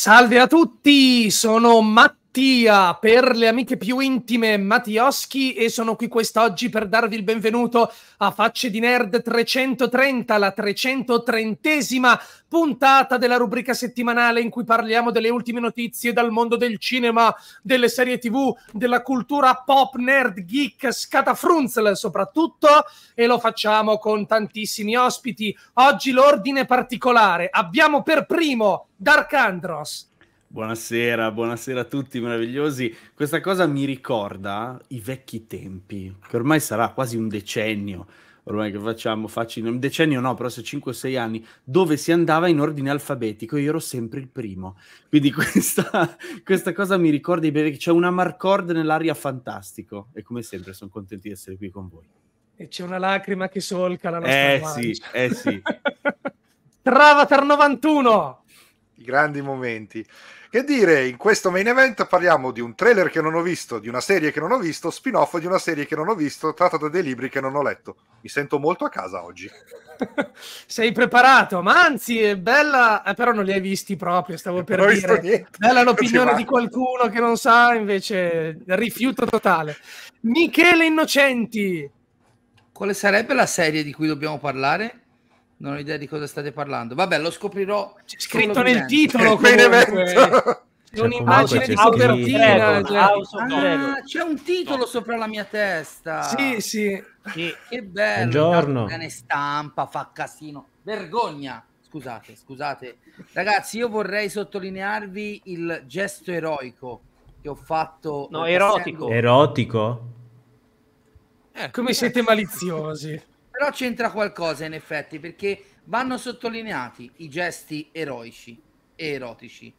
Salve a tutti, sono Matt Mattia per le amiche più intime Mattioschi e sono qui quest'oggi per darvi il benvenuto a Facce di Nerd 330, la 330esima puntata della rubrica settimanale in cui parliamo delle ultime notizie dal mondo del cinema, delle serie tv, della cultura pop, nerd, geek, scatafrunzel soprattutto e lo facciamo con tantissimi ospiti. Oggi l'ordine particolare, abbiamo per primo Dark Andros. Buonasera, buonasera a tutti meravigliosi. Questa cosa mi ricorda i vecchi tempi, che ormai sarà quasi un decennio, ormai che facciamo, faccio un decennio no, però se 5-6 anni, dove si andava in ordine alfabetico, io ero sempre il primo. Quindi questa, questa cosa mi ricorda i bevi, c'è una Marcord nell'aria fantastico e come sempre sono contento di essere qui con voi. E c'è una lacrima che solca la eh nostra Eh mancia. sì, eh sì. Travatar 91! i grandi momenti. Che dire, in questo main event parliamo di un trailer che non ho visto, di una serie che non ho visto, spin-off di una serie che non ho visto, tratta da dei libri che non ho letto. Mi sento molto a casa oggi. Sei preparato, ma anzi, è bella, eh, però non li hai visti proprio, stavo per non dire. bella l'opinione di qualcuno che non sa, invece rifiuto totale. Michele Innocenti. Quale sarebbe la serie di cui dobbiamo parlare? non ho idea di cosa state parlando. Vabbè, lo scoprirò. C'è scritto nel titolo cioè, comunque. C'è un'immagine di copertina. Ah, c'è un titolo sopra la mia testa. Sì, sì. Che, che bello. Buongiorno. Ne stampa, fa casino. Vergogna. Scusate, scusate. Ragazzi, io vorrei sottolinearvi il gesto eroico che ho fatto. No, eh, erotico. Erotico? Eh, come siete maliziosi. Però c'entra qualcosa in effetti, perché vanno sottolineati i gesti eroici e erotici.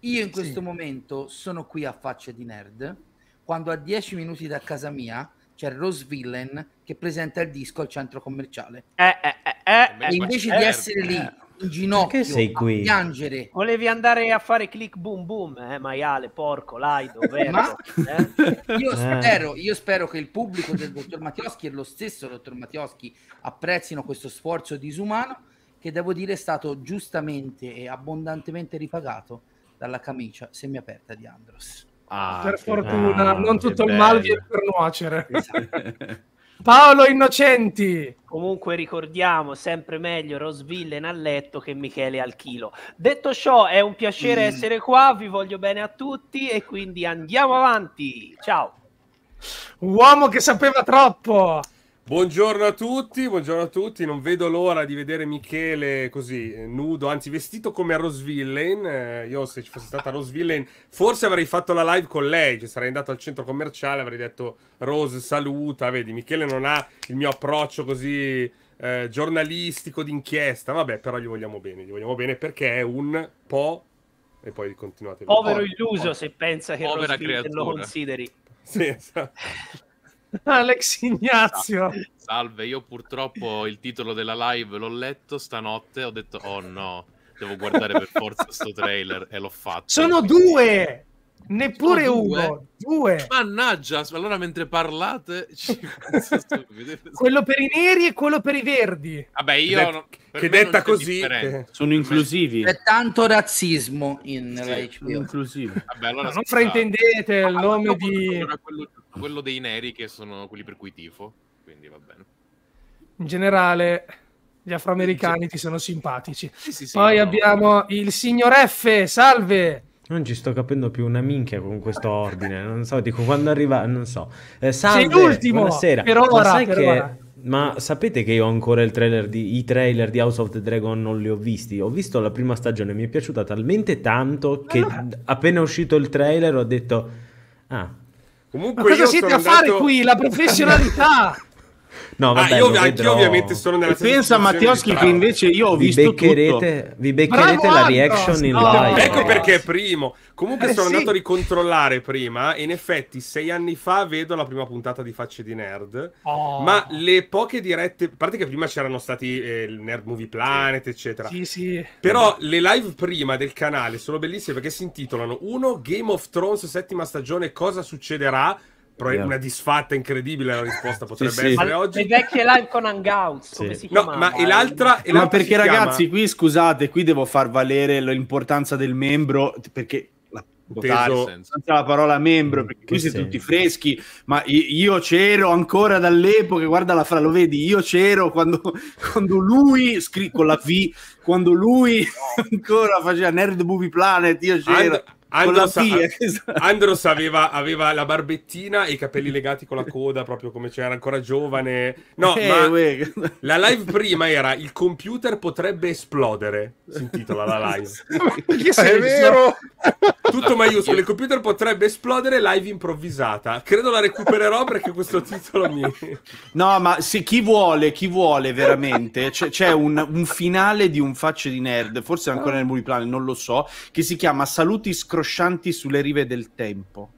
Io in questo sì. momento sono qui a faccia di nerd, quando a 10 minuti da casa mia c'è Rose Villain che presenta il disco al centro commerciale. Eh, eh, eh, eh e invece eh, di eh, essere lì in ginocchio sei qui? piangere. Volevi andare a fare click boom boom, eh, maiale, porco, laido, vero? eh? io, eh. spero, io spero che il pubblico del dottor Mattioschi e lo stesso dottor Mattioschi apprezzino questo sforzo disumano che devo dire è stato giustamente e abbondantemente ripagato dalla camicia semiaperta di Andros. Ah, per fortuna, no, non tutto il male per nuocere. Esatto. Paolo Innocenti. Comunque ricordiamo sempre meglio Rosvillen a letto che Michele al chilo. Detto ciò, è un piacere mm. essere qua, vi voglio bene a tutti e quindi andiamo avanti. Ciao. Uomo che sapeva troppo. Buongiorno a tutti, buongiorno a tutti. Non vedo l'ora di vedere Michele così eh, nudo, anzi vestito come a Rose Villain. Eh, io se ci fosse stata Rose Villain, forse avrei fatto la live con lei, cioè sarei andato al centro commerciale, avrei detto Rose saluta, vedi, Michele non ha il mio approccio così eh, giornalistico d'inchiesta, vabbè, però gli vogliamo bene, gli vogliamo bene perché è un po' e poi continuate. Povero illuso po'. se pensa che Rose lo consideri. Sì, esatto. Alex Ignazio. Salve, io purtroppo il titolo della live l'ho letto stanotte, ho detto oh no, devo guardare per forza sto trailer e l'ho fatto. Sono quindi... due! Neppure Sono due. uno, due. Mannaggia, allora mentre parlate... quello per i neri e quello per i verdi. Vabbè, io... Che, non, che detta così... Sono inclusivi. C'è tanto razzismo in sì, Inclusivi. Vabbè, allora non fraintendete il nome di... Quello quello dei neri che sono quelli per cui tifo, quindi va bene. In generale gli afroamericani ti sono simpatici. Sì, sì, sì, Poi no, abbiamo il signor F, salve! Non ci sto capendo più una minchia con questo ordine, non so, dico quando arriva, non so. Eh, salve, Sei l'ultimo, buonasera. per ora, Ma sai per che... ora. Ma sapete che io ancora trailer di, i trailer di House of the Dragon non li ho visti. Ho visto la prima stagione, mi è piaciuta talmente tanto che allora. appena è uscito il trailer ho detto: Ah, Comunque Ma cosa siete a fare andato... qui? La professionalità! No, ah, vabbè, ah, io, anche io ovviamente sono nella Pensa a Mattioschi che invece io ho vi visto beccherete, tutto. Vi beccherete Bravo, la reaction no, in live. Ecco perché primo. Comunque eh, sono sì. andato a ricontrollare prima e in effetti sei anni fa vedo la prima puntata di Facce di Nerd. Oh. Ma le poche dirette... A parte che prima c'erano stati eh, il Nerd Movie Planet, eccetera. Sì, sì. Però le live prima del canale sono bellissime perché si intitolano uno Game of Thrones settima stagione cosa succederà Pro- una disfatta incredibile la risposta potrebbe sì, essere oggi. Le vecchie live con Hangouts, come si No, ma, e l'altra, e l'altra ma perché ragazzi, chiama... qui scusate, qui devo far valere l'importanza del membro, perché peso senza la parola membro mm, perché qui siete tutti freschi ma io c'ero ancora dall'epoca guarda la fra lo vedi io c'ero quando, quando lui scri- con la V quando lui ancora faceva Nerd Movie Planet io c'ero And- Andros, esatto. Andros aveva, aveva, la barbettina e i capelli legati con la coda, proprio come c'era ancora giovane. No, eh, ma we. la live prima era Il computer potrebbe esplodere. Si intitola la live. è vero! Tutto maiuscolo. Il computer potrebbe esplodere, live improvvisata. Credo la recupererò perché questo titolo mi. No, ma se chi vuole, chi vuole veramente, c'è, c'è un, un, finale di un faccio di nerd, forse ancora nel multiplayer, non lo so, che si chiama Saluti Scrollati scroscianti sulle rive del tempo.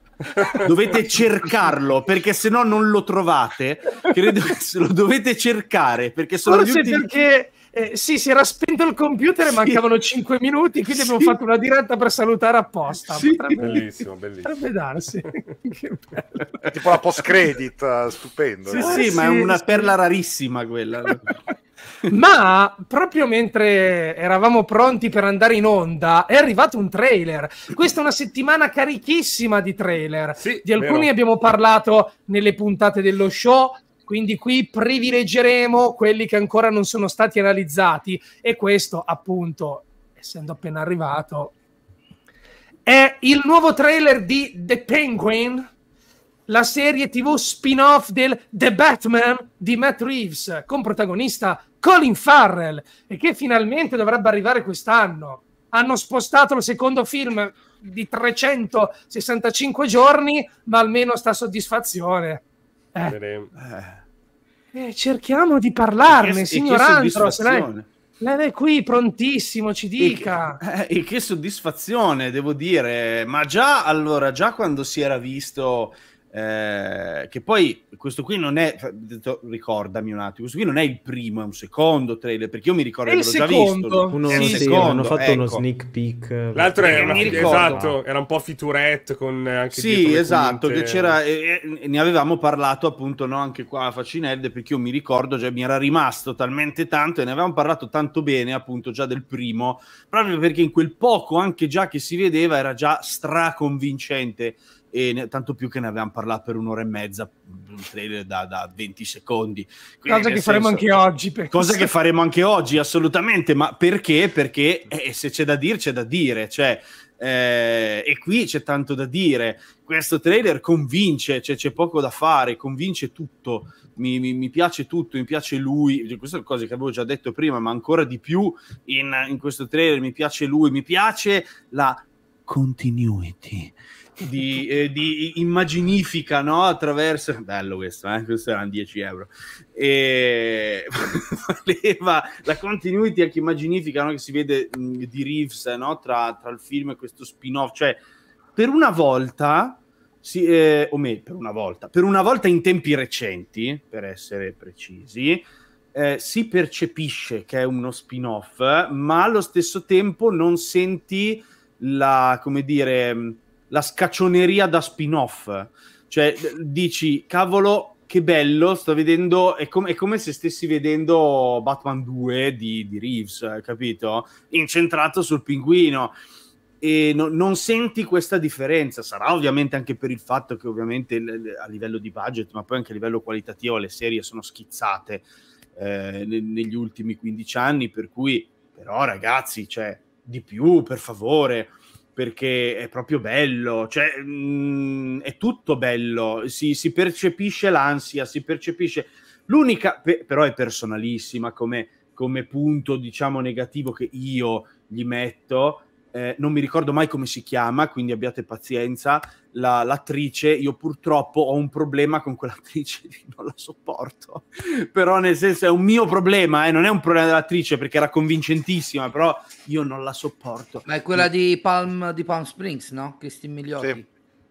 Dovete cercarlo perché se no non lo trovate. Credo che se lo dovete cercare perché sono Forse gli ultimi... perché eh, sì, si era spento il computer e sì. mancavano 5 minuti, quindi sì. abbiamo fatto una diretta per salutare apposta. Sì. Potrebbe, bellissimo, bellissimo. Potrebbe darsi. tipo la post-credit, eh, stupendo. Sì, no? Eh. sì, eh, ma è una perla rarissima quella. Ma proprio mentre eravamo pronti per andare in onda, è arrivato un trailer. Questa è una settimana carichissima di trailer. Sì, di alcuni vero. abbiamo parlato nelle puntate dello show. Quindi qui privilegeremo quelli che ancora non sono stati analizzati e questo appunto, essendo appena arrivato, è il nuovo trailer di The Penguin, la serie tv spin-off del The Batman di Matt Reeves, con protagonista Colin Farrell e che finalmente dovrebbe arrivare quest'anno. Hanno spostato il secondo film di 365 giorni, ma almeno sta soddisfazione. Eh. Eh, eh cerchiamo di parlarne, e signor Andros. Lei, lei è qui prontissimo, ci dica. E che, eh, e che soddisfazione, devo dire. Ma già allora, già quando si era visto eh, che poi questo qui non è, detto, ricordami un attimo, questo qui non è il primo, è un secondo trailer, perché io mi ricordo che l'ho già visto. Uno, sì, secondo, hanno fatto ecco. uno sneak peek. L'altro era, una, esatto, era un po' featurette con anche Sì, esatto, che c'era, e, e, ne avevamo parlato appunto no, anche qua a Facinelle, perché io mi ricordo, cioè, mi era rimasto talmente tanto e ne avevamo parlato tanto bene appunto già del primo, proprio perché in quel poco anche già che si vedeva era già straconvincente e ne, tanto più che ne avevamo parlato per un'ora e mezza, un trailer da, da 20 secondi. Quindi, cosa che senso, faremo anche oggi. Penso. Cosa che faremo anche oggi, assolutamente, ma perché? Perché eh, se c'è da dire, c'è da dire, cioè... Eh, e qui c'è tanto da dire. Questo trailer convince, cioè c'è poco da fare, convince tutto. Mi, mi, mi, piace tutto, mi piace lui. Queste sono cose che avevo già detto prima, ma ancora di più in, in questo trailer mi piace lui, mi piace la continuity di, eh, di immaginifica no? attraverso bello questo eh? questo erano 10 euro e voleva la continuity anche immaginifica no? che si vede mh, mm, di Reeves eh, no? tra, tra il film e questo spin off cioè per una volta sì, eh, o meglio, per una volta, per una volta in tempi recenti, per essere precisi, eh, si percepisce che è uno spin-off, ma allo stesso tempo non senti la, come dire, mm, la scaccioneria da spin-off. Cioè, dici, cavolo, che bello, sto vedendo, è, com- è come se stessi vedendo Batman 2 di, di Reeves, capito? Incentrato sul pinguino. E no- non senti questa differenza, sarà ovviamente anche per il fatto che ovviamente l- a livello di budget, ma poi anche a livello qualitativo, le serie sono schizzate eh, ne- negli ultimi 15 anni, per cui però ragazzi, cioè, di più, per favore perché è proprio bello, cioè mh, mm, è tutto bello, si, si, percepisce l'ansia, si percepisce... L'unica, però è personalissima come, come punto, diciamo, negativo che io gli metto, eh, non mi ricordo mai come si chiama, quindi abbiate pazienza, la, l'attrice, io purtroppo ho un problema con quell'attrice, non la sopporto, però nel senso è un mio problema, eh, non è un problema dell'attrice perché era convincentissima, però io non la sopporto. Ma è quella di Palm, di Palm Springs, no? Christine Migliotti. Sì.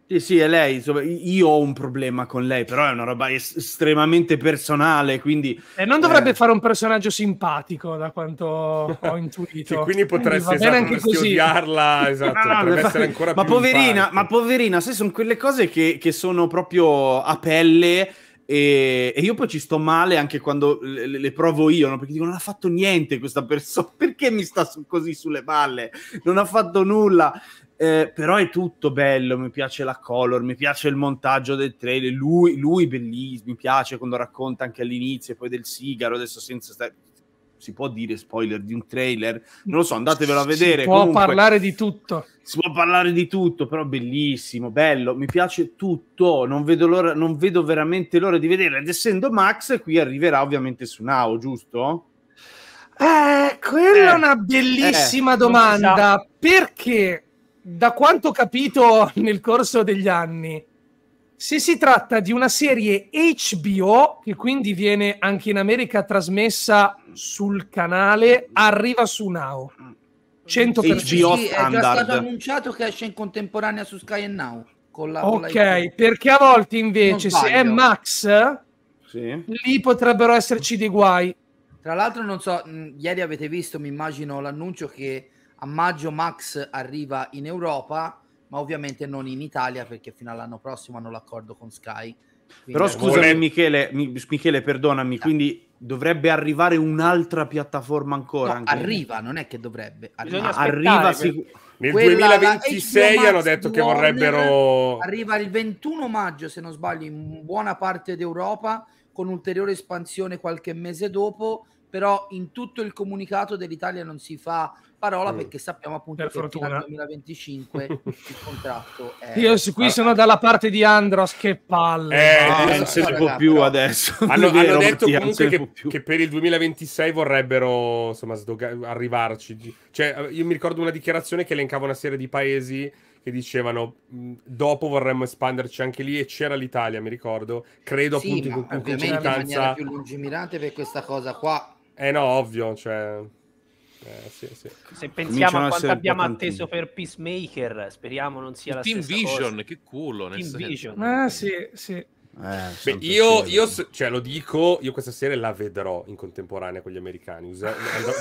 Sì, sì, è lei. Insomma, io ho un problema con lei, però è una roba es- estremamente personale. Quindi. E non dovrebbe eh... fare un personaggio simpatico, da quanto ho intuito. sì, quindi potresti, quindi esatto, potresti odiarla. Esatto, no, no, ma, ma poverina, ma poverina, se sono quelle cose che, che sono proprio a pelle. E, e, io poi ci sto male anche quando le, le, provo io, no? perché dico non ha fatto niente questa persona, perché mi sta su, così sulle balle? Non ha fatto nulla eh, però è tutto bello, mi piace la color, mi piace il montaggio del trailer, lui, lui bellissimo, mi piace quando racconta anche all'inizio e poi del sigaro, adesso senza stare si può dire spoiler di un trailer, non lo so, andatevelo a vedere. Si può Comunque, parlare di tutto. Si può parlare di tutto, però bellissimo, bello, mi piace tutto, non vedo, l'ora, non vedo veramente l'ora di vedere. Ed essendo Max, qui arriverà ovviamente su Nao, giusto? Eh, quella eh, è una eh, eh. bellissima eh, domanda, perché da quanto ho capito nel corso degli anni, se si tratta di una serie HBO, che quindi viene anche in America trasmessa sul canale, arriva su Now. 100% sì, è già stato annunciato che esce in contemporanea su Sky e Now. Con la, ok, con la... perché a volte invece se è Max, sì. lì potrebbero esserci dei guai. Tra l'altro, non so, mh, ieri avete visto, mi immagino, l'annuncio che a maggio Max arriva in Europa, ma ovviamente non in Italia perché fino all'anno prossimo hanno l'accordo con Sky. Però scusami vuole... Michele, Michele, perdonami, yeah. quindi dovrebbe arrivare un'altra piattaforma ancora. No, arriva, non è che dovrebbe. Arriva, ah, arriva Nel 2026 hanno detto che vorrebbero... Arriva il 21 maggio, se non sbaglio, in buona parte d'Europa, con ulteriore espansione qualche mese dopo, però in tutto il comunicato dell'Italia non si fa parola mm. perché sappiamo appunto per che fortuna. fino al 2025 il contratto è... Io su qui sono dalla parte di Andros, che palle! Eh, no, ah, non eh, se ne può più adesso. Hanno, hanno detto Mattia, comunque che, che, per il 2026 vorrebbero insomma, arrivarci. Cioè, io mi ricordo una dichiarazione che elencava una serie di paesi che dicevano mm, dopo vorremmo espanderci anche lì e c'era l'Italia, mi ricordo. Credo sì, appunto in concomitanza... Ovviamente in maniera più lungimirante per questa cosa qua. Eh no, ovvio, cioè... Eh, sì, sì. Se pensiamo a quanto abbiamo atteso per Peacemaker, speriamo non sia Il la Team Vision, cosa. che culo. Team Vision. Ah, sì, sì. Eh, Beh, io, io cioè, lo dico, io questa serie la vedrò in contemporanea con gli americani. Usa, andrò,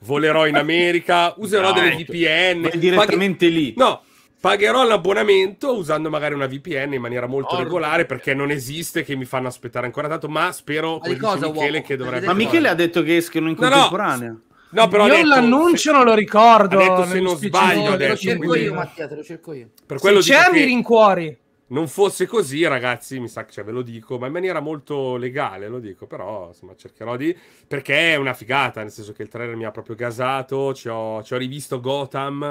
volerò in America, userò no, delle VPN. direttamente paghi... lì. No, pagherò l'abbonamento usando magari una VPN in maniera molto Orbe. regolare perché non esiste che mi fanno aspettare ancora tanto, ma spero ma cosa, Michele uomo? che dovrebbe... Ma Michele ha detto che escono in contemporanea. No, no. No, però io detto, l'annuncio se... non lo ricordo. Detto, se non sbaglio, adesso, te lo cerco quindi... io, Mattia, te lo cerco io. Per quello se c'è, mi rincuori. Non fosse così, ragazzi, mi sa che cioè, ve lo dico, ma in maniera molto legale lo dico, però insomma cercherò di. perché è una figata, nel senso che il trailer mi ha proprio gasato. Ci ho, ci ho rivisto Gotham,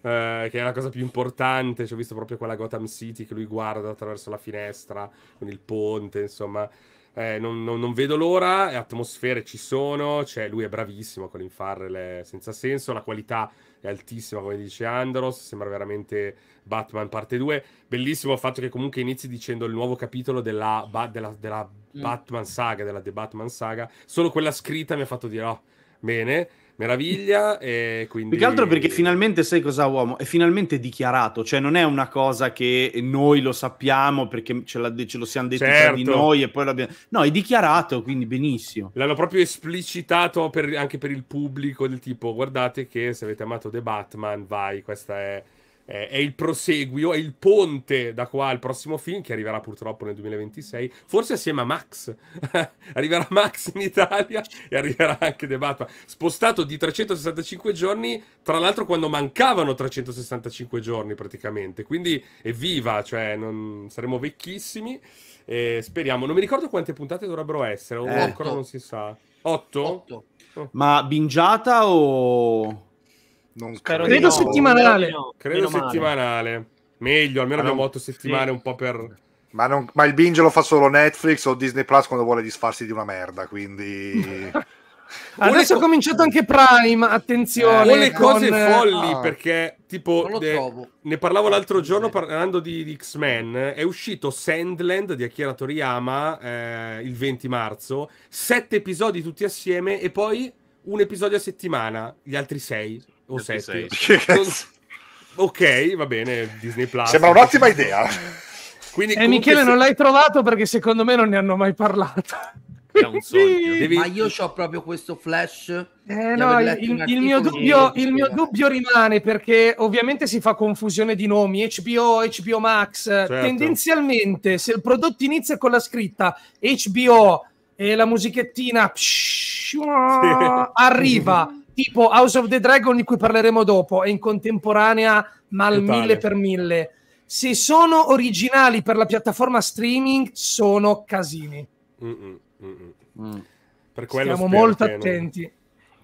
eh, che è la cosa più importante. Ci ho visto proprio quella Gotham City che lui guarda attraverso la finestra con il ponte, insomma. Eh, non, non, non, vedo l'ora, le atmosfere ci sono, cioè lui è bravissimo Colin Farrell, senza senso, la qualità è altissima come dice Andros, sembra veramente Batman parte 2. Bellissimo il fatto che comunque inizi dicendo il nuovo capitolo della, ba- della, della mm. Batman saga, della The Batman saga, solo quella scritta mi ha fatto dire oh, bene meraviglia. E quindi... Più che altro perché finalmente sai cosa uomo? È finalmente dichiarato, cioè non è una cosa che noi lo sappiamo perché ce, ce lo siamo detti certo. di noi e poi l'abbiamo... No, è dichiarato, quindi benissimo. L'hanno proprio esplicitato per, anche per il pubblico del tipo guardate che se avete amato The Batman, vai, questa è eh, è il proseguio, è il ponte da qua al prossimo film che arriverà purtroppo nel 2026, forse assieme a Max. arriverà Max in Italia e arriverà anche The Batman, spostato di 365 giorni, tra l'altro quando mancavano 365 giorni praticamente, quindi evviva, cioè non... saremo vecchissimi e speriamo. Non mi ricordo quante puntate dovrebbero essere, eh, ancora non si sa. 8? 8. Oh. Ma bingiata o non credo. credo no, settimanale. No, credo settimanale. Meglio, almeno abbiamo otto settimane sì. un po' per... Ma, non, ma, il binge lo fa solo Netflix o Disney Plus quando vuole disfarsi di una merda, quindi... Adesso ha cominciato anche Prime, attenzione. Eh, le cose con... folli ah. perché tipo de... ne parlavo ah, l'altro giorno parlando di, di, X-Men, è uscito Sandland di Akira Toriyama eh, il 20 marzo, sette episodi tutti assieme e poi un episodio a settimana, gli altri sei o 7. ok, va bene, Disney Plus. Sembra un'ottima idea. Quindi, e eh, Michele se... non l'hai trovato perché secondo me non ne hanno mai parlato. un Devi... Ma io ho proprio questo flash. Eh, no, il, il, mio dubbio, il, mio dubbio, rimane perché ovviamente si fa confusione di nomi HBO, HBO Max. Certo. Tendenzialmente, se il prodotto inizia con la scritta HBO e la musichettina psh, sì. arriva tipo House of the Dragon di cui parleremo dopo, è in contemporanea ma al Totale. mille per mille. Se sono originali per la piattaforma streaming, sono casini. mm Per quello Stiamo molto attenti. Non...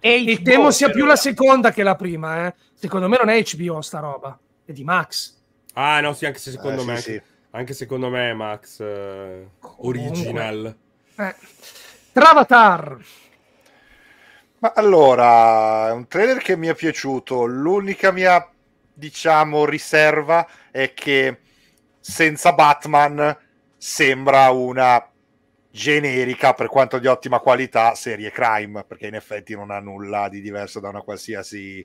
HBO, e temo sia più la seconda che la prima. Eh. Secondo me non è HBO sta roba, è di Max. Ah no, sì, anche se secondo eh, me... Sì, sì. Anche secondo me è Max eh, original. Eh. Travatar. Ma allora, è un trailer che mi è piaciuto. L'unica mia, diciamo, riserva è che senza Batman sembra una generica, per quanto di ottima qualità, serie crime, perché in effetti non ha nulla di diverso da una qualsiasi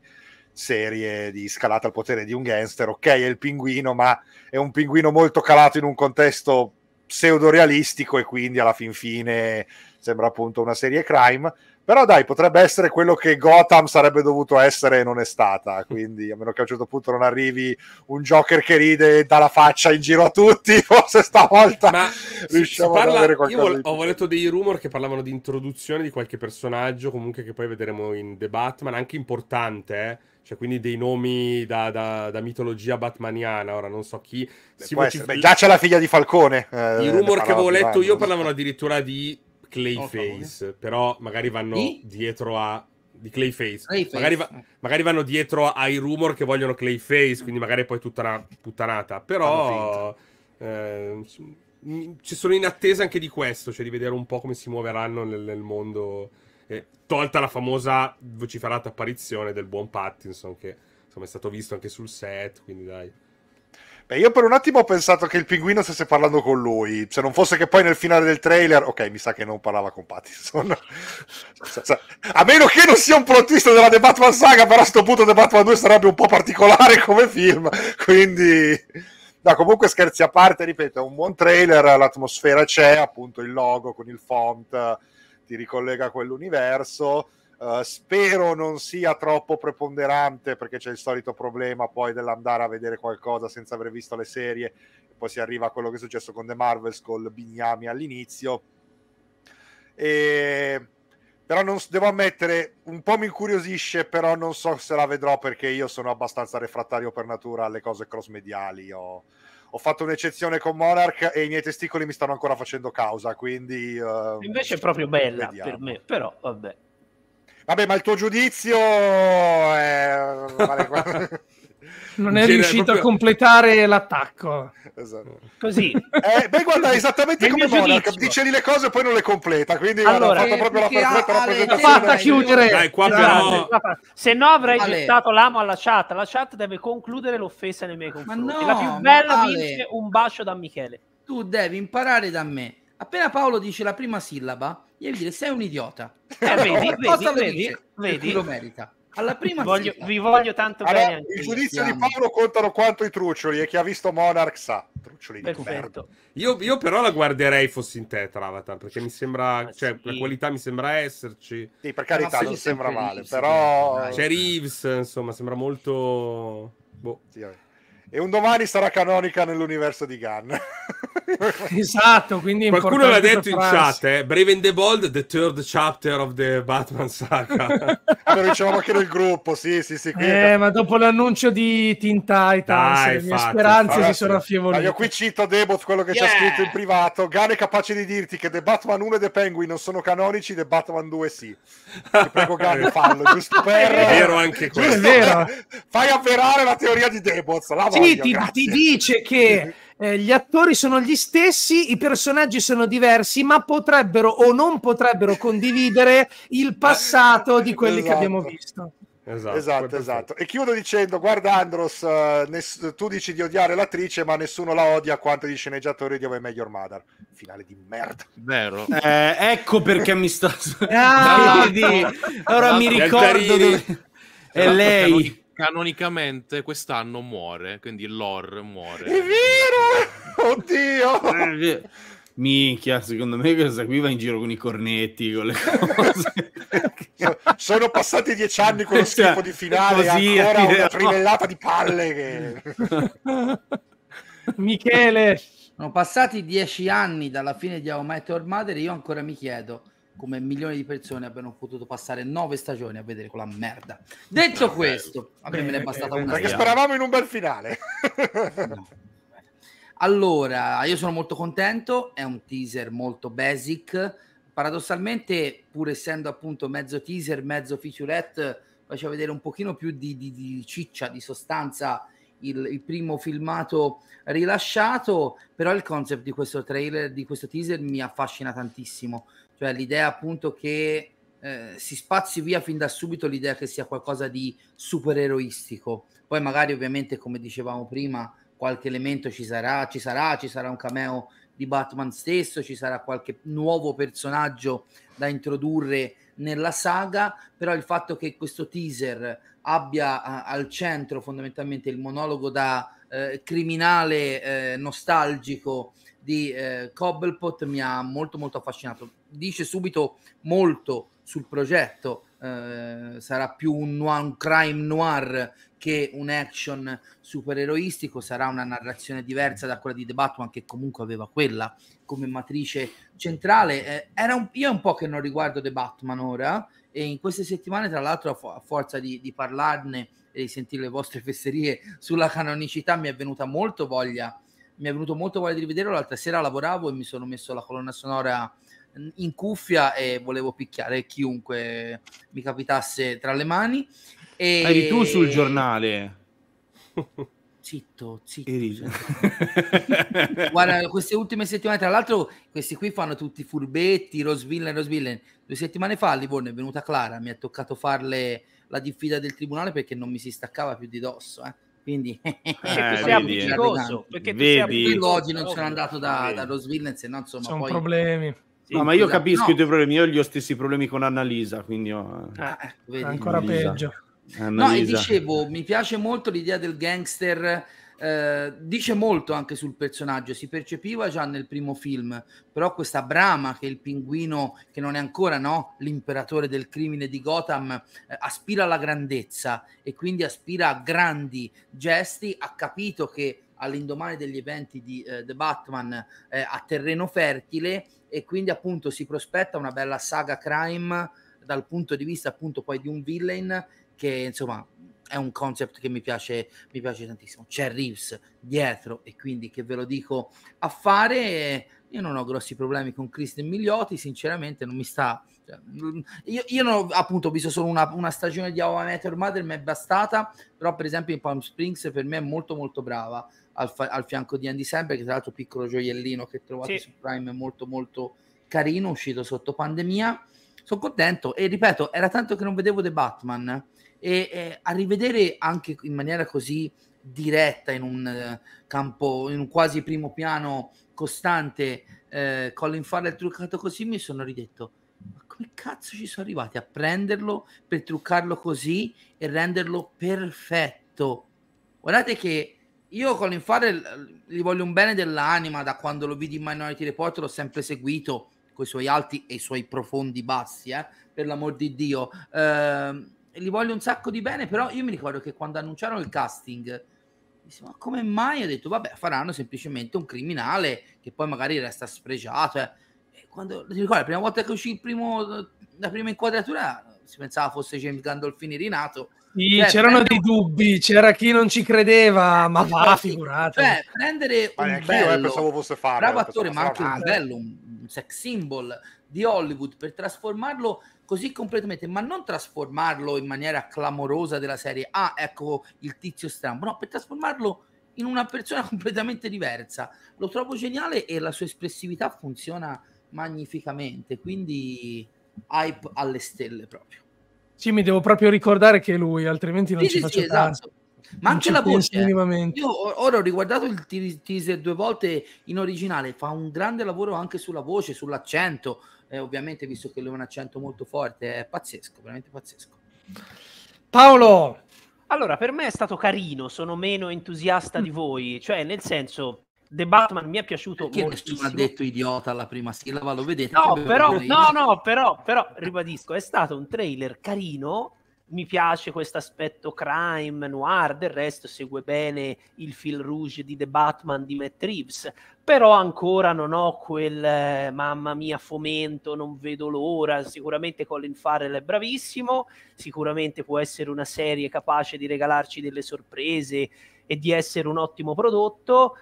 serie di scalata al potere di un gangster. Ok, è il pinguino, ma è un pinguino molto calato in un contesto pseudo realistico e quindi alla fin fine sembra appunto una serie crime però dai, potrebbe essere quello che Gotham sarebbe dovuto essere e non è stata. Quindi, a meno che a un certo punto non arrivi un Joker che ride e dà la faccia in giro a tutti, forse stavolta Ma riusciamo parla, ad avere qualcosa. Io vol- ho letto dei rumor che parlavano di introduzione di qualche personaggio, comunque che poi vedremo in The Batman, anche importante, eh? cioè quindi dei nomi da, da, da, mitologia batmaniana, ora non so chi. Si vocif- Beh, già c'è la figlia di Falcone. Eh, I rumor che avevo letto io parlavano addirittura di Clayface, oh, però magari vanno e? dietro a di Clayface. Clayface. Magari, va, magari, vanno dietro ai rumor che vogliono Clayface, quindi magari è poi tutta una puttanata. Però ehm, ci sono in attesa anche di questo, cioè di vedere un po' come si muoveranno nel, nel mondo. Eh, tolta la famosa vociferata apparizione del buon Pattinson, che insomma è stato visto anche sul set, quindi dai. Beh, io per un attimo ho pensato che il pinguino stesse parlando con lui, se non fosse che poi nel finale del trailer, ok, mi sa che non parlava con Pattinson. a meno che non sia un plottista della The Batman saga, però a questo punto The Batman 2 sarebbe un po' particolare come film, quindi... No, comunque scherzi a parte, ripeto, è un buon trailer, l'atmosfera c'è, appunto il logo con il font ti ricollega a quell'universo. Eh, spero non sia troppo preponderante perché c'è il solito problema poi dell'andare a vedere qualcosa senza aver visto le serie e poi si arriva a quello che è successo con The Marvels col Bignami all'inizio e... però non, devo ammettere un po' mi incuriosisce però non so se la vedrò perché io sono abbastanza refrattario per natura alle cose cross mediali ho, ho fatto un'eccezione con Monarch e i miei testicoli mi stanno ancora facendo causa quindi uh, invece è proprio bella vediamo. per me però vabbè Vabbè, ma il tuo giudizio è... Eh, non è riuscito proprio... a completare l'attacco. Esatto. Così. Eh, beh, guarda, esattamente come Monarch, dice lì le cose e poi non le completa, quindi allora, guarda, proprio la perfetta rappresentazione. Fatta chiudere. Dai, qua però... Se no avrei Ale. gettato l'amo alla chat, la chat deve concludere l'offesa nei miei confronti. No, la più bella vince un bacio da Michele. Tu devi imparare da me. Appena Paolo dice la prima sillaba, gli devi dire sei un idiota. Eh, vedi, vedi, vedi, vedi. lo merita. Alla prima voglio, vi voglio tanto allora, bene. Il giudizio di Paolo contano quanto i truccioli e chi ha visto Monarch sa. Truccioli di merda. Io, io, però la guarderei fossi in te Travatar perché mi sembra, ah, cioè, sì. la qualità mi sembra esserci. Sì, per carità, non sembra male, Reeves, però... C'è Reeves, insomma, sembra molto... Boh. Sì, e un domani sarà canonica nell'universo di Gunn. esatto, quindi qualcuno l'ha detto in chat, eh? Brave and the Bold, the third chapter of the Batman saga. Lo ah, dicevamo anche nel gruppo, sì, sì, sì. Eh, ma dopo l'annuncio di Teen Titans, le mie fatti, speranze fatti. si sono affievolite. Ma ah, io qui cito Debot, quello che yeah. c'è scritto in privato. Gunn è capace di dirti che The Batman 1 e The Penguin non sono canonici, The Batman 2 sì. prego Gunn, fallo, giusto per... È vero anche questo. È vero. Fai avverare la teoria di Debot, la sì, ti, ti dice che eh, gli attori sono gli stessi, i personaggi sono diversi, ma potrebbero o non potrebbero condividere il passato di quelli esatto. che abbiamo esatto. visto. Esatto, esatto, esatto. E chiudo dicendo, guarda Andros, eh, ness- tu dici di odiare l'attrice, ma nessuno la odia quanto gli sceneggiatori di Ove Meglio Mother. Finale di merda. Vero. Eh, ecco perché mi sto... ah, Ora allora, mi esatto. ricordo... Dove... È esatto, lei canonicamente quest'anno muore, quindi l'or muore. È vero! Oddio! Minchia, secondo me questa qui va in giro con i cornetti, con le cose. Sono passati dieci anni con lo cioè, schifo di finale, così, ancora una no. Eh. trivellata di palle. Che... Michele! Sono passati dieci anni dalla fine di How Met Your Mother io ancora mi chiedo come milioni di persone abbiano potuto passare nove stagioni a vedere quella merda. Ah, Detto questo, a me ne è bastata eh, una. Perché speravamo in un bel finale. Allora, io sono molto contento, è un teaser molto basic. Paradossalmente, pur essendo appunto mezzo teaser, mezzo featurette, faccio vedere un pochino più di, di, di ciccia, di sostanza il, il, primo filmato rilasciato, però il concept di questo trailer, di questo teaser mi affascina tantissimo cioè l'idea appunto che eh, si spazi via fin da subito l'idea che sia qualcosa di supereroistico. Poi magari ovviamente come dicevamo prima qualche elemento ci sarà, ci sarà, ci sarà un cameo di Batman stesso, ci sarà qualche nuovo personaggio da introdurre nella saga, però il fatto che questo teaser abbia a, al centro fondamentalmente il monologo da eh, criminale eh, nostalgico di eh, Cobblepot mi ha molto molto affascinato dice subito molto sul progetto. Eh, sarà più un, noir, un, crime noir che un action supereroistico, sarà una narrazione diversa da quella di The Batman che comunque aveva quella come matrice centrale. Eh, un, io un po' che non riguardo The Batman ora e in queste settimane tra l'altro a, forza di, di, parlarne e di sentire le vostre fesserie sulla canonicità mi è venuta molto voglia mi è venuto molto voglia di rivederlo l'altra sera lavoravo e mi sono messo la colonna sonora in cuffia e volevo picchiare chiunque mi capitasse tra le mani. E... Eri tu sul giornale. Zitto, zitto. Guarda, queste ultime settimane, tra l'altro, questi qui fanno tutti furbetti, Rosvillen, Rosvillen. Due settimane fa a Livorno è venuta Clara, mi ha toccato farle la diffida del tribunale perché non mi si staccava più di dosso, eh quindi eh, eh, vedi, perché vedi. Sei... oggi non sono andato da, da Rosville se no insomma sono poi... problemi No, ma io capisco no. i tuoi problemi, io ho gli stessi problemi con Annalisa, quindi ho... Eh. ah, eh, ancora Annalisa. peggio. Annalisa. No, e dicevo, mi piace molto l'idea del gangster, eh, dice molto anche sul personaggio, si percepiva già nel primo film, però questa brama che il pinguino, che non è ancora no, l'imperatore del crimine di Gotham, eh, aspira alla grandezza e quindi aspira a grandi gesti, ha capito che all'indomani degli eventi di eh, The Batman eh, a terreno fertile e quindi appunto si prospetta una bella saga crime dal punto di vista appunto poi di un villain che insomma è un concept che mi piace, mi piace tantissimo. C'è Reeves dietro e quindi che ve lo dico a fare. Io non ho grossi problemi con Christian Migliotti, sinceramente non mi sta... Cioè, io, io, non ho, appunto ho visto solo una, una stagione di How I Met Mother, mi è bastata, però per esempio in Palm Springs per me è molto molto brava al, fa- al fianco di Andy Samberg, tra l'altro piccolo gioiellino che trovate sì. su Prime molto molto carino, uscito sotto pandemia. Sono contento e ripeto, era tanto che non vedevo The Batman e, e a rivedere anche in maniera così diretta in un eh, campo, in un quasi primo piano costante eh, Colin Farrell truccato così mi sono ridetto ma come cazzo ci sono arrivati a prenderlo per truccarlo così e renderlo perfetto guardate che io Colin Farrell gli voglio un bene dell'anima, da quando lo vidi in Minority Report l'ho sempre seguito, con i suoi alti e i suoi profondi bassi, eh, per l'amor di Dio. Eh, gli voglio un sacco di bene, però io mi ricordo che quando annunciarono il casting, mi dicevo, ma come mai? Ho detto, vabbè, faranno semplicemente un criminale che poi magari resta spregiato. Eh. Quando, ti ricordo, la prima volta che uscì primo, la prima inquadratura si pensava fosse James Gandolfini rinato, sì, cioè, c'erano prendere... dei dubbi, c'era chi non ci credeva, ma va, figurate. Cioè, prendere un eh, bello, io, fare, eh, bravo attore, ma anche un bello, un sex symbol di Hollywood per trasformarlo così completamente, ma non trasformarlo in maniera clamorosa della serie, ah, ecco il tizio strambo, no, per trasformarlo in una persona completamente diversa. Lo trovo geniale e la sua espressività funziona magnificamente, quindi hype alle stelle proprio. Sì, mi devo proprio ricordare che è lui, altrimenti non sì, ci sì, faccio sì, esatto. Ma anche la voce, eh. io ora ho riguardato il teaser due volte in originale, fa un grande lavoro anche sulla voce, sull'accento, eh, ovviamente visto che lui ha un accento molto forte, è pazzesco, veramente pazzesco. Paolo! Allora, per me è stato carino, sono meno entusiasta di voi, cioè nel senso The Batman mi è piaciuto Perché moltissimo. nessuno ha detto idiota alla prima sillaba, lo vedete? No, però, no, no, però, però, ribadisco, è stato un trailer carino, mi piace questo aspetto crime, noir, del resto segue bene il fil rouge di The Batman di Matt Reeves, però ancora non ho quel eh, mamma mia fomento, non vedo l'ora, sicuramente Colin Farrell è bravissimo, sicuramente può essere una serie capace di regalarci delle sorprese e di essere un ottimo prodotto,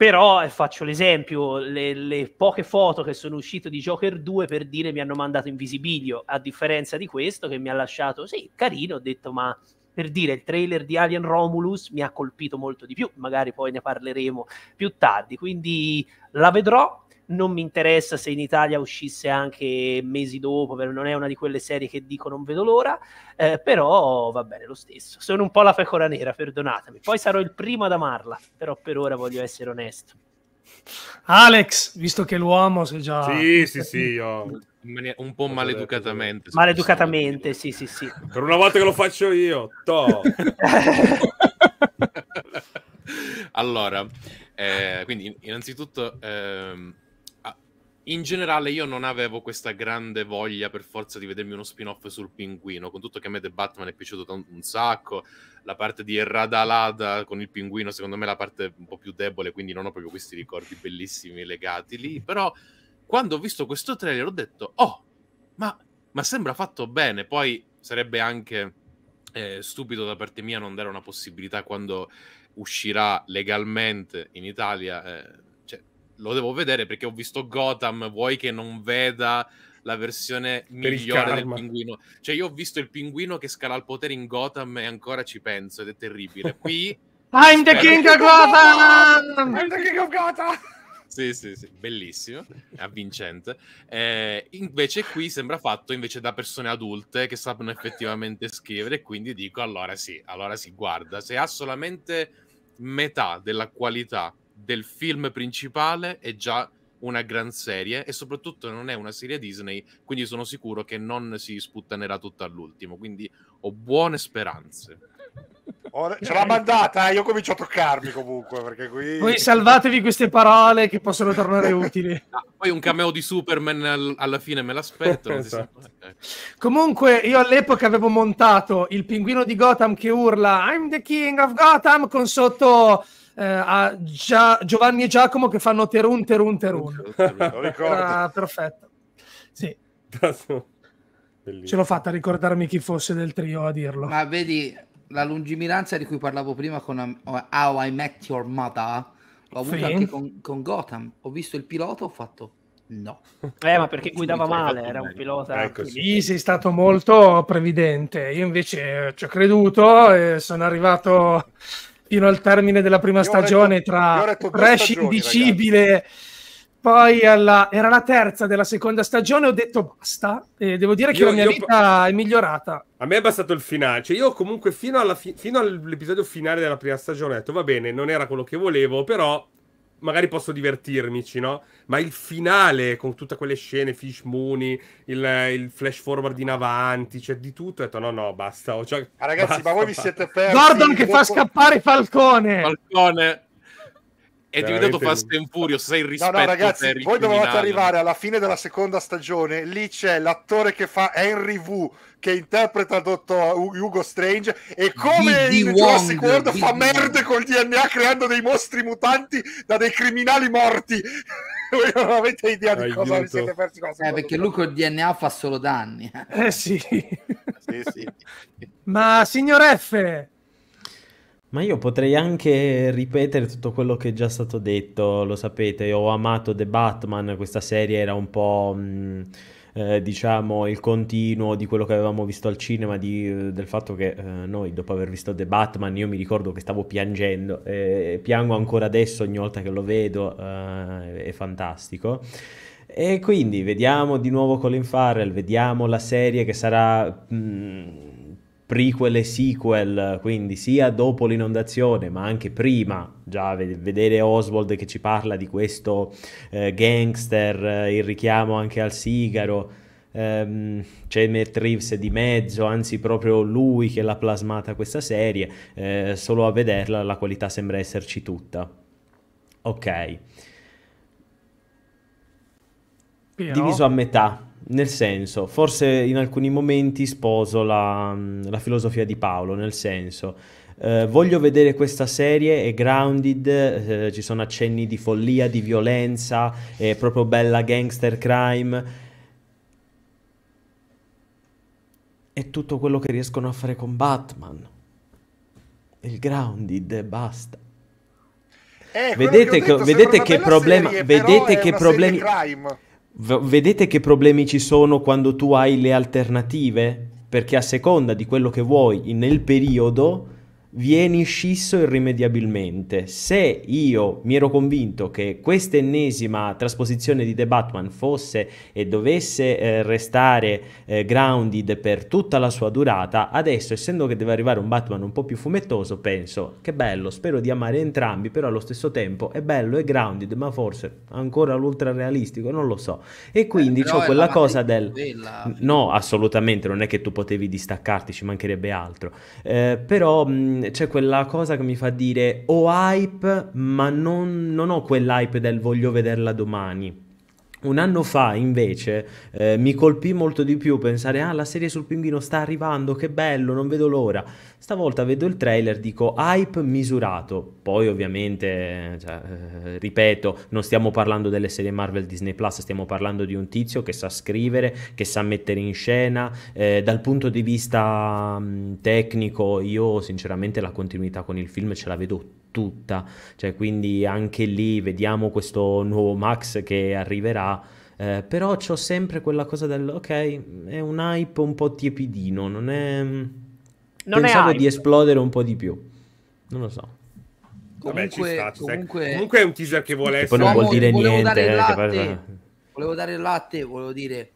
però eh, faccio l'esempio, le, le, poche foto che sono uscite di Joker 2 per dire mi hanno mandato invisibilio a differenza di questo che mi ha lasciato, sì, carino, ho detto ma per dire il trailer di Alien Romulus mi ha colpito molto di più, magari poi ne parleremo più tardi, quindi la vedrò, non mi interessa se in Italia uscisse anche mesi dopo, perché non è una di quelle serie che dico non vedo l'ora, eh, però va bene lo stesso. Sono un po' la pecora nera, perdonatemi. Poi sarò il primo ad amarla, però per ora voglio essere onesto. Alex, visto che l'uomo si è già... Sì, sì, sì, io... un po' maleducatamente. Maleducatamente, sì, sì, sì. Per una volta che lo faccio io, to. allora, eh, quindi innanzitutto... Eh, in generale io non avevo questa grande voglia per forza di vedermi uno spin-off sul pinguino, con tutto che a me The Batman è piaciuto t- un sacco, la parte di Radalada con il pinguino secondo me è la parte un po' più debole, quindi non ho proprio questi ricordi bellissimi legati lì, però quando ho visto questo trailer ho detto, oh, ma, ma sembra fatto bene, poi sarebbe anche eh, stupido da parte mia non dare una possibilità quando uscirà legalmente in Italia. Eh, lo devo vedere perché ho visto Gotham, vuoi che non veda la versione migliore del pinguino. Cioè, io ho visto il pinguino che scala il potere in Gotham e ancora ci penso ed è terribile. Qui I'm the king of Gotham! I'm the king of Gotham! Sì, sì, sì, bellissimo, avvincente. Eh, invece qui sembra fatto invece da persone adulte che sanno effettivamente scrivere, quindi dico allora sì, allora si sì, guarda, se ha solamente metà della qualità del film principale è già una gran serie e soprattutto non è una serie Disney, quindi sono sicuro che non si sputtanerà tutto all'ultimo, quindi ho buone speranze. Oh, ce l'ha mandata, eh? io comincio a toccarmi comunque perché qui... Voi salvatevi queste parole che possono tornare utili. Ah, poi un cameo di Superman al, alla fine me l'aspetto. esatto. Eh. Comunque io all'epoca avevo montato il pinguino di Gotham che urla I'm the king of Gotham con sotto eh, a Gia- Giovanni e Giacomo che fanno Terun, Terun, Terun. Lo Era ah, perfetto. Sì. Ce l'ho fatta a ricordarmi chi fosse del trio a dirlo. Ma vedi, la lungimiranza di cui parlavo prima con um, How I Met Your Mother, l'ho avuta sì. anche con, con, Gotham. Ho visto il pilota, ho fatto no. Eh, ma perché guidava male, era un pilota... Ecco, sì, sei stato molto previdente. Io invece ci ho creduto e sono arrivato fino al termine della prima stagione detto, tra trash indicibile Poi alla, era la terza della seconda stagione, ho detto basta. E devo dire che io, la mia io, vita è migliorata. A me è bastato il finale. Cioè, io comunque fino, alla fi- fino all'episodio finale della prima stagione ho detto va bene, non era quello che volevo, però magari posso divertirmici, no? Ma il finale, con tutte quelle scene, Fish Mooney, il, il, flash forward in avanti, cioè di tutto, ho detto no, no, basta. Ho già... Ah, ragazzi, basta, ma voi vi siete persi. Gordon che fa scappare Falcone! Falcone! è diventato Fast and Furious, sei rispetto No, no, ragazzi, voi dovevate arrivare alla fine della seconda stagione, lì c'è l'attore che fa Henry Wu che interpreta il dottor Hugo Strange, e come D. in Jurassic World fa merda col DNA creando dei mostri mutanti da dei criminali morti. voi non avete idea di Aiuto. cosa vi siete persi. Cosa eh, perché lui col DNA fa solo danni. Eh. eh sì. sì, sì. Ma signor F... Ma io potrei anche ripetere tutto quello che è già stato detto, lo sapete, ho amato The Batman, questa serie era un po'... Mh, mm, eh, diciamo il continuo di quello che avevamo visto al cinema, di, eh, del fatto che eh, noi dopo aver visto The Batman io mi ricordo che stavo piangendo e eh, piango ancora adesso ogni volta che lo vedo, eh, è fantastico. E quindi vediamo di nuovo Colin Farrell, vediamo la serie che sarà... Mh, mm, prequel e sequel, quindi sia dopo l'inondazione ma anche prima, già vedere Oswald che ci parla di questo eh, gangster, eh, il richiamo anche al sigaro, ehm, c'è Matt Reeves di mezzo, anzi proprio lui che l'ha plasmata questa serie, eh, solo a vederla la qualità sembra esserci tutta. Ok. Però... Diviso a metà, nel senso, forse in alcuni momenti sposo la, mm, la filosofia di Paolo, nel senso, eh, voglio vedere questa serie, è grounded, eh, ci sono accenni di follia, di violenza, è proprio bella gangster crime. È tutto quello che riescono a fare con Batman. Il grounded basta. Eh, vedete che, che, vedete che problema... Serie, vedete che problemi... Crime v- vedete che problemi ci sono quando tu hai le alternative? Perché a seconda di quello che vuoi nel periodo vieni scisso irrimediabilmente. Se io mi ero convinto che questa ennesima trasposizione di The Batman fosse e dovesse eh, restare eh, grounded per tutta la sua durata, adesso essendo che deve arrivare un Batman un po' più fumettoso, penso che bello, spero di amare entrambi, però allo stesso tempo è bello e grounded, ma forse ancora l'ultra realistico, non lo so. E quindi eh, ho quella cosa del bella. No, assolutamente, non è che tu potevi distaccarti, ci mancherebbe altro. Eh, però mh, c'è quella cosa che mi fa dire ho oh, hype, ma non, non ho quell'hype del voglio vederla domani. Un anno fa invece eh, mi colpì molto di più pensare ah la serie sul pinguino sta arrivando, che bello, non vedo l'ora. Stavolta vedo il trailer, dico hype misurato. Poi ovviamente, cioè, eh, ripeto, non stiamo parlando delle serie Marvel Disney Plus, stiamo parlando di un tizio che sa scrivere, che sa mettere in scena. Eh, dal punto di vista mh, tecnico io sinceramente la continuità con il film ce la vedo tutta, cioè quindi anche lì vediamo questo nuovo Max che arriverà, eh, però ho sempre quella cosa del ok, è un hype un po' tiepidino, non è... Mm, non Pensavo è di esplodere un po' di più, non lo so. Comunque, Vabbè, sta, comunque... comunque, è un teaser che vuole essere. Poi non vuol dire niente. Eh, volevo dare il latte, volevo dire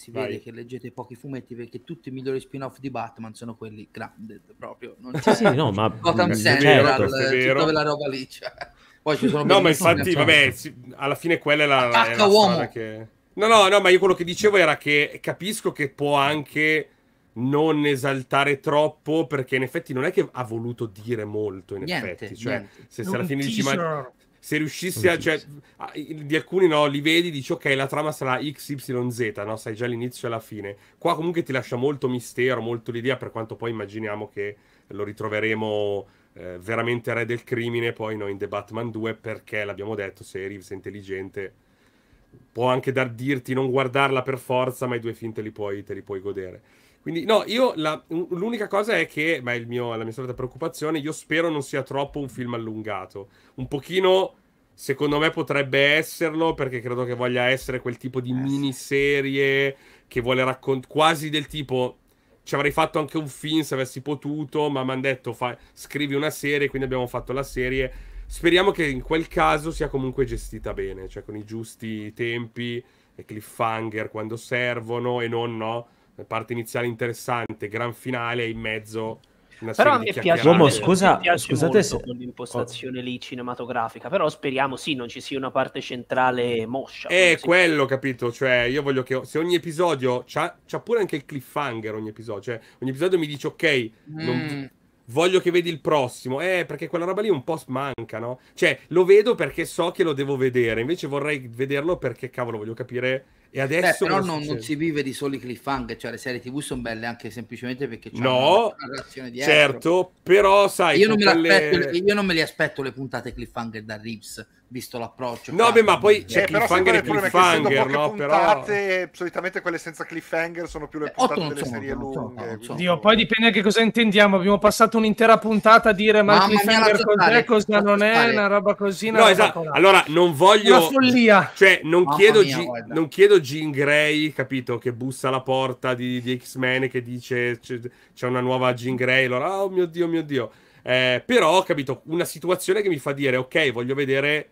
si Vai. vede che leggete pochi fumetti perché tutti i migliori spin-off di Batman sono quelli grande proprio. Non sì, sì, no, ma Gotham Central, certo, la roba lì. Cioè. Poi ci sono No, ma infatti, vabbè, sì, alla fine quella è la, è la che No, no, no, ma io quello che dicevo era che capisco che può anche non esaltare troppo perché in effetti non è che ha voluto dire molto in niente, effetti, cioè niente. se, se alla fine dici ma se riuscissi a, cioè, a, di alcuni no, li vedi, dici ok, la trama sarà XYZ, no? Sai già l'inizio e la fine. Qua comunque ti lascia molto mistero, molto l'idea, per quanto poi immaginiamo che lo ritroveremo eh, veramente re del crimine poi no, in The Batman 2, perché l'abbiamo detto, se Reeves è intelligente può anche dar, dirti non guardarla per forza, ma i due film te li puoi, te li puoi godere. Quindi, no, io la, l'unica cosa è che, ma è mio, la mia solita preoccupazione, io spero non sia troppo un film allungato. Un pochino, secondo me, potrebbe esserlo, perché credo che voglia essere quel tipo di eh, miniserie che vuole raccontare quasi del tipo. Ci avrei fatto anche un film se avessi potuto, ma mi hanno detto fa- scrivi una serie, quindi abbiamo fatto la serie. Speriamo che in quel caso sia comunque gestita bene, cioè con i giusti tempi e cliffhanger quando servono e non no parte iniziale interessante, gran finale in mezzo una però a me piace, uomo, scusa, mi piace scusate se... l'impostazione oh. lì cinematografica però speriamo sì non ci sia una parte centrale moscia è quello capito cioè io voglio che se ogni episodio c'ha, c'ha pure anche il cliffhanger ogni episodio cioè ogni episodio mi dice ok mm. non, voglio che vedi il prossimo eh perché quella roba lì un po' manca no cioè lo vedo perché so che lo devo vedere invece vorrei vederlo perché cavolo voglio capire e adesso Beh, però non, non, si vive di soli cliffhanger, cioè le serie TV sono belle anche semplicemente perché c'è no, una narrazione dietro. Certo, però sai, io non, quelle... io non, me li aspetto le puntate cliffhanger da Rips visto l'approccio. No, beh, ma poi c'è cioè, cliffhanger e cliffhanger, no? Puntate, però... solitamente quelle senza cliffhanger sono più le eh, puntate delle sono, serie lunghe. Sono, quindi... Dio, poi dipende anche cosa intendiamo. Abbiamo passato un'intera puntata a dire ma, il cliffhanger cos'è, cosa non è, una roba così. no, esatto. Allora, non voglio... Una follia. Cioè, non chiedo, mia, G... non chiedo Jean Grey, capito, che bussa alla porta di, di X-Men e che dice c'è una nuova Jean Grey. Allora, oh mio Dio, mio Dio. Eh, però, capito, una situazione che mi fa dire, ok, voglio vedere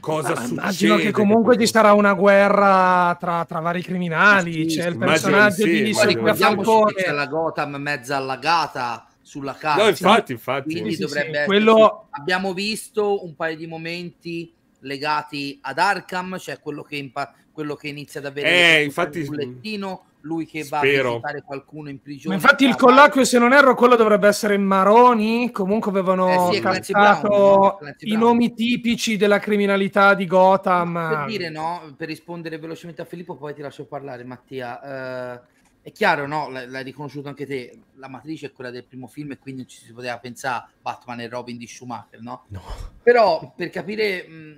cosa ah, Immagino che comunque che... ci sarà una guerra tra, tra vari criminali, sì, c'è il personaggio sì, di Silvia Falcone. C'è la Gotham mezza allagata sulla carta. No, infatti, infatti. Quindi sì, dovrebbe essere... Quello... Abbiamo visto un paio di momenti legati ad Arkham, cioè quello che, impa- quello che inizia ad avere eh, infatti... il bullettino lui che va Spero. a visitare qualcuno in prigione. Ma infatti il colloquio, se non erro, quello dovrebbe essere Maroni, comunque avevano eh sì, cantato Brown, no? i nomi tipici della criminalità di Gotham. Ma per dire no, per rispondere velocemente a Filippo, poi ti lascio parlare Mattia. Eh, è chiaro, no? L- l'hai riconosciuto anche te, la matrice è quella del primo film e quindi non ci si poteva pensare Batman e Robin di Schumacher, no? no. Però per capire... Mh,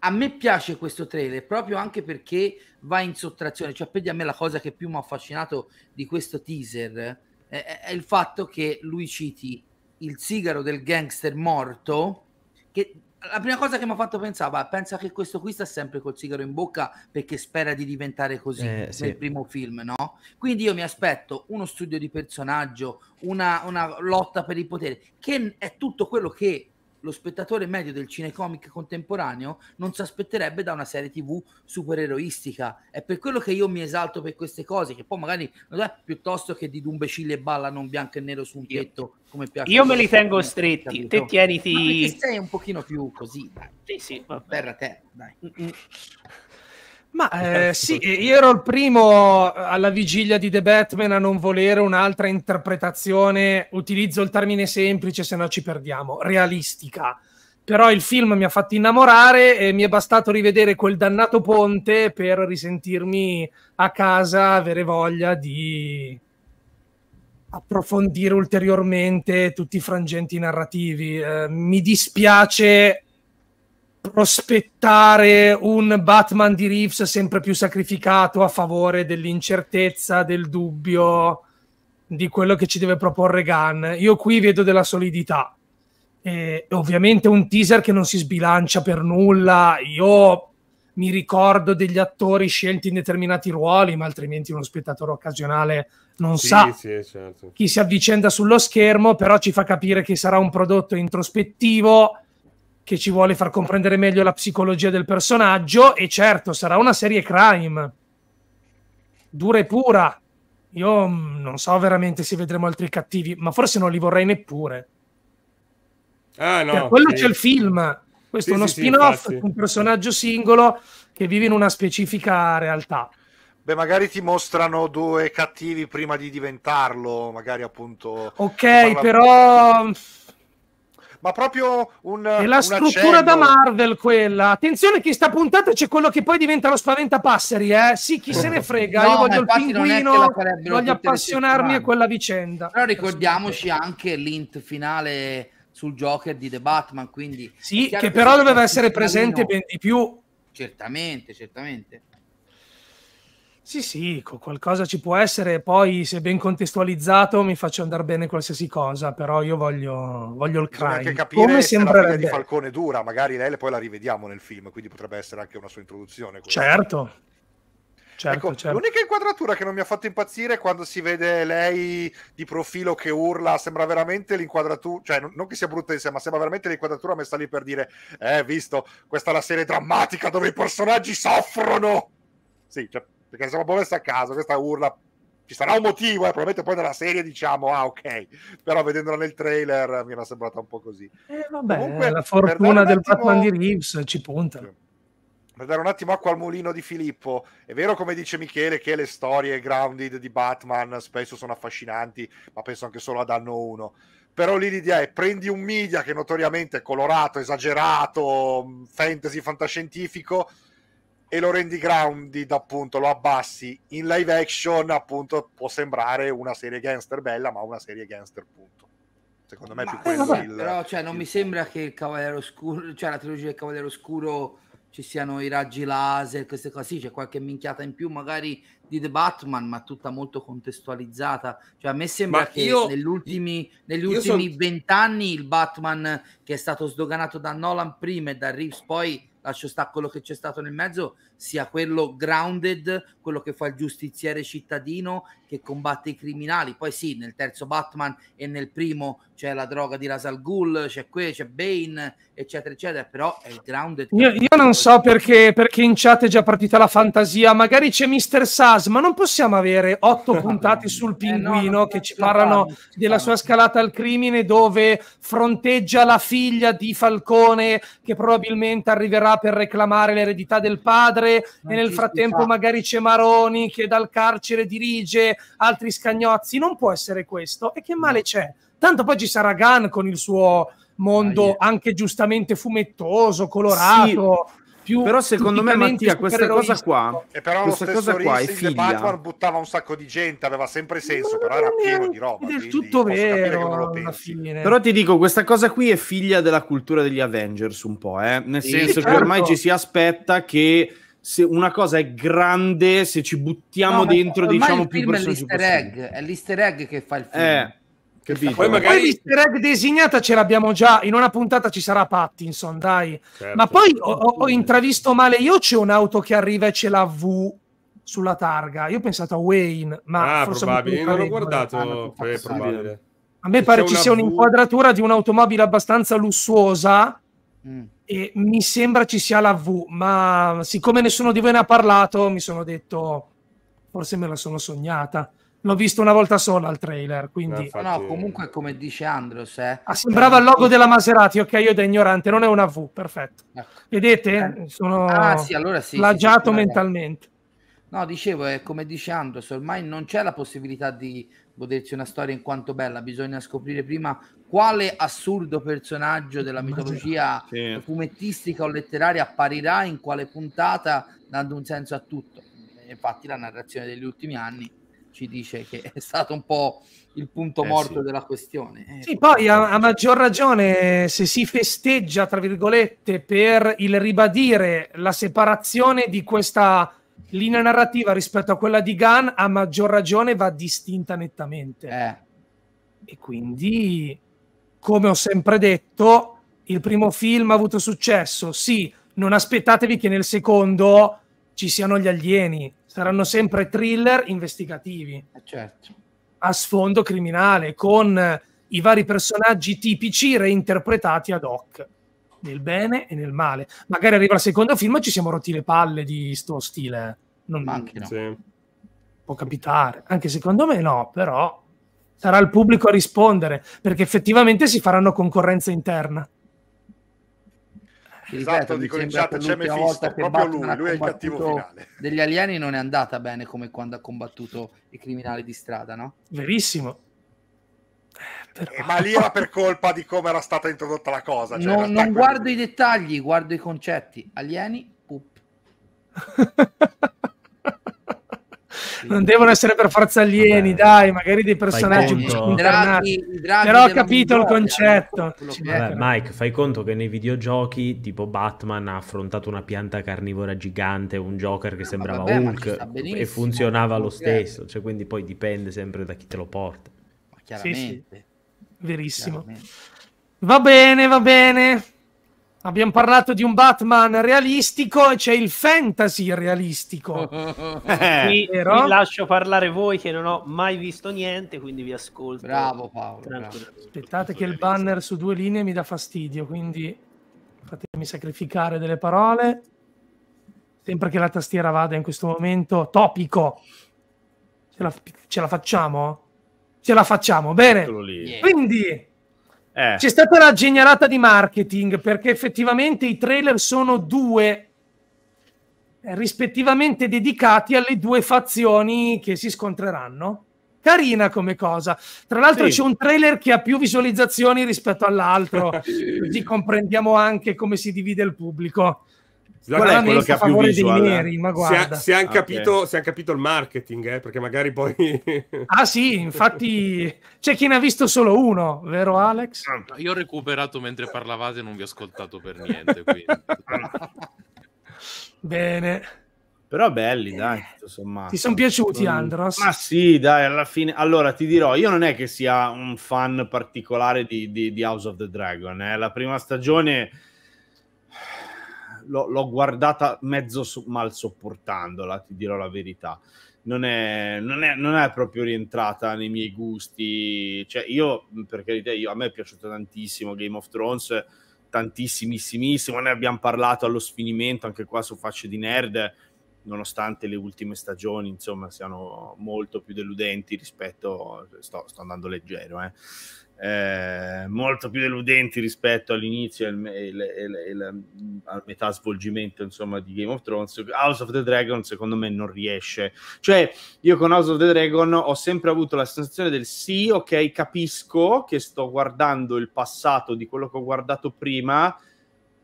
a me piace questo trailer proprio anche perché va in sottrazione, cioè per a me la cosa che più mi ha affascinato di questo teaser eh, è, è il fatto che lui citi il sigaro del gangster morto che la prima cosa che mi ha fatto pensare, va, pensa che questo qui sta sempre col sigaro in bocca perché spera di diventare così eh, nel primo film, no? Quindi io mi aspetto uno studio di personaggio, una, una lotta per il potere, che è tutto quello che lo spettatore medio del cinecomic contemporaneo non si aspetterebbe da una serie tv supereroistica. È per quello che io mi esalto per queste cose, che poi magari è, piuttosto che di Dumbecille e balla non bianco e nero su un tetto come piace. Io me li tengo stretti, te tieniti... Ma sei un pochino più così, dai. Sì, sì, terra terra, dai. Mm, mm. Ma eh, sì, io ero il primo eh, alla vigilia di The Batman a non volere un'altra interpretazione, utilizzo il termine semplice se no ci perdiamo, realistica. Però il film mi ha fatto innamorare e mi è bastato rivedere quel dannato ponte per risentirmi a casa, avere voglia di approfondire ulteriormente tutti i frangenti narrativi. Eh, mi dispiace prospettare un Batman di Reeves sempre più sacrificato a favore dell'incertezza, del dubbio, di quello che ci deve proporre Gunn. Io qui vedo della solidità. E ovviamente un teaser che non si sbilancia per nulla. Io mi ricordo degli attori scelti in determinati ruoli, ma altrimenti uno spettatore occasionale non sì, sa sì, certo. chi si avvicenda sullo schermo, però ci fa capire che sarà un prodotto introspettivo che ci vuole far comprendere meglio la psicologia del personaggio e certo sarà una serie crime, dura e pura. Io mm, non so veramente se vedremo altri cattivi, ma forse non li vorrei neppure. Ah, no, per cioè, quello okay. c'è il film. Questo sì, è uno sì, spin-off sì, un personaggio singolo che vive in una specifica realtà. Beh, magari ti mostrano due cattivi prima di diventarlo, magari appunto. Ok, però ma proprio un. È la un struttura accenno. da Marvel quella. Attenzione, che sta puntata c'è quello che poi diventa lo spaventapasseri, eh? Sì, chi se ne frega. No, Io voglio il pinguino, voglio appassionarmi a quella vicenda. Però ricordiamoci anche l'int finale sul Joker di The Batman. Quindi sì, che però doveva essere presente ben di più. Certamente, certamente. Sì, sì, qualcosa ci può essere, poi se ben contestualizzato mi faccio andare bene qualsiasi cosa, però io voglio, voglio il crime. Anche capire Come se la figlia di Falcone dura, magari lei poi la rivediamo nel film, quindi potrebbe essere anche una sua introduzione. Quella. Certo. Certo, ecco, certo. L'unica inquadratura che non mi ha fatto impazzire è quando si vede lei di profilo che urla, sembra veramente l'inquadratura, cioè non che sia brutta di sé, ma sembra veramente l'inquadratura messa lì per dire, eh, visto, questa è la serie drammatica dove i personaggi soffrono. Sì, cioè perché siamo proprio messi a caso, questa urla ci sarà un motivo, eh, probabilmente poi nella serie diciamo ah ok, però vedendola nel trailer mi era sembrata un po' così. Eh, vabbè, Comunque, la fortuna del attimo... Batman di Reeves ci punta. Per dare un attimo acqua al mulino di Filippo, è vero come dice Michele che le storie grounded di Batman spesso sono affascinanti, ma penso anche solo ad anno 1 però lì l'idea è prendi un media che notoriamente è colorato, esagerato, mm, fantasy, fantascientifico e lo rendi grounded, appunto, lo abbassi in live action, appunto, può sembrare una serie gangster bella, ma una serie gangster, punto. Secondo me è più quello eh, vabbè, il, Però, cioè, non il... mi sembra che il Cavaliere Oscuro, cioè la trilogia del Cavaliere Oscuro ci siano i raggi laser, queste cose, sì, c'è qualche minchiata in più magari di The Batman, ma tutta molto contestualizzata. Cioè, a me sembra ma che io, negli ultimi, negli ultimi vent'anni il Batman che è stato sdoganato da Nolan prima e da Reeves poi lascio stare quello che c'è stato nel mezzo sia quello grounded, quello che fa il giustiziere cittadino che combatte i criminali. Poi sì, nel terzo Batman e nel primo c'è la droga di Rasal Ghul, c'è qui, c'è Bane, eccetera, eccetera, però è il grounded. Io, io non so perché, perché, in chat è già partita la fantasia, magari c'è Mr. Sas, ma non possiamo avere otto puntate sul pinguino eh no, che ci parlano fanno, della sua scalata al crimine dove fronteggia la figlia di Falcone che probabilmente arriverà per reclamare l'eredità del padre giocare e nel frattempo magari c'è Maroni che dal carcere dirige altri scagnozzi, non può essere questo e che male c'è? Tanto poi ci sarà Gunn con il suo mondo ah, yeah. anche giustamente fumettoso, colorato. Sì però secondo me Mattia questa cosa qua e però questa lo stesso cosa è figlia Batman buttava un sacco di gente aveva sempre senso però era pieno di roba è tutto vero però ti dico questa cosa qui è figlia della cultura degli Avengers un po' eh? nel sì, senso certo. che ormai ci si aspetta che se una cosa è grande, se ci buttiamo no, dentro, diciamo più persone. È l'easter, egg, è l'easter egg che fa il film. Eh, Poi, magari... poi l'easter egg designata ce l'abbiamo già, in una puntata ci sarà Pattinson, dai. Certo. Ma poi ho, ho, intravisto male io, c'è un'auto che arriva e ce l'ha V sulla targa. Io ho pensato a Wayne, ma ah, forse probabile. non l'ho guardato, è probabile. A me pare ci sia v... un'inquadratura di un'automobile abbastanza lussuosa. Mm e mi sembra ci sia la V, ma siccome nessuno di voi ne ha parlato, mi sono detto forse me la sono sognata. L'ho visto una volta sola al trailer, quindi... Eh, infatti... No, comunque come dice Andros... Eh. Ah, sembrava il logo della Maserati, ok, io da ignorante, non è una V, perfetto. Ecco. Vedete? Eh. Sono ah, sì, allora sì, plagiato sì, mentalmente. No, dicevo, è come dice Andros, ormai non c'è la possibilità di goderci una storia in quanto bella, bisogna scoprire prima quale assurdo personaggio della mitologia sì. fumettistica o letteraria apparirà in quale puntata dando un senso a tutto. Infatti la narrazione degli ultimi anni ci dice che è stato un po' il punto eh, morto sì. della questione. Eh, sì, poi a, a, maggior ragione se si festeggia, tra virgolette, per il ribadire la separazione di questa linea narrativa rispetto a quella di Gunn, a maggior ragione va distinta nettamente. Eh. E quindi come ho sempre detto, il primo film ha avuto successo, sì, non aspettatevi che nel secondo ci siano gli alieni, saranno sempre thriller investigativi. Eh, certo. A sfondo criminale, con eh, i vari personaggi tipici reinterpretati ad hoc, nel bene e nel male. Magari arriva il secondo film e ci siamo rotti le palle di sto stile. Eh. Non manchi, Sì. Può capitare, anche secondo me no, però Sarà il pubblico a rispondere, perché effettivamente si faranno concorrenza interna. Esatto, ripeto, dico in chat c'è Mephisto, proprio Batman lui, lui è il cattivo finale. Degli alieni non è andata bene come quando ha combattuto i criminali di strada, no? Verissimo. Eh, però... Eh, ma lì era per colpa di come era stata introdotta la cosa. Cioè non, non guardo i dettagli, guardo i concetti. Alieni, pup. non devono essere per forza alieni, Vabbè. dai, magari dei personaggi più sconternati. Però ho capito il concetto. Vabbè, Mike, fai conto che nei videogiochi tipo Batman ha affrontato una pianta carnivora gigante, un Joker che ah, sembrava Vabbè, Hulk e funzionava lo stesso, cioè, quindi poi dipende sempre da chi te lo porta. Ma chiaramente. Sì, sì. Verissimo. Chiaramente. Va bene, va bene. Abbiamo parlato di un Batman realistico e c'è il fantasy realistico. eh, vi, lascio parlare voi che non ho mai visto niente, quindi vi ascolto. Bravo Paolo. Bravo. Aspettate che il banner su due linee mi dà fastidio, quindi fatemi sacrificare delle parole. Sempre che la tastiera vada in questo momento. Topico. Ce la, ce la facciamo? Ce la facciamo, bene. Quindi eh. C'è stata la genialata di marketing perché effettivamente i trailer sono due eh, rispettivamente dedicati alle due fazioni che si scontreranno. Carina come cosa. Tra l'altro sì. c'è un trailer che ha più visualizzazioni rispetto all'altro, così comprendiamo anche come si divide il pubblico. Bisogna Qual è quello che ha più visual, dei neri, ma guarda. Si, hanno ah, capito, okay. si han capito il marketing, eh? perché magari poi... ah sì, infatti c'è chi ne ha visto solo uno, vero Alex? Io ho recuperato mentre parlavate e non vi ho ascoltato per niente. Bene. Però belli, dai, eh, Ti sono piaciuti, mm. Andros? Ma sì, dai, alla fine... Allora, ti dirò, io non è che sia un fan particolare di, di, di House of the Dragon. Eh. La prima stagione l'ho, l'ho guardata mezzo so- mal sopportandola, ti dirò la verità. Non è, non, è, non è, proprio rientrata nei miei gusti. Cioè, io, per carità, io, a me è piaciuto tantissimo Game of Thrones, tantissimissimo. Ne abbiamo parlato allo sfinimento, anche qua su Facce di Nerd, nonostante le ultime stagioni, insomma, siano molto più deludenti rispetto... Sto, sto andando leggero, eh eh, molto più deludenti rispetto all'inizio e, a mm, metà svolgimento insomma di Game of Thrones House of the Dragon secondo me non riesce cioè io con House of the Dragon ho sempre avuto la sensazione del sì ok capisco che sto guardando il passato di quello che ho guardato prima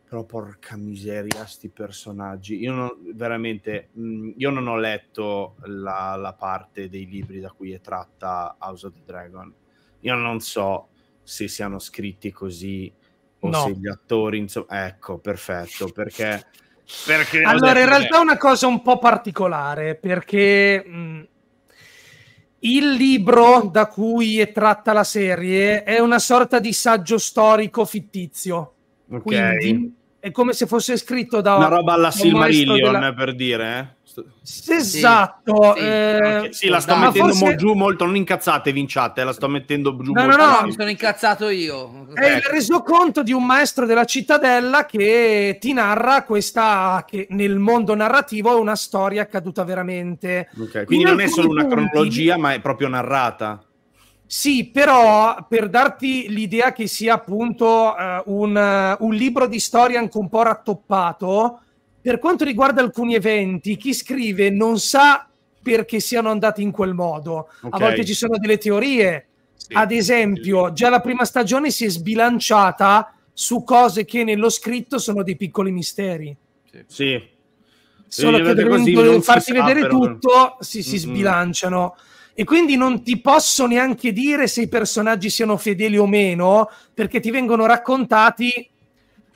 però porca miseria sti personaggi io non, veramente mm, io non ho letto la, la parte dei libri da cui è tratta House of the Dragon io non so se siano scritti così o no. se gli attori, insomma, ecco, perfetto, perché... perché allora, in realtà è una cosa un po' particolare, perché mh, mm, il libro da cui è tratta la serie è una sorta di saggio storico fittizio. Ok. Quindi è come se fosse scritto da... Una roba alla Silmarillion, della... per dire, eh? Esatto, sì, eh, sì la sto mettendo forse... giù molto. Non incazzate, vinciate, la sto mettendo giù. No, no, no, mi sono incazzato io. È il ecco. resoconto di un maestro della cittadella che ti narra questa che nel mondo narrativo è una storia accaduta veramente. Okay, quindi in non è solo una cronologia, ma è proprio narrata. Sì, però per darti l'idea che sia appunto uh, un, uh, un libro di storia anche un po' rattoppato per quanto riguarda alcuni eventi, chi scrive non sa perché siano andati in quel modo. Okay. A volte ci sono delle teorie. Sì. Ad esempio, già la prima stagione si è sbilanciata su cose che nello scritto sono dei piccoli misteri. Sì. sì. Solo che devono farti vedere però... tutto, si, si mm-hmm. sbilanciano. E quindi non ti posso neanche dire se i personaggi siano fedeli o meno, perché ti vengono raccontati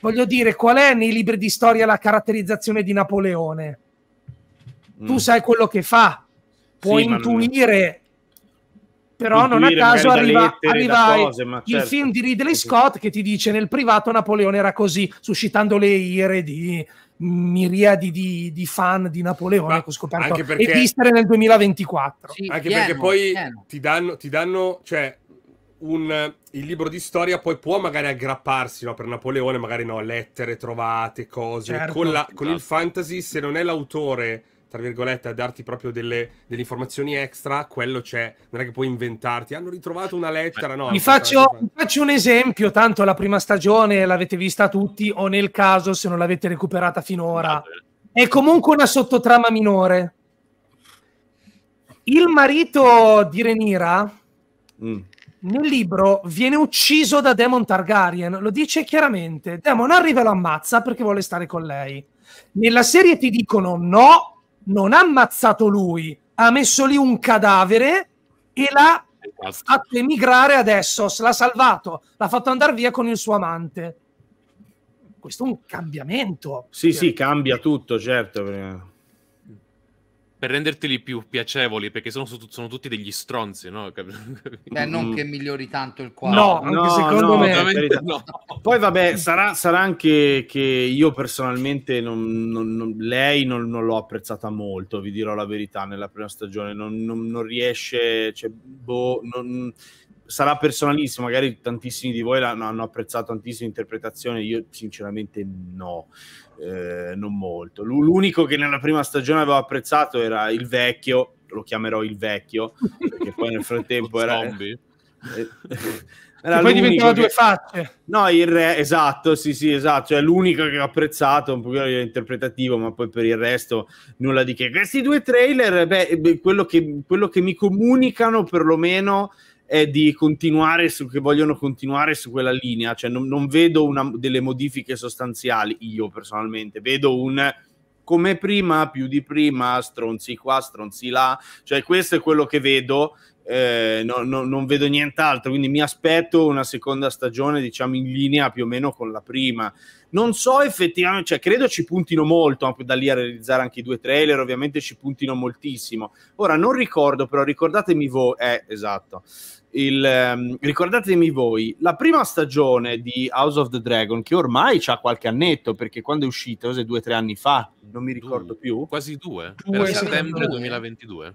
voglio dire, qual è nei libri di storia la caratterizzazione di Napoleone? Mm. Tu sai quello che fa, puoi sì, intuire, però intuire, non a caso arriva, lettere, arriva cose, il certo. film di Ridley Scott che ti dice nel privato Napoleone era così, suscitando le ire di miriadi di, di fan di Napoleone Ma che ho scoperto perché, esistere nel 2024. Sì, anche pieno, perché poi ti danno, ti danno cioè, un, il libro di storia poi può magari aggrapparsi no? per Napoleone, magari no, lettere trovate, cose. Certo, con, la, con il esatto. fantasy, se non è l'autore, tra virgolette, a darti proprio delle, delle informazioni extra, quello c'è, non è che puoi inventarti. Hanno ritrovato una lettera, no? Vi faccio, faccio un esempio, tanto la prima stagione l'avete vista tutti, o nel caso, se non l'avete recuperata finora, esatto, eh. è comunque una sottotrama minore. Il marito di Renira... Mm nel libro viene ucciso da Demon Targaryen, lo dice chiaramente. Demon arriva e lo ammazza perché vuole stare con lei. Nella serie ti dicono no, non ha ammazzato lui, ha messo lì un cadavere e l'ha esatto. fatto emigrare adesso, se l'ha salvato, l'ha fatto andare via con il suo amante. Questo è un cambiamento. Sì, sì, cioè cambia tutto, certo per renderteli più piacevoli, perché sono, sono tutti degli stronzi, no? Beh, non mm. che migliori tanto il quadro. No, no secondo no, me... No. Poi vabbè, sarà, sarà, anche che io personalmente non, non, non, lei non, l'ho apprezzata molto, vi dirò la verità, nella prima stagione. Non, riesce... Cioè, boh, sarà personalissimo, magari tantissimi di voi l'hanno apprezzato tantissimo l'interpretazione, io sinceramente no. Eh, non molto. L'unico che nella prima stagione avevo apprezzato era il vecchio, lo chiamerò il vecchio, perché poi nel frattempo era... Zombie. Era poi diventava due facce. No, il re, esatto, sì, sì, esatto. Cioè, l'unico che ho apprezzato, un pochino interpretativo, ma poi per il resto nulla di che. Questi due trailer, beh, quello che, quello che mi comunicano perlomeno è di continuare su che vogliono continuare su quella linea, cioè non, non vedo una, delle modifiche sostanziali io personalmente, vedo un come prima, più di prima, stronzi qua, stronzi là, cioè questo è quello che vedo, eh, no, no, non vedo nient'altro, quindi mi aspetto una seconda stagione, diciamo, in linea più o meno con la prima. Non so effettivamente, cioè, credo ci puntino molto, da lì a realizzare anche i due trailer, ovviamente ci puntino moltissimo. Ora, non ricordo, però ricordatemi voi, eh, esatto il, um, ricordatemi voi, la prima stagione di House of the Dragon, che ormai ha qualche annetto, perché quando è uscita, cos'è, due o tre anni fa, non mi ricordo due, più. Quasi due, due era settembre 2022.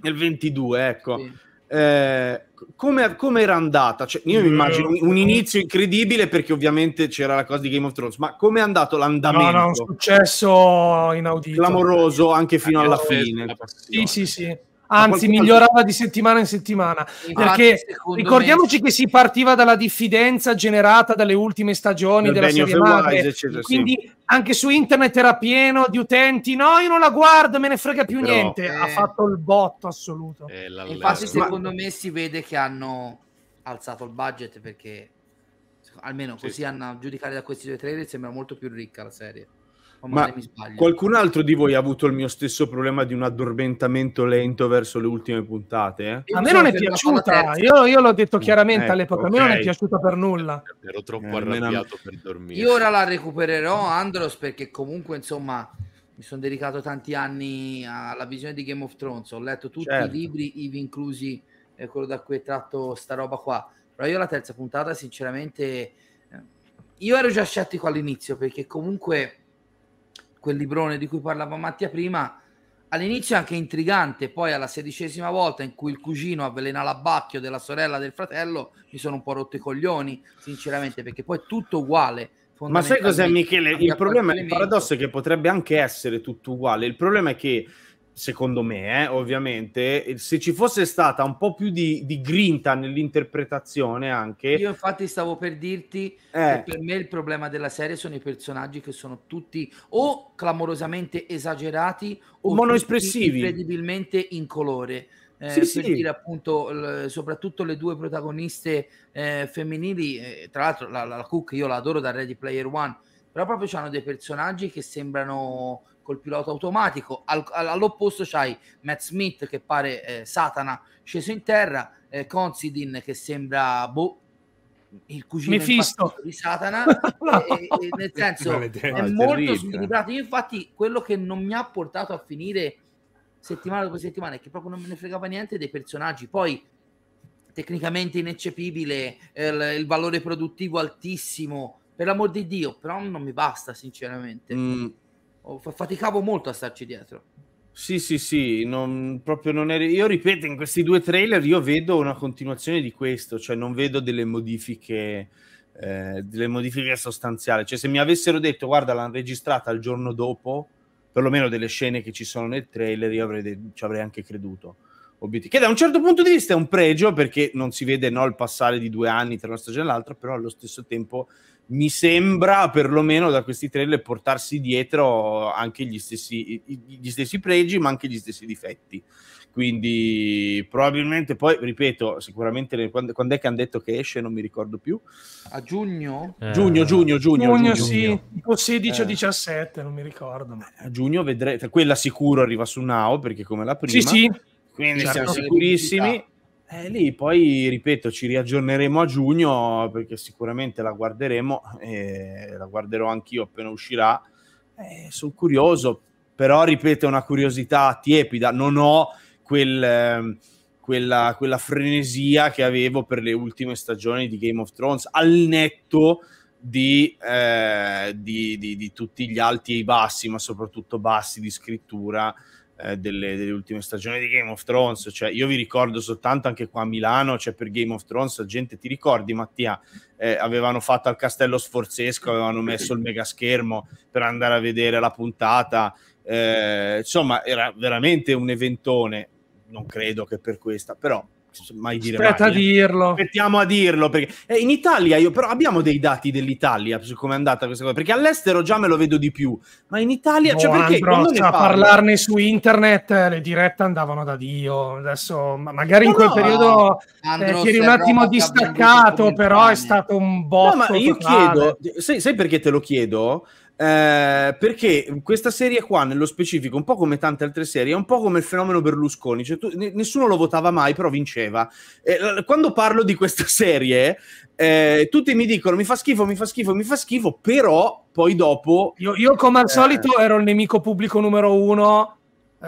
Nel 22, ecco. Sì. Eh, come, come, era andata? Cioè, io mi immagino un inizio incredibile perché ovviamente c'era la cosa di Game of Thrones, ma come è andato l'andamento? No, no, un successo inaudito. Clamoroso anche fino anche alla fine. Sì, sì, sì. Cioè, Anzi, migliorava di settimana in settimana. Infatti, perché ricordiamoci me... che si partiva dalla diffidenza generata dalle ultime stagioni Del della serie madre. Quindi sì. anche su internet era pieno di utenti. No, io non la guardo, me ne frega più Però, niente. Eh... Ha fatto il botto assoluto. Eh, eh Infatti, secondo me si vede che hanno alzato il budget perché almeno sì. così hanno a giudicare da questi due trailer sembra molto più ricca la serie ma qualcun altro di voi ha avuto il mio stesso problema di un addormentamento lento verso le ultime puntate? Eh? A me non è piaciuta, io, io l'ho detto mm, chiaramente ecco, all'epoca, okay. a me non è piaciuta per nulla. Ero troppo eh, arrabbiato per dormire. Io ora la recupererò, Andros, perché comunque insomma mi sono dedicato tanti anni alla visione di Game of Thrones, ho letto tutti certo. i libri, ivi inclusi eh, quello da cui è tratto sta roba qua. Però io la terza puntata, sinceramente, eh, io ero già scettico all'inizio perché comunque quel librone di cui parlava Mattia prima, all'inizio è anche intrigante, poi alla sedicesima volta in cui il cugino avvelena l'abbacchio della sorella del fratello, mi sono un po' rotto i coglioni, sinceramente, perché poi è tutto uguale. Ma sai cos'è Michele? Il problema, il paradosso è che potrebbe anche essere tutto uguale, il problema è che secondo me, eh, ovviamente, se ci fosse stata un po' più di, di, grinta nell'interpretazione anche... Io infatti stavo per dirti eh. che per me il problema della serie sono i personaggi che sono tutti o clamorosamente esagerati o monoespressivi, incredibilmente incolore. Eh, sì, per sì. dire appunto l- soprattutto le due protagoniste eh, femminili, eh, tra l'altro la, la, la Cook io la adoro da Ready Player One, però proprio hanno dei personaggi che sembrano col pilota automatico, Al, all'opposto c'hai Matt Smith che pare eh, Satana sceso in terra, eh, Considine che sembra boh, il cugino di Satana, no. e, e, nel senso è, molto squilibrato. infatti quello che non mi ha portato a finire settimana dopo settimana è che proprio non me ne fregava niente dei personaggi. Poi tecnicamente ineccepibile, eh, il, il valore produttivo altissimo, per l'amor di Dio, però non mi basta sinceramente. Mm. Oh, faticavo molto a starci dietro. Sì, sì, sì, non, proprio non è... Io ripeto, in questi due trailer io vedo una continuazione di questo, cioè non vedo delle modifiche, eh, delle modifiche sostanziali. Cioè se mi avessero detto, guarda, l'hanno registrata il giorno dopo, perlomeno delle scene che ci sono nel trailer, io avrei, ci avrei anche creduto. Che da un certo punto di vista è un pregio perché non si vede no, il passare di due anni tra una stagione e l'altra, però allo stesso tempo mi sembra perlomeno da questi trailer portarsi dietro anche gli stessi, gli stessi pregi ma anche gli stessi difetti quindi probabilmente poi ripeto sicuramente quando, quando, è che hanno detto che esce non mi ricordo più a giugno eh. giugno giugno giugno giugno, giugno sì o 16 eh. o 17 non mi ricordo ma. Eh, a giugno vedrete quella sicuro arriva su Now perché come la prima sì sì quindi certo. siamo sicurissimi eh, lì poi, ripeto, ci riaggiorneremo a giugno perché sicuramente la guarderemo e la guarderò anch'io appena uscirà. Eh, sono curioso, però ripeto, è una curiosità tiepida, non ho quel, eh, quella, quella, frenesia che avevo per le ultime stagioni di Game of Thrones, al netto di, eh, di, di, di tutti gli alti e i bassi, ma soprattutto bassi di scrittura eh, delle, delle, ultime stagioni di Game of Thrones. Cioè, io vi ricordo soltanto anche qua a Milano, cioè per Game of Thrones, la gente, ti ricordi Mattia? Eh, avevano fatto al Castello Sforzesco, avevano messo il megaschermo per andare a vedere la puntata. Eh, insomma, era veramente un eventone. Non credo che per questa, però mai dire Aspetta mai, a eh. dirlo. Aspettiamo a dirlo. Perché... Eh, in Italia io però abbiamo dei dati dell'Italia su come è andata questa cosa, perché all'estero già me lo vedo di più, ma in Italia... No, cioè perché Ambro, a parlarne su internet eh, le dirette andavano da Dio, adesso ma magari no, in quel no, periodo eh, eri un attimo distaccato, però è stato un botto. No, ma io totale. chiedo, sai, sai perché te lo chiedo? Eh, perché questa serie qua, nello specifico, un po' come tante altre serie, è un po' come il fenomeno Berlusconi, cioè tu, ne, nessuno lo votava mai, però vinceva. Eh, quando parlo di questa serie, eh, tutti mi dicono mi fa schifo, mi fa schifo, mi fa schifo, però poi dopo... Io, io come al eh. solito ero il nemico pubblico numero uno. Eh,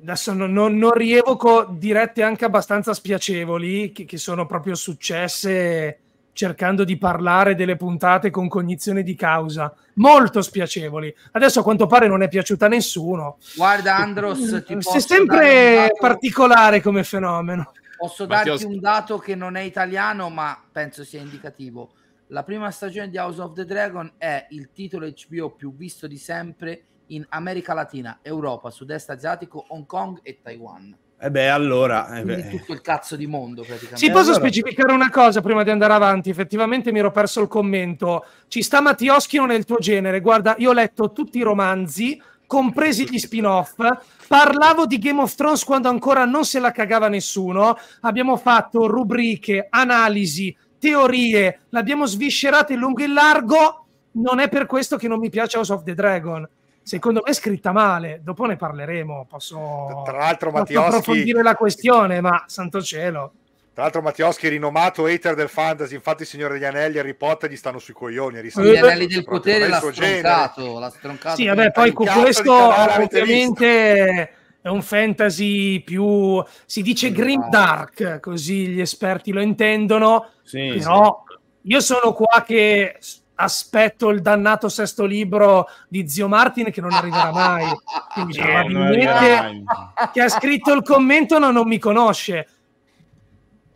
adesso non, non, non, rievoco dirette anche abbastanza spiacevoli che, che sono proprio successe cercando di parlare delle puntate con cognizione di causa, molto spiacevoli. Adesso a quanto pare non è piaciuta a nessuno. Guarda Andros, mm, ti sei sempre particolare come fenomeno. Posso Mattia... darti un dato che non è italiano, ma penso sia indicativo. La prima stagione di House of the Dragon è il titolo HBO più visto di sempre in America Latina, Europa, Sud-Est Asiatico, Hong Kong e Taiwan. E eh beh, allora... Eh beh. Tutto il cazzo di mondo praticamente. Sì, posso allora... specificare una cosa prima di andare avanti? Effettivamente mi ero perso il commento. Ci sta Mattioschi non è tuo genere. Guarda, io ho letto tutti i romanzi, compresi gli spin-off. Parlavo di Game of Thrones quando ancora non se la cagava nessuno. Abbiamo fatto rubriche, analisi, teorie, l'abbiamo sviscerata in lungo e in largo. Non è per questo che non mi piace House of the Dragon secondo me è scritta male, dopo ne parleremo, posso, Tra l'altro, Mattioschi, approfondire la questione, ma santo cielo. Tra l'altro Mattioschi è rinomato hater del fantasy, infatti il Signore degli Anelli e Harry Potter gli stanno sui coglioni. Gli Anelli del Potere l'ha stroncato, l'ha stroncato. Sì, vabbè, poi con questo ovviamente è un fantasy più si dice green dark così gli esperti lo intendono sì, però sì. io sono qua che aspetto il dannato sesto libro di zio Martin che non arriverà mai. Quindi eh, probabilmente chi ha scritto il commento no, non mi conosce.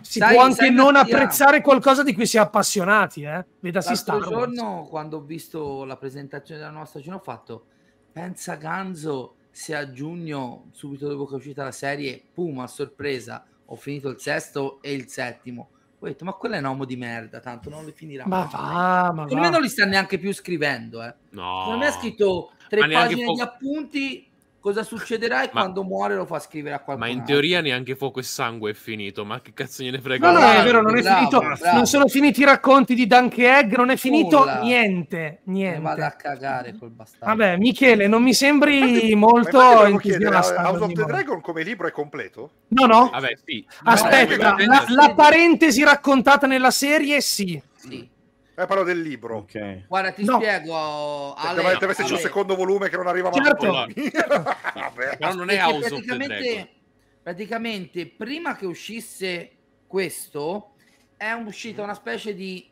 Si sai, può anche non Mattia, apprezzare qualcosa di cui si è appassionati, eh? Vedasi Star Wars. giorno, quando ho visto la presentazione della nostra stagione, ho fatto pensa Ganzo se a giugno, subito dopo che è uscita la serie, pum, a sorpresa, ho finito il sesto e il settimo ho detto, ma quello è un uomo di merda, tanto non le finirà. Ma va, ma Secondo va. non li sta neanche più scrivendo, eh. No. Non me ha scritto tre pagine po- di appunti cosa succederà e ma, quando muore lo fa scrivere a qualcuno. Ma in teoria neanche fuoco e sangue è finito, ma che cazzo gliene frega? No, no, è vero, non è bravo, finito, bravo. non sono finiti i racconti di Dunky Egg, non è finito Nulla. niente, niente. Ne vado a cagare col bastardo. Vabbè, Michele, non mi sembri ma molto entusiasta. House of the Dragon come libro è completo? No, no. Vabbè, sì. Aspetta, no, la, la parentesi raccontata nella serie sì. Sì. Eh, parlo del libro. Okay. Guarda, ti no. spiego. Ale, deve, deve esserci un secondo volume che non arrivava certo. mai. Però non è House praticamente, praticamente, prima che uscisse questo, è uscita una specie di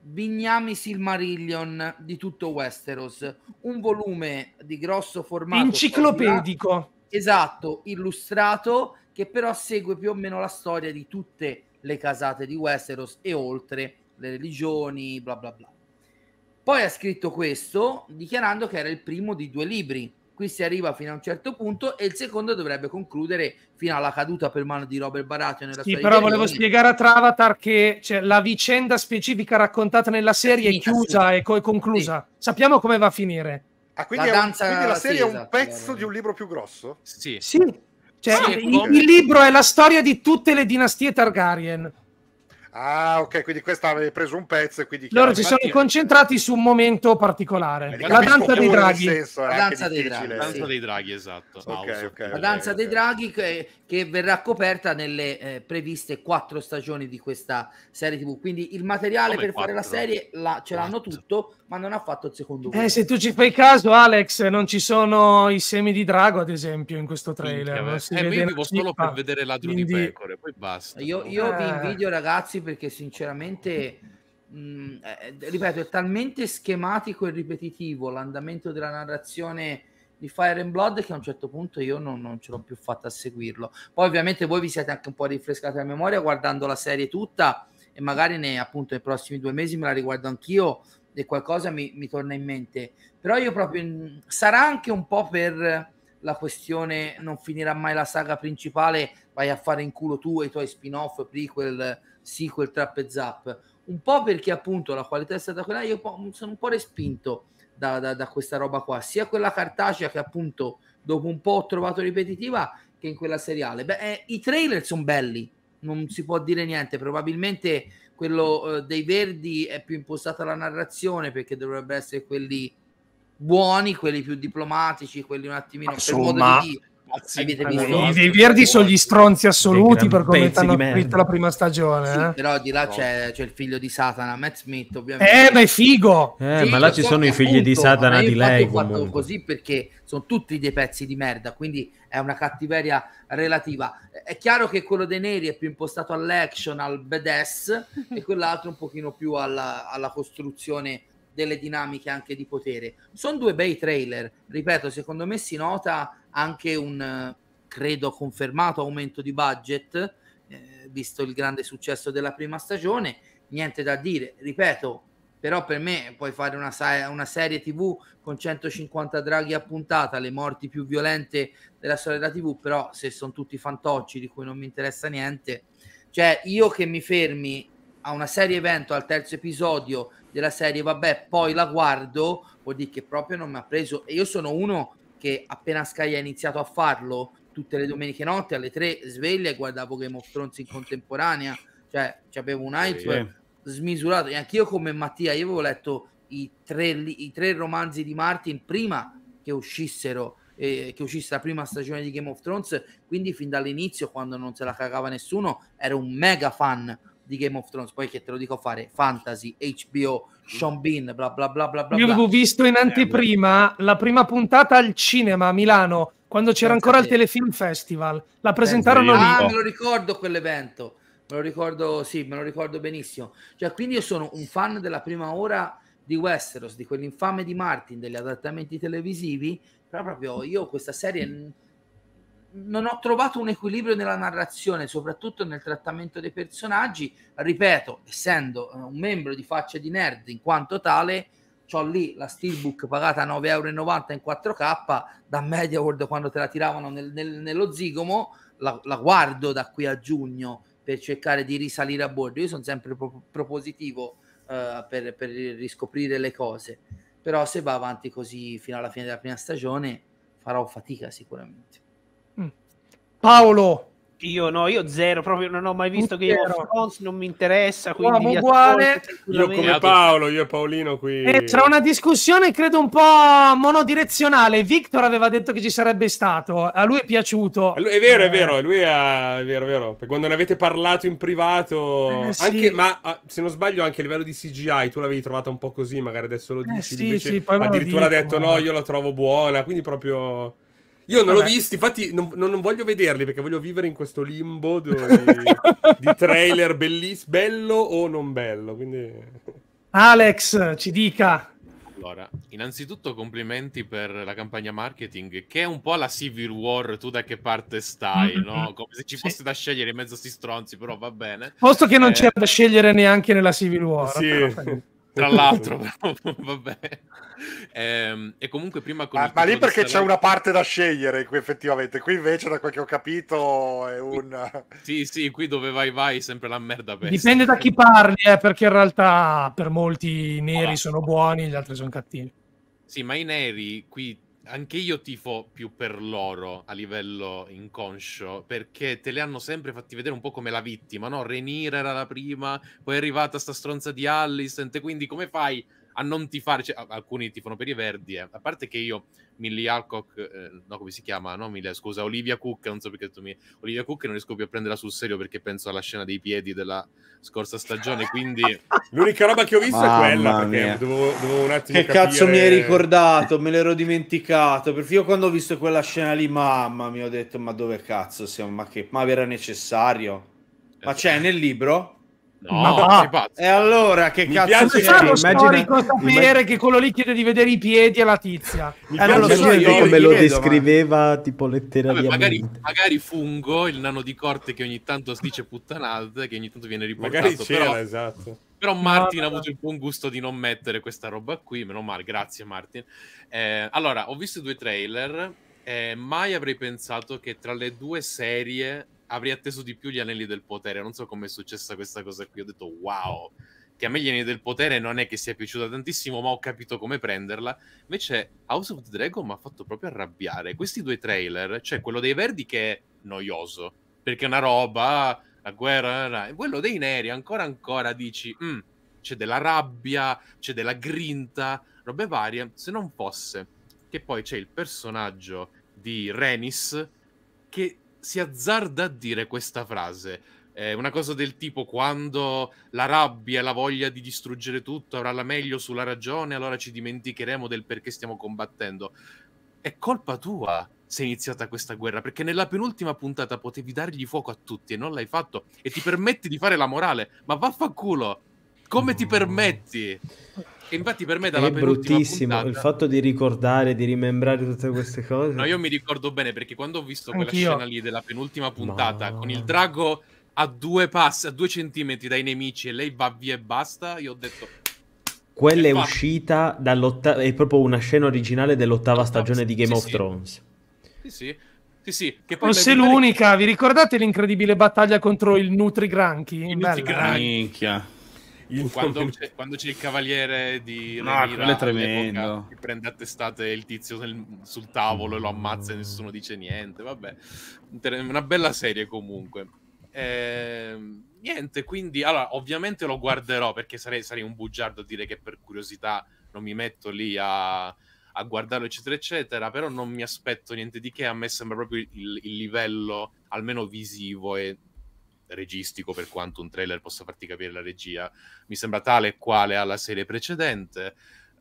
Bignami Silmarillion di tutto Westeros. Un volume di grosso formato. Enciclopedico. esatto, illustrato, che però segue più o meno la storia di tutte le casate di Westeros e oltre le religioni, bla bla bla. Poi ha scritto questo dichiarando che era il primo di due libri. Qui si arriva fino a un certo punto e il secondo dovrebbe concludere fino alla caduta per mano di Robert Baratheon. sì, però volevo spiegare a Travatar che cioè, la vicenda specifica raccontata nella serie è, finita, è chiusa e co- conclusa. Sì. Sappiamo come va a finire. Ah, quindi, la, un, quindi la serie tesa, è un esatto, pezzo di un libro più grosso? Sì. sì. Cioè, il, il libro è la storia di tutte le dinastie Targaryen. Ah, ok, quindi questa avevi preso un pezzo e quindi... Loro si sono concentrati su un momento particolare. Eh, la danza dei draghi. Senso, eh, la danza dei draghi. La danza dei draghi, esatto. Okay, okay, la danza okay, dei draghi che, che, verrà coperta nelle eh, previste quattro stagioni di questa serie TV. Quindi il materiale Come per quattro? fare la serie la, ce l'hanno tutto, ma non ha fatto il secondo. Eh, se tu ci fai caso, Alex, non ci sono i semi di drago, ad esempio, in questo trailer. Minchia, eh, io vivo solo per vedere ladri quindi... di pecore, poi basta. Io, io eh. vi invidio, ragazzi perché sinceramente, mh, eh, eh, ripeto, è talmente schematico e ripetitivo l'andamento della narrazione di Fire and Blood che a un certo punto io non, non ce l'ho più fatta a seguirlo. Poi ovviamente voi vi siete anche un po' rinfrescati la memoria guardando la serie tutta e magari nei, appunto, nei prossimi due mesi me la riguardo anch'io e qualcosa mi, mi torna in mente. Però io proprio... sarà anche un po' per la questione non finirà mai la saga principale, vai a fare in culo tu e i tuoi spin-off, prequel, sequel, trap e zap, un po' perché appunto la qualità è stata quella, io sono un po' respinto da, da, da questa roba qua, sia quella cartacea che appunto dopo un po' ho trovato ripetitiva che in quella seriale. Beh, eh, I trailer sono belli, non si può dire niente, probabilmente quello eh, dei Verdi è più impostata alla narrazione perché dovrebbero essere quelli buoni, quelli più diplomatici, quelli un attimino Insomma, per modo di dire i dei Verdi sono gli stronzi assoluti per come hanno scritto la prima stagione. Sì, eh? Però di là c'è, c'è, il figlio di Satana, Matt Smith, ovviamente. Eh, ma è figo! Eh, sì, ma là ci sono i figli di Satana di lei. Ho fatto così perché sono tutti dei pezzi di merda, quindi è una cattiveria relativa. È chiaro che quello dei neri è più impostato all'action, al badass, e quell'altro un pochino più alla, alla costruzione delle dinamiche anche di potere. Sono due bei trailer, ripeto, secondo me si nota anche un credo confermato aumento di budget, eh, visto il grande successo della prima stagione, niente da dire, ripeto, però per me puoi fare una, una serie tv con 150 draghi a puntata, le morti più violente della storia della tv, però se sono tutti fantocci di cui non mi interessa niente, cioè io che mi fermi a una serie evento al terzo episodio della serie, vabbè, poi la guardo, vuol dire che proprio non mi ha preso. E io sono uno perché appena Sky ha iniziato a farlo tutte le domeniche notte alle 3 sveglia e guardavo Game of Thrones in contemporanea cioè, cioè avevo un hype smisurato e anch'io come Mattia io avevo letto i tre, i tre romanzi di Martin prima che uscissero eh, che uscisse la prima stagione di Game of Thrones quindi fin dall'inizio quando non se la cagava nessuno ero un mega fan di Game of Thrones, poi che te lo dico a fare, fantasy, HBO, Sean Bean, bla bla bla bla bla. Io avevo visto in anteprima la prima puntata al cinema a Milano, quando c'era Senza ancora te. il Telefilm Festival, la presentarono lì. Ah, me lo ricordo quell'evento, me lo ricordo, sì, me lo ricordo benissimo. Cioè, quindi io sono un fan della prima ora di Westeros, di quell'infame di Martin, degli adattamenti televisivi, però proprio io questa serie mm non ho trovato un equilibrio nella narrazione, soprattutto nel trattamento dei personaggi. Ripeto, essendo eh, un membro di faccia di nerd in quanto tale, ho lì la steelbook pagata 9,90 euro in 4K da Media World quando te la tiravano nel, nel, nello zigomo. La, la, guardo da qui a giugno per cercare di risalire a bordo. Io sono sempre pro- propositivo uh, per, per riscoprire le cose. Però se va avanti così fino alla fine della prima stagione farò fatica sicuramente. Paolo. Io no, io zero, proprio non ho mai visto che of Thrones, non mi interessa. Quindi uguale. Io come Paolo, io e Paolino qui. Eh, c'era una discussione, credo, un po' monodirezionale. Victor aveva detto che ci sarebbe stato, a lui è piaciuto. È vero, eh. è vero, lui ha... è vero, è vero. Quando ne avete parlato in privato, eh, sì. anche, ma ah, se non sbaglio anche a livello di CGI, tu l'avevi trovata un po' così, magari adesso lo eh, dici. sì, sì, poi addirittura ha detto no, io la trovo buona, quindi proprio... Io non Vabbè. l'ho visto, infatti non, non, non, voglio vederli perché voglio vivere in questo limbo di, di trailer bellissimo, bello o non bello. Quindi... Alex, ci dica. Allora, innanzitutto complimenti per la campagna marketing, che è un po' la Civil War, tu da che parte stai, mm-hmm. no? Come se ci fosse sì. da scegliere in mezzo a sti stronzi, però va bene. Posto che non eh... c'è da scegliere neanche nella Civil War. Sì. Tra l'altro, vabbè. E, ehm, e, comunque prima con ma, ma lì perché Salone... c'è una parte da scegliere qui, effettivamente. Qui invece, da quel che ho capito, è un... Sì, sì, qui dove vai vai sempre la merda pesta. Dipende da chi parli, eh, perché in realtà per molti i neri allora. Ah. sono buoni, gli altri sono cattivi. Sì, ma i neri qui anche io tifo più per loro a livello inconscio, perché te le hanno sempre fatti vedere un po' come la vittima, no? Renira era la prima, poi è arrivata sta stronza di Allison, quindi come fai a non tifare, cioè, alcuni tifano per i verdi, eh. a parte che io Millie Alcock, eh, no come si chiama, no Millie, scusa, Olivia Cook, non so perché tu mi... Olivia Cook non riesco più a prenderla sul serio perché penso alla scena dei piedi della scorsa stagione, quindi... L'unica roba che ho visto Mamma è quella, perché dovevo, dovevo un attimo Che capire... cazzo mi hai ricordato, me l'ero dimenticato, perché io quando ho visto quella scena lì, mamma mi ho detto, ma dove cazzo siamo, ma, che... ma era necessario? Ma esatto. c'è nel libro? No, ma va. E allora che mi cazzo c'è? è? Lo storico sapere che quello lì chiede di vedere i piedi alla tizia. Mi eh, non lo so, come lo descriveva ma... tipo letteralmente. Magari, magari, Fungo, il nano di corte che ogni tanto si dice puttanate, che ogni tanto viene riportato. Magari c'era, però... esatto. Però Martin ha avuto il buon gusto di non mettere questa roba qui, meno male, grazie Martin. Eh, allora, ho visto due trailer, eh, mai avrei pensato che tra le due serie avrei atteso di più gli anelli del potere. Non so come è successa questa cosa qui. Ho detto wow. Che a me gli anelli del potere non è che sia piaciuta tantissimo, ma ho capito come prenderla. Invece, House of the Dragon mi ha fatto proprio arrabbiare. Questi due trailer, cioè quello dei verdi che è noioso, perché è una roba, la guerra, e quello dei neri, ancora ancora dici, mm, c'è della rabbia, c'è della grinta, robe varie. Se non fosse che poi c'è il personaggio di Renis che si azzarda a dire questa frase. È una cosa del tipo quando la rabbia e la voglia di distruggere tutto avrà la meglio sulla ragione, allora ci dimenticheremo del perché stiamo combattendo. È colpa tua se è iniziata questa guerra, perché nella penultima puntata potevi dargli fuoco a tutti e non l'hai fatto e ti permetti di fare la morale, ma vaffanculo, come ti permetti? Che infatti per me dalla è bruttissimo puntata... il fatto di ricordare, di rimembrare tutte queste cose. No, io mi ricordo bene perché quando ho visto Anch'io. quella scena lì della penultima puntata no. con il drago a due passi, a due centimetri dai nemici e lei va via e basta, io ho detto quella è uscita dall'ottava. È proprio una scena originale dell'ottava stagione di Game sì, of sì. Thrones. Sì, sì. Sì, sì. Che poi Forse l'unica, che... vi ricordate l'incredibile battaglia contro il Nutri-Granchi? Il Nutri-Granchi il quando, c'è, quando, c'è, il cavaliere di Renira no, che prende a testate il tizio nel, sul tavolo e lo ammazza e nessuno dice niente. Vabbè, una bella serie comunque. Eh, niente, quindi allora, ovviamente lo guarderò perché sarei, sarei, un bugiardo a dire che per curiosità non mi metto lì a, a, guardarlo, eccetera, eccetera. Però non mi aspetto niente di che. A me sembra proprio il, il livello almeno visivo e registico, per quanto un trailer possa farti capire la regia, mi sembra tale e quale alla serie precedente.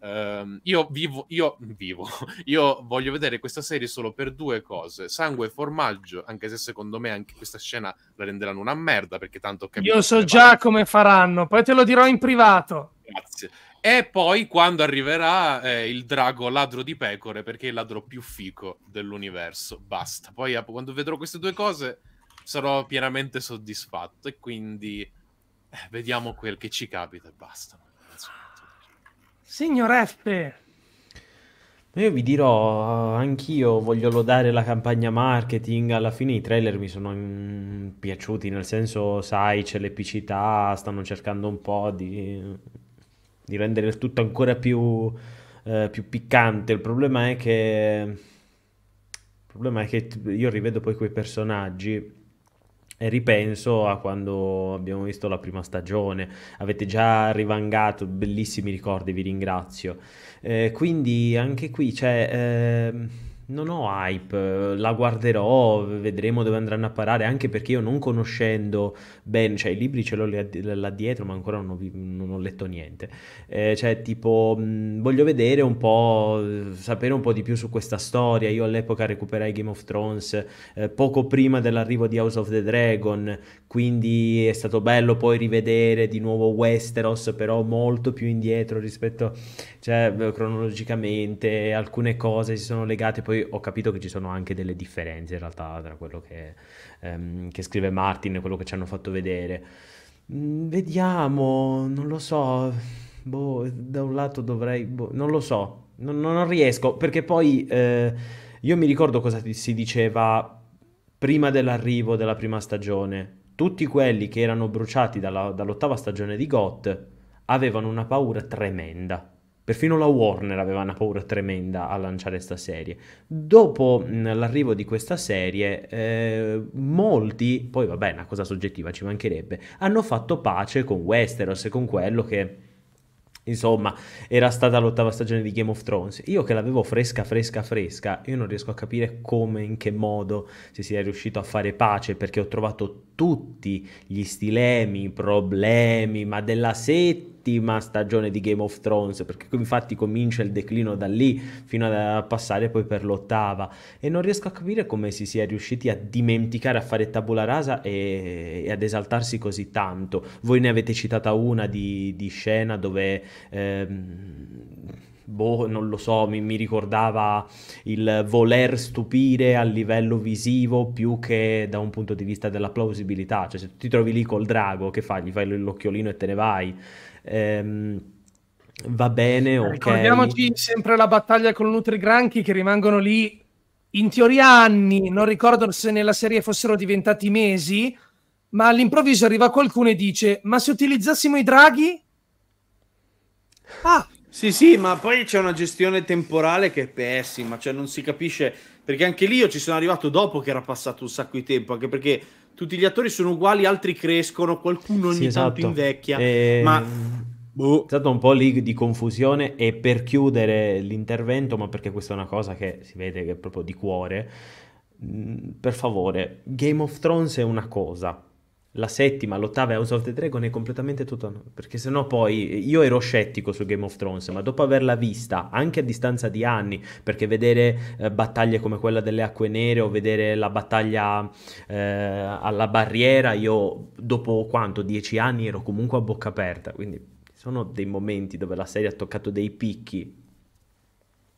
Uh, io vivo, io vivo, io voglio vedere questa serie solo per due cose: sangue e formaggio. Anche se secondo me anche questa scena la renderanno una merda. Perché tanto Io so già vanno. come faranno, poi te lo dirò in privato. Grazie. E poi quando arriverà eh, il drago ladro di pecore, perché è il ladro più fico dell'universo. Basta. Poi ah, quando vedrò queste due cose sarò pienamente soddisfatto e quindi eh, vediamo quel che ci capita e basta. Signor F. Io vi dirò, anch'io voglio lodare la campagna marketing, alla fine i trailer mi sono piaciuti, nel senso, sai, c'è l'epicità, stanno cercando un po' di, di rendere il tutto ancora più, eh, più piccante, il problema è che... Il problema è che io rivedo poi quei personaggi e ripenso a quando abbiamo visto la prima stagione, avete già rivangato bellissimi ricordi, vi ringrazio. Eh, quindi anche qui c'è... Cioè, eh non ho hype, eh, la guarderò, vedremo dove andranno a parare, anche perché io non conoscendo bene, cioè i libri ce l'ho là dietro, ma ancora non ho, non ho letto niente. Eh, cioè, tipo, mm, voglio vedere un po', eh, sapere un po' di più su questa storia. Io all'epoca recuperai Game of Thrones eh, poco prima dell'arrivo di House of the Dragon, quindi è stato bello poi rivedere di nuovo Westeros, però molto più indietro rispetto, cioè, eh, cronologicamente, alcune cose si sono legate poi ho capito che ci sono anche delle differenze in realtà tra quello che, ehm, che scrive Martin e quello che ci hanno fatto vedere. Mm, vediamo, non lo so, boh, da un lato dovrei, boh, non lo so, non, non riesco, perché poi eh, io mi ricordo cosa si diceva prima dell'arrivo della prima stagione. Tutti quelli che erano bruciati dalla, dall'ottava stagione di GOT avevano una paura tremenda Perfino la Warner aveva una paura tremenda a lanciare questa serie. Dopo l'arrivo di questa serie, eh, molti, poi vabbè, una cosa soggettiva ci mancherebbe, hanno fatto pace con Westeros e con quello che Insomma, era stata l'ottava stagione di Game of Thrones. Io che l'avevo fresca, fresca, fresca, io non riesco a capire come, in che modo si sia riuscito a fare pace perché ho trovato tutti gli stilemi, i problemi, ma della setta l'ultima stagione di Game of Thrones, perché infatti comincia il declino da lì fino a passare poi per l'ottava e non riesco a capire come si sia riusciti a dimenticare, a fare tabula rasa e, e ad esaltarsi così tanto. Voi ne avete citata una di, di scena dove... Ehm, boh, non lo so, mi, mi, ricordava il voler stupire a livello visivo più che da un punto di vista della plausibilità. Cioè, se ti trovi lì col drago, che fai? Gli fai l'occhiolino e te ne vai ehm, va bene, ok. Ricordiamoci sempre la battaglia con Nutri-Granchi che rimangono lì in teoria anni, non ricordo se nella serie fossero diventati mesi, ma all'improvviso arriva qualcuno e dice ma se utilizzassimo i draghi? Ah! Sì, sì, ma poi c'è una gestione temporale che è pessima, cioè non si capisce, perché anche lì io ci sono arrivato dopo che era passato un sacco di tempo, anche perché tutti gli attori sono uguali, altri crescono, qualcuno ogni sì, esatto. tanto invecchia, e... ma... Mm, boh. È stato un po' lì di confusione e per chiudere l'intervento, ma perché questa è una cosa che si vede che è proprio di cuore, mm, per favore, Game of Thrones è una cosa, la settima, l'ottava House of the Dragon è completamente tutto nuovo. Perché sennò poi io ero scettico su Game of Thrones, ma dopo averla vista, anche a distanza di anni, perché vedere eh, battaglie come quella delle acque nere o vedere la battaglia eh, alla barriera, io dopo quanto? Dieci anni ero comunque a bocca aperta. Quindi sono dei momenti dove la serie ha toccato dei picchi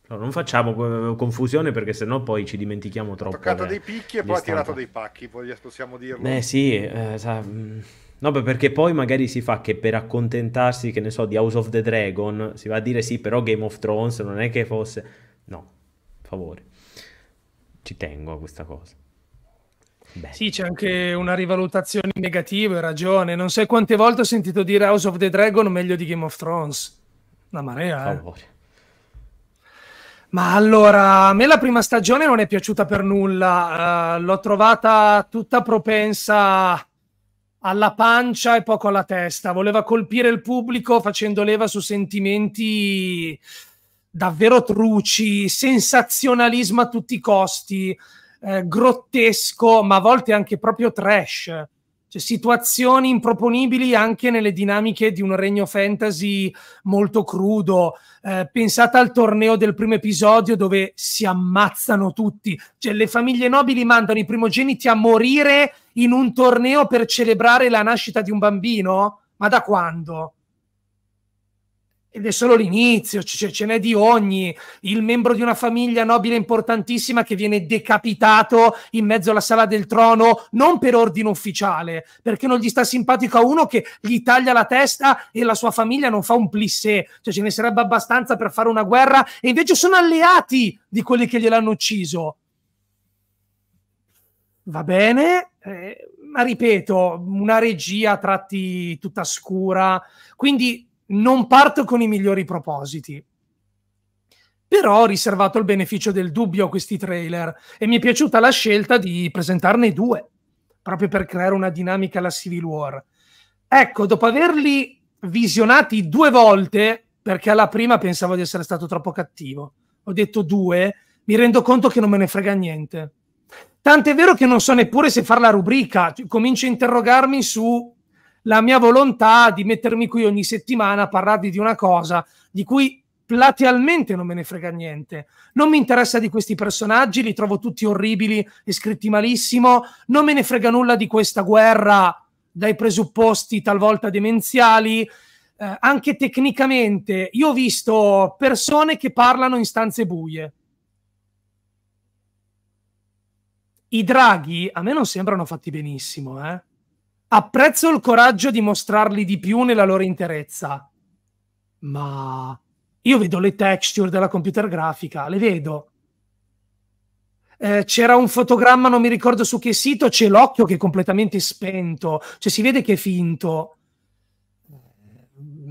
No, non facciamo eh, confusione perché sennò poi ci dimentichiamo troppo. Ha toccato eh, dei picchi e poi ha tirato dei pacchi, possiamo dirlo. Eh sì, eh, mm, no, perché poi magari si fa che per accontentarsi, che ne so, di House of the Dragon, si va a dire sì, però Game of Thrones non è che fosse... No, favore. Ci tengo a questa cosa. Beh. Sì, c'è anche una rivalutazione negativa, hai ragione. Non sai quante volte ho sentito dire House of the Dragon meglio di Game of Thrones. Una marea. Eh. Favore. Eh. Ma allora, a me la prima stagione non è piaciuta per nulla, uh, l'ho trovata tutta propensa alla pancia e poco alla testa, voleva colpire il pubblico facendo leva su sentimenti davvero truci, sensazionalismo a tutti i costi, eh, grottesco, ma a volte anche proprio trash. Cioè, situazioni improponibili anche nelle dinamiche di un regno fantasy molto crudo, eh, pensate al torneo del primo episodio dove si ammazzano tutti, cioè le famiglie nobili mandano i primogeniti a morire in un torneo per celebrare la nascita di un bambino? Ma da quando? ed è solo l'inizio, cioè, ce n'è di ogni, il membro di una famiglia nobile importantissima che viene decapitato in mezzo alla sala del trono, non per ordine ufficiale, perché non gli sta simpatico a uno che gli taglia la testa e la sua famiglia non fa un plissé, cioè ce ne sarebbe abbastanza per fare una guerra, e invece sono alleati di quelli che gliel'hanno ucciso. Va bene, eh, ma ripeto, una regia a tratti tutta scura, quindi non parto con i migliori propositi. Però ho riservato il beneficio del dubbio a questi trailer e mi è piaciuta la scelta di presentarne due, proprio per creare una dinamica alla Civil War. Ecco, dopo averli visionati due volte, perché alla prima pensavo di essere stato troppo cattivo, ho detto due, mi rendo conto che non me ne frega niente. Tant'è vero che non so neppure se fare la rubrica, cioè, comincio a interrogarmi su la mia volontà di mettermi qui ogni settimana a parlarvi di una cosa di cui platealmente non me ne frega niente. Non mi interessa di questi personaggi, li trovo tutti orribili e scritti malissimo, non me ne frega nulla di questa guerra dai presupposti talvolta demenziali. Eh, anche tecnicamente, io ho visto persone che parlano in stanze buie. I draghi a me non sembrano fatti benissimo, eh? Apprezzo il coraggio di mostrarli di più nella loro interezza, ma io vedo le texture della computer grafica, le vedo. Eh, c'era un fotogramma, non mi ricordo su che sito, c'è l'occhio che è completamente spento, cioè si vede che è finto.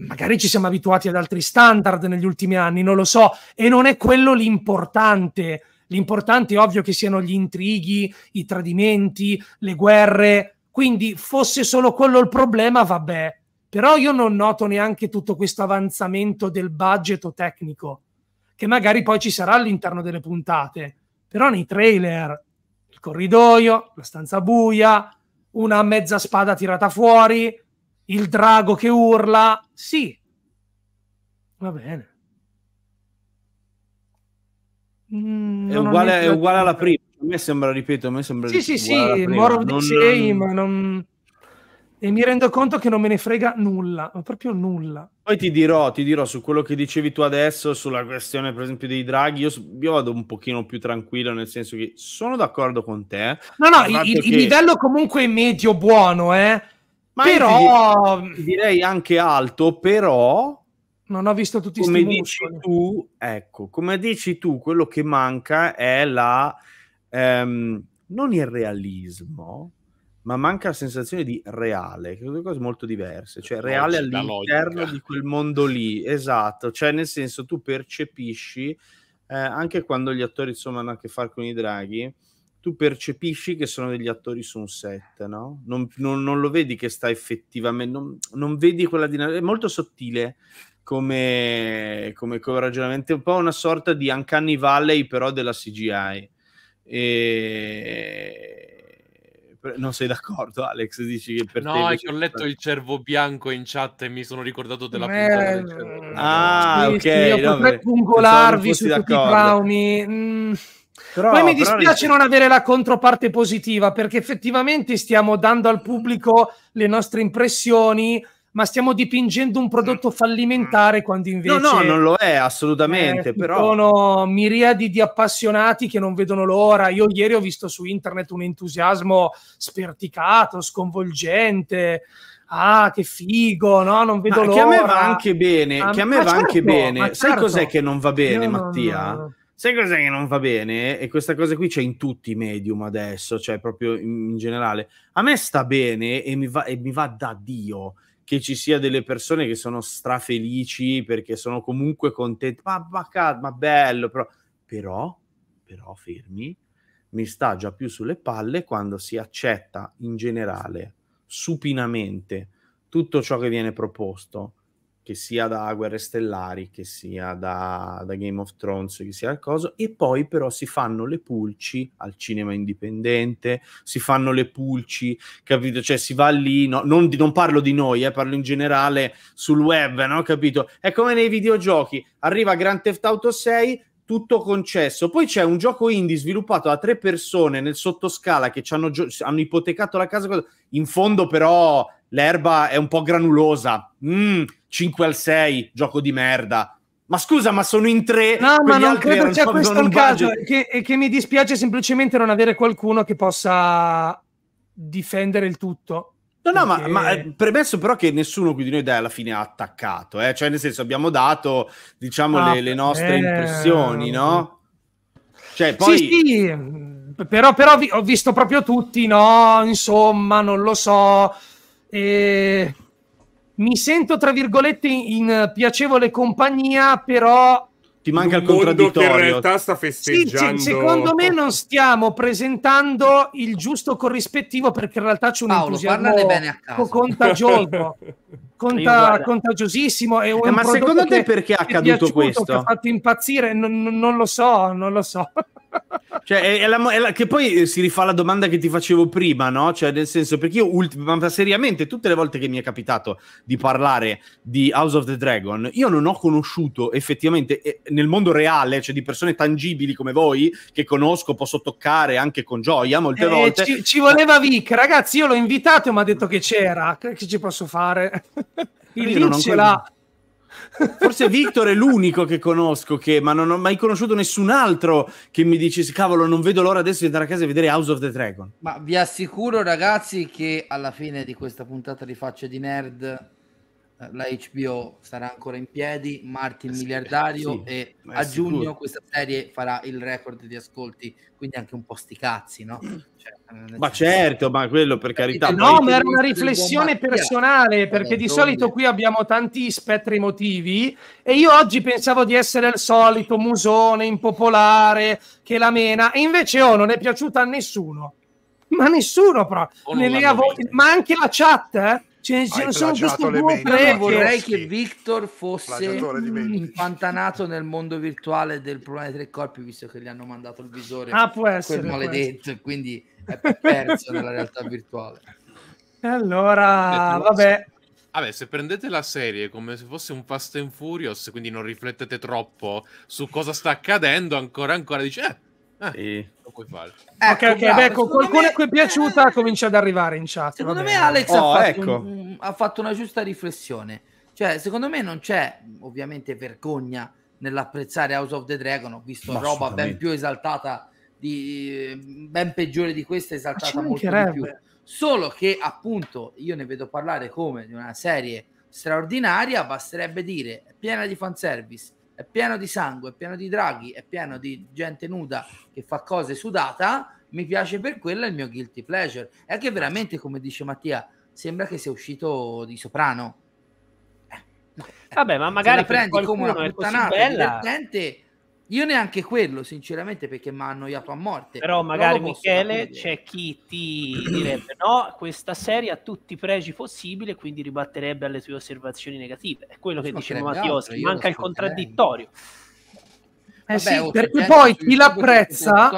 Magari ci siamo abituati ad altri standard negli ultimi anni, non lo so, e non è quello l'importante. L'importante è ovvio che siano gli intrighi, i tradimenti, le guerre, quindi fosse solo quello il problema, vabbè. Però io non noto neanche tutto questo avanzamento del budget tecnico, che magari poi ci sarà all'interno delle puntate. Però nei trailer, il corridoio, la stanza buia, una mezza spada tirata fuori, il drago che urla, sì. Va bene. Mm, è, uguale, è uguale alla prima. A me sembra, ripeto, a me sembra... Sì, sì, sì, More of the non... Same, ehm, non... E mi rendo conto che non me ne frega nulla, ma proprio nulla. Poi ti dirò, ti dirò su quello che dicevi tu adesso, sulla questione per esempio dei draghi, io, io vado un pochino più tranquillo nel senso che sono d'accordo con te. No, no, il, il livello comunque è medio buono, eh. Ma però... Direi, mm, direi anche alto, però... Non ho visto tutti i come dici tu, ecco, come dici tu, quello che manca è la ehm, non il realismo, ma manca la sensazione di reale, che sono due cose molto diverse, cioè reale all'interno di quel mondo lì, esatto, cioè nel senso tu percepisci, eh, anche quando gli attori insomma hanno a che fare con i draghi, tu percepisci che sono degli attori su un set, no? Non, non, non lo vedi che sta effettivamente, non, non vedi quella dinamica, è molto sottile come, come, come ragionamento, è un po' una sorta di Uncanny Valley però della CGI e... Non sei d'accordo, Alex? Dici che per no, te che ho letto il cervo bianco in chat e mi sono ricordato della eh... puntata del mm, Ah, sì, ok. Sì, no, potrei pungolarvi su tutti i clowni. Mm. Però, Poi mi dispiace però... non avere la controparte positiva perché effettivamente stiamo dando al pubblico le nostre impressioni ma stiamo dipingendo un prodotto mm. fallimentare quando invece... No, no, non lo è assolutamente, eh, però... Sono miriadi di appassionati che non vedono l'ora. Io ieri ho visto su internet un entusiasmo sperticato, sconvolgente ah che figo no non vedo ma l'ora che a me va anche bene ah, che a me va certo, anche bene sai certo. cos'è che non va bene no, Mattia no, no, sai cos'è che non va bene e questa cosa qui c'è in tutti i medium adesso cioè proprio in, in generale a me sta bene e mi va, e mi va da dio che ci sia delle persone che sono strafelici perché sono comunque contenti, ma, ma, ma bello, però, però, però fermi, mi sta già più sulle palle quando si accetta in generale supinamente tutto ciò che viene proposto che sia da Guerre Stellari, che sia da, da Game of Thrones, che sia da cosa, e poi però si fanno le pulci al cinema indipendente, si fanno le pulci, capito? Cioè si va lì, no? non, non, parlo di noi, eh, parlo in generale sul web, no? Capito? È come nei videogiochi, arriva Grand Theft Auto 6, tutto concesso. Poi c'è un gioco indie sviluppato da tre persone nel sottoscala che hanno, gio- hanno, ipotecato la casa, in fondo però l'erba è un po' granulosa. Mmm. 5 al 6, gioco di merda. Ma scusa, ma sono in tre. No, ma non credo sia questo il caso. E che, che mi dispiace semplicemente non avere qualcuno che possa difendere il tutto. No, no, ma, ma, eh, premesso però che nessuno qui di noi dai alla fine ha attaccato, eh? cioè nel senso abbiamo dato, diciamo, ah, le, le, nostre eh... impressioni, no? Cioè, poi... Sì, sì, però, però vi, ho visto proprio tutti, no? Insomma, non lo so. E mi sento tra virgolette in, in eh, piacevole compagnia, però ti manca il contraddittorio. Che in realtà sta festeggiando. Sì, secondo me non stiamo presentando il giusto corrispettivo perché in realtà c'è un Paolo, entusiasmo bene a contagioso. Conta, contagiosissimo. È eh, un eh, ma secondo te perché è accaduto questo? che ha fatto impazzire, non, non, lo so, non lo so. cioè, è la, è la, che poi eh, si rifà la domanda che ti facevo prima, no? Cioè, nel senso, perché io, ultima, ma seriamente, tutte le volte che mi è capitato di parlare di House of the Dragon, io non ho conosciuto effettivamente eh, nel mondo reale, cioè di persone tangibili come voi, che conosco, posso toccare anche con gioia molte eh, volte. Ci, ci voleva Vic, ragazzi, io l'ho invitato e mi ha detto che c'era, che ci posso fare? Il Io non ce l'ha. Forse Victor è l'unico che conosco, che, ma non ho mai conosciuto nessun altro che mi dice: Cavolo, non vedo l'ora adesso di andare a casa e vedere House of the Dragon. Ma vi assicuro, ragazzi, che alla fine di questa puntata di Facce di Nerd la HBO sarà ancora in piedi, Martin eh sì, miliardario sì, e a giugno questa serie farà il record di ascolti, quindi anche un po' sti cazzi, no? Mm. Cioè, eh, ma certo, ma quello per carità. No, ma era una riflessione personale, perché di solito qui abbiamo tanti spettri emotivi e io oggi pensavo di essere il solito musone, impopolare, che la mena, e invece oh, non è piaciuta a nessuno. Ma nessuno, però. Nelle, ma anche la chat, eh? Ce, cioè, ce sono questo gruppo Io vorrei che Victor fosse impantanato nel mondo virtuale del problema dei tre corpi, visto che gli hanno mandato il visore. Ah, può essere. Quel maledetto, essere. quindi è perso nella realtà virtuale. Allora, vabbè. Vabbè, se prendete la serie come se fosse un Fast and Furious, quindi non riflettete troppo su cosa sta accadendo, ancora ancora dice, eh, Ah, e... Lo puoi fare. Ecco, ok, bravo. ok, ecco, qualcuno me... cui è piaciuta comincia ad arrivare in chat. Secondo me Alex oh, ha, fatto ecco. un, ha fatto una giusta riflessione. Cioè, secondo me non c'è ovviamente vergogna nell'apprezzare House of the Dragon. Ho visto Ma roba ben più esaltata, di, ben peggiore di questa, esaltata molto di più. Solo che appunto io ne vedo parlare come di una serie straordinaria, basterebbe dire piena di fanservice, è pieno di sangue, è pieno di draghi, è pieno di gente nuda che fa cose sudata, mi piace per quello il mio guilty pleasure. È che veramente, come dice Mattia, sembra che sia uscito di soprano. Eh, no, eh. Vabbè, ma magari la prendi come una puttanata bella... divertente io neanche quello, sinceramente, perché mi ha annoiato a morte. Però magari, Michele, c'è chi ti direbbe no, questa serie ha tutti i pregi possibili quindi ribatterebbe alle tue osservazioni negative. È quello che so diceva Mattioschi, manca il contraddittorio. Eh Vabbè, sì, perché poi chi l'apprezza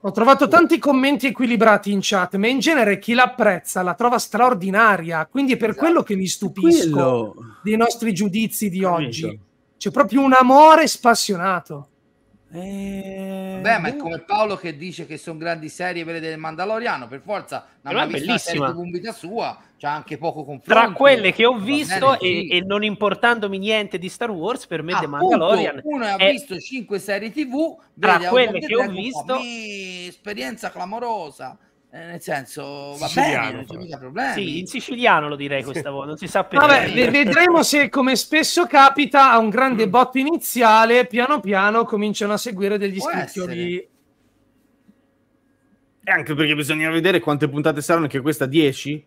ho trovato tanti commenti equilibrati in chat ma in genere chi l'apprezza la trova straordinaria quindi è per esatto. quello che mi stupisco quello... dei nostri giudizi di oggi c'è proprio un amore spassionato. E... Beh, ma è boh. come Paolo che dice che sono grandi serie quelle del Mandaloriano, per forza, non ha visto in vita sua, c'è anche poco confronto. Tra quelle che ho visto e, e, non importandomi niente di Star Wars, per me ah, The Mandalorian appunto, uno ha è... visto 5 serie TV, tra quelle che ho visto, oh, esperienza clamorosa. Eh, nel senso, va siciliano, bene, Sì, in siciliano lo direi questa volta, non si sa perché. Vabbè, vedremo se, come spesso capita, a un grande mm. botto iniziale, piano piano cominciano a seguire degli schicchioli. E anche perché bisogna vedere quante puntate saranno, che questa 10?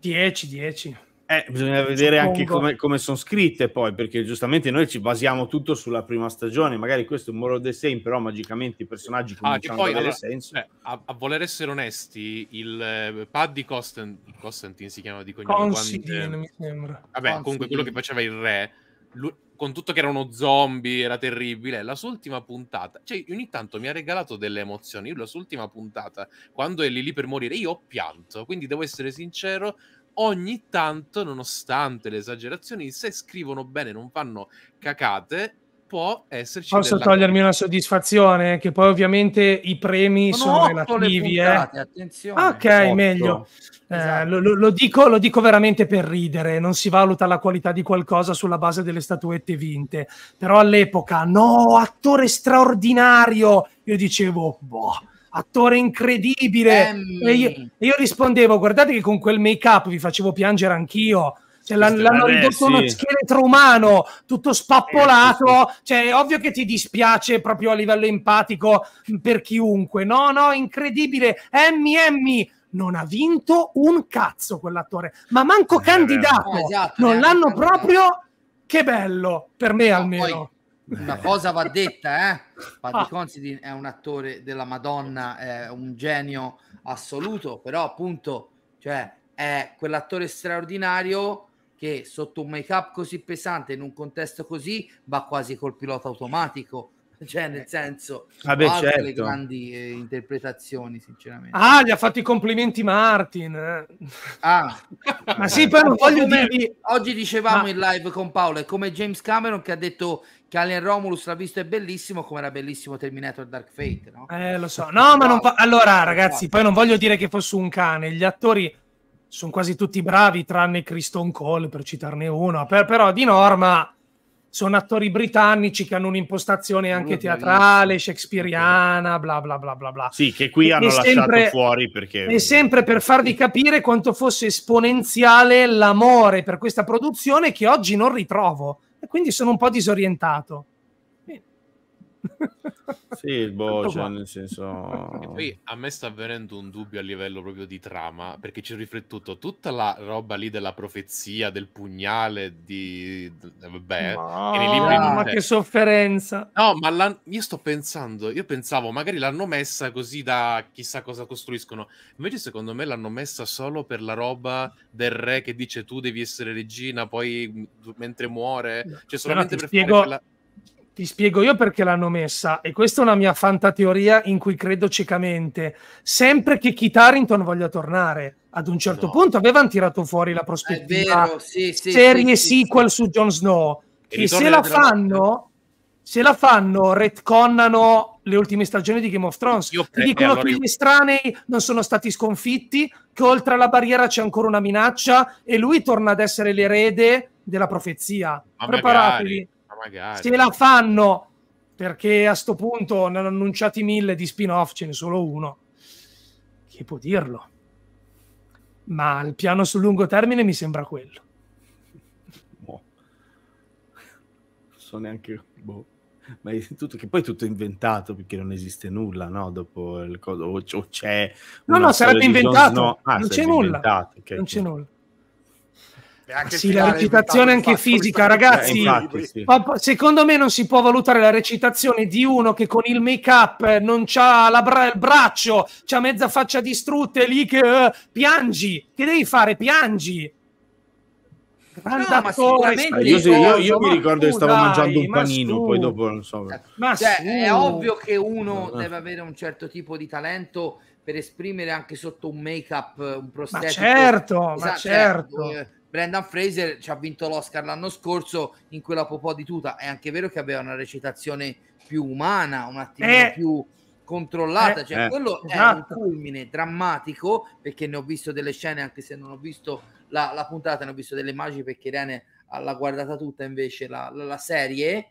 10, 10. Eh, bisogna vedere anche come, come sono scritte poi, perché giustamente noi ci basiamo tutto sulla prima stagione, magari questo è un moro de same, però magicamente i personaggi ah, cominciano ah, a avere senso. Cioè, a, a, voler essere onesti, il eh, Paddy Costan, Costantin si chiama di cognome. Considine, mi sembra. Vabbè, comunque quello che faceva il re, lui, con tutto che era uno zombie, era terribile, la sua ultima puntata, cioè ogni tanto mi ha regalato delle emozioni, io la sua ultima puntata, quando è lì lì per morire, io ho pianto, quindi devo essere sincero, ogni tanto, nonostante le esagerazioni, se scrivono bene, non fanno cacate, può esserci. Posso togliermi una soddisfazione? Che poi, ovviamente, i premi sono, sono relativi. Eh. Puntate, eh. Attenzione. Ah, ok, otto. meglio. Eh, esatto. Eh, lo, lo, dico, lo, dico, veramente per ridere, non si valuta la qualità di qualcosa sulla base delle statuette vinte, però all'epoca no, attore straordinario, io dicevo, boh, attore incredibile. E io, io, rispondevo, guardate che con quel make-up vi facevo piangere anch'io. Cioè, l'hanno ridotto sì. uno scheletro umano, tutto spappolato. Eh, cioè, è ovvio che ti dispiace proprio a livello empatico per chiunque. No, no, incredibile. Emmy, Emmy, non ha vinto un cazzo quell'attore, ma manco eh, candidato. Eh, esatto, non l'hanno proprio. Che bello, per me no, almeno. Poi una cosa va detta, eh? Paddy Considine è un attore della Madonna, è un genio assoluto, però appunto, cioè, è quell'attore straordinario che sotto un make-up così pesante, in un contesto così, va quasi col pilota automatico cioè nel eh. senso Vabbè, ah, altre certo. le grandi eh, interpretazioni sinceramente ah gli ha fatto i complimenti Martin eh. ah ma sì però voglio dire oggi dicevamo ma... in live con Paolo è come James Cameron che ha detto che Alien Romulus l'ha visto è bellissimo come era bellissimo Terminator Dark Fate no? eh lo so no ma non fa... allora ragazzi poi non voglio dire che fosse un cane gli attori sono quasi tutti bravi tranne Criston Cole per citarne uno per... però di norma sono attori britannici che hanno un'impostazione anche teatrale, shakespeariana, bla bla bla bla bla. Sì, che qui hanno è lasciato fuori perché... E sempre per farvi capire quanto fosse esponenziale l'amore per questa produzione che oggi non ritrovo e quindi sono un po' disorientato sì, il Bojan, cioè, nel senso... E poi a me sta avvenendo un dubbio a livello proprio di trama, perché ci ho riflettuto tutta la roba lì della profezia, del pugnale, di... Eh, vabbè, no, eh, no, ma che sofferenza! No, ma la... io sto pensando, io pensavo magari l'hanno messa così da chissà cosa costruiscono, invece secondo me l'hanno messa solo per la roba del re che dice tu devi essere regina, poi mentre muore... Cioè solamente per spiego... fare quella ti spiego io perché l'hanno messa, e questa è una mia fantateoria in cui credo ciecamente. Sempre che Kit Harrington voglia tornare, ad un certo no. punto avevano tirato fuori la prospettiva vero, sì, sì, serie sì, sequel su Jon Snow. E, se la fanno, se la fanno, retconnano le ultime stagioni di Game of Thrones. Io Ti dicono allora che gli estranei non sono stati sconfitti, che oltre alla barriera c'è ancora una minaccia e lui torna ad essere l'erede della profezia. Ma Preparatevi. Magari magari. Se la fanno, perché a sto punto ne hanno annunciati mille di spin-off, ce n'è solo uno. Chi può dirlo? Ma il piano sul lungo termine mi sembra quello. Boh. Non so neanche... Boh. Ma è tutto, che poi è tutto inventato perché non esiste nulla, no? Dopo il coso, o c'è... No, no, sarebbe inventato. Jones, Ah, non c'è nulla. Okay. Non c'è nulla sì, la recitazione anche fisica, ragazzi. Eh, infatti, sì. Secondo me non si può valutare la recitazione di uno che con il make up non ha bra- il braccio, c'ha mezza faccia distrutta e lì che uh, piangi. Che devi fare? Piangi. No, ma sicuramente ah, io, io, io mi ricordo che stavo dai, mangiando un panino, tu. poi dopo non so. Ma cioè, è ovvio che uno deve avere un certo tipo di talento per esprimere anche sotto un make up, un prostetico. Certo, ma certo, esatto, ma certo. Eh, Brendan Fraser ci ha vinto l'Oscar l'anno scorso in quella popò di tuta. È anche vero che aveva una recitazione più umana, un attimo eh, più controllata. Eh, cioè, eh, quello esatto. è un esatto. culmine drammatico perché ne ho visto delle scene, anche se non ho visto la, la puntata, ne ho visto delle immagini perché Irene l'ha guardata tutta invece la, la, la serie.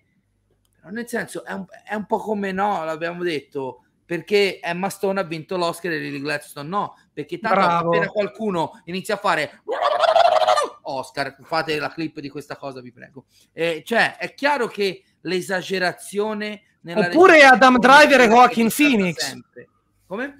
Però nel senso, è un, è un po' come no, l'abbiamo detto perché Emma Stone ha vinto l'Oscar e Lily Gladstone no, perché tanto appena qualcuno inizia a fare Oscar. Fate la clip di questa cosa, vi prego. Eh, cioè, è chiaro che l'esagerazione nella Oppure Adam Driver e Joaquin Phoenix. Come?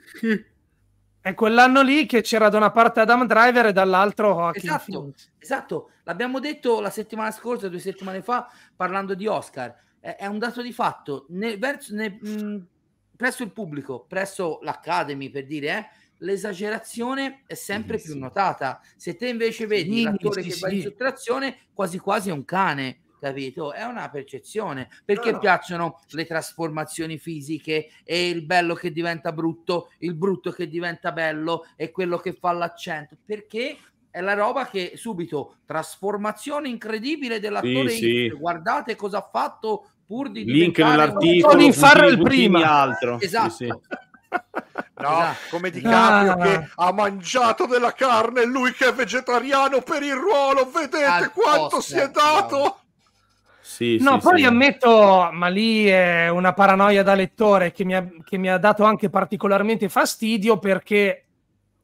È quell'anno lì che c'era da una parte Adam Driver e dall'altro Joaquin esatto, Phoenix. Esatto, l'abbiamo detto la settimana scorsa, due settimane fa, parlando di Oscar. È, è un dato di fatto. Ne, verso, ne, mh, presso il pubblico, presso l'Academy, per dire, eh, l'esagerazione è sempre mhm, sì, più notata. Se te invece vedi sì, l'attore sì, che va in sottrazione, quasi quasi è un cane, capito? È una percezione perché no, no. piacciono le trasformazioni fisiche e il bello che diventa brutto, il brutto che diventa bello e quello che fa l'accento perché. È la roba che subito trasformazione incredibile dell'attore. Sì, Guardate cosa ha fatto pur di link nell'articolo. Con il Farrell prima. Altro. Esatto. No, esatto. come di Caprio no, che ha mangiato della carne, lui che è vegetariano per il ruolo, vedete Al quanto posto, si è dato. Sì, no, sì, poi sì. ammetto, ma lì è una paranoia da lettore che mi ha, che mi ha dato anche particolarmente fastidio perché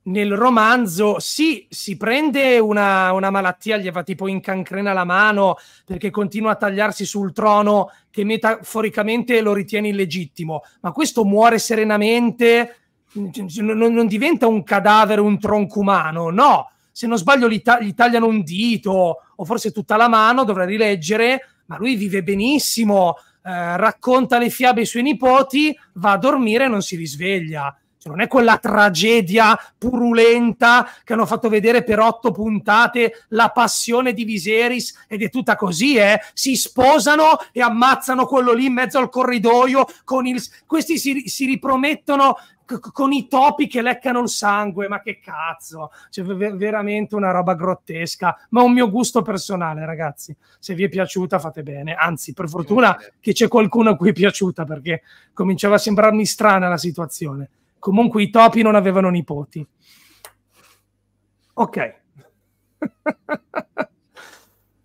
nel romanzo sì, si prende una, una, malattia, gli va tipo incancrena la mano perché continua a tagliarsi sul trono che metaforicamente lo ritiene illegittimo, ma questo muore serenamente, non, non diventa un cadavere, un tronco umano, no, se non sbaglio gli, ta- gli tagliano un dito o forse tutta la mano, dovrà rileggere, ma lui vive benissimo, eh, racconta le fiabe ai suoi nipoti, va a dormire e non si risveglia cioè, non è quella tragedia purulenta che hanno fatto vedere per otto puntate la passione di Viserys ed è tutta così, eh? Si sposano e ammazzano quello lì in mezzo al corridoio con il... Questi si, si ripromettono con i topi che leccano il sangue, ma che cazzo, cioè, ver- veramente una roba grottesca, ma un mio gusto personale, ragazzi. Se vi è piaciuta fate bene, anzi, per fortuna che c'è qualcuno a cui è piaciuta perché cominciava a sembrarmi strana la situazione. Comunque i topi non avevano nipoti. Ok.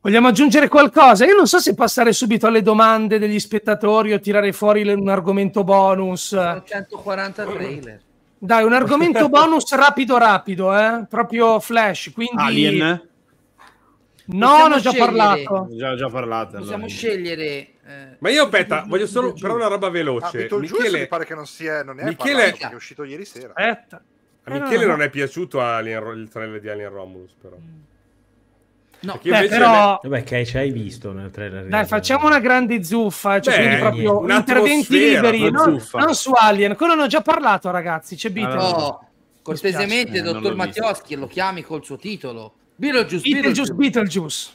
Vogliamo aggiungere qualcosa? Io non so se passare subito alle domande degli spettatori o tirare fuori un argomento bonus. 140 trailer. Dai, un argomento bonus rapido rapido, eh? proprio flash. Quindi... Alien? No, ne ho già scegliere. parlato. Ho già parlato. Possiamo allora. scegliere eh, Ma io aspetta, voglio solo però una roba veloce. Ah, Michele, mi pare che non sia non è Michele parlato, è uscito ieri sera. Aspetta. A Michele no, no, non è piaciuto Alien, il trailer di Alien Romulus, però. Mm. No, beh, però... Vabbè, che ci hai visto nel trailer. Dai, facciamo una grande zuffa, eh, cioè, beh, proprio interventi liberi, non, non, su Alien. Quello ne ho già parlato, ragazzi, c'è Beatles. Allora, no, cortesemente, eh, dottor Mattioschi, lo chiami col suo titolo. Beetlejuice, Beetlejuice. Beetlejuice.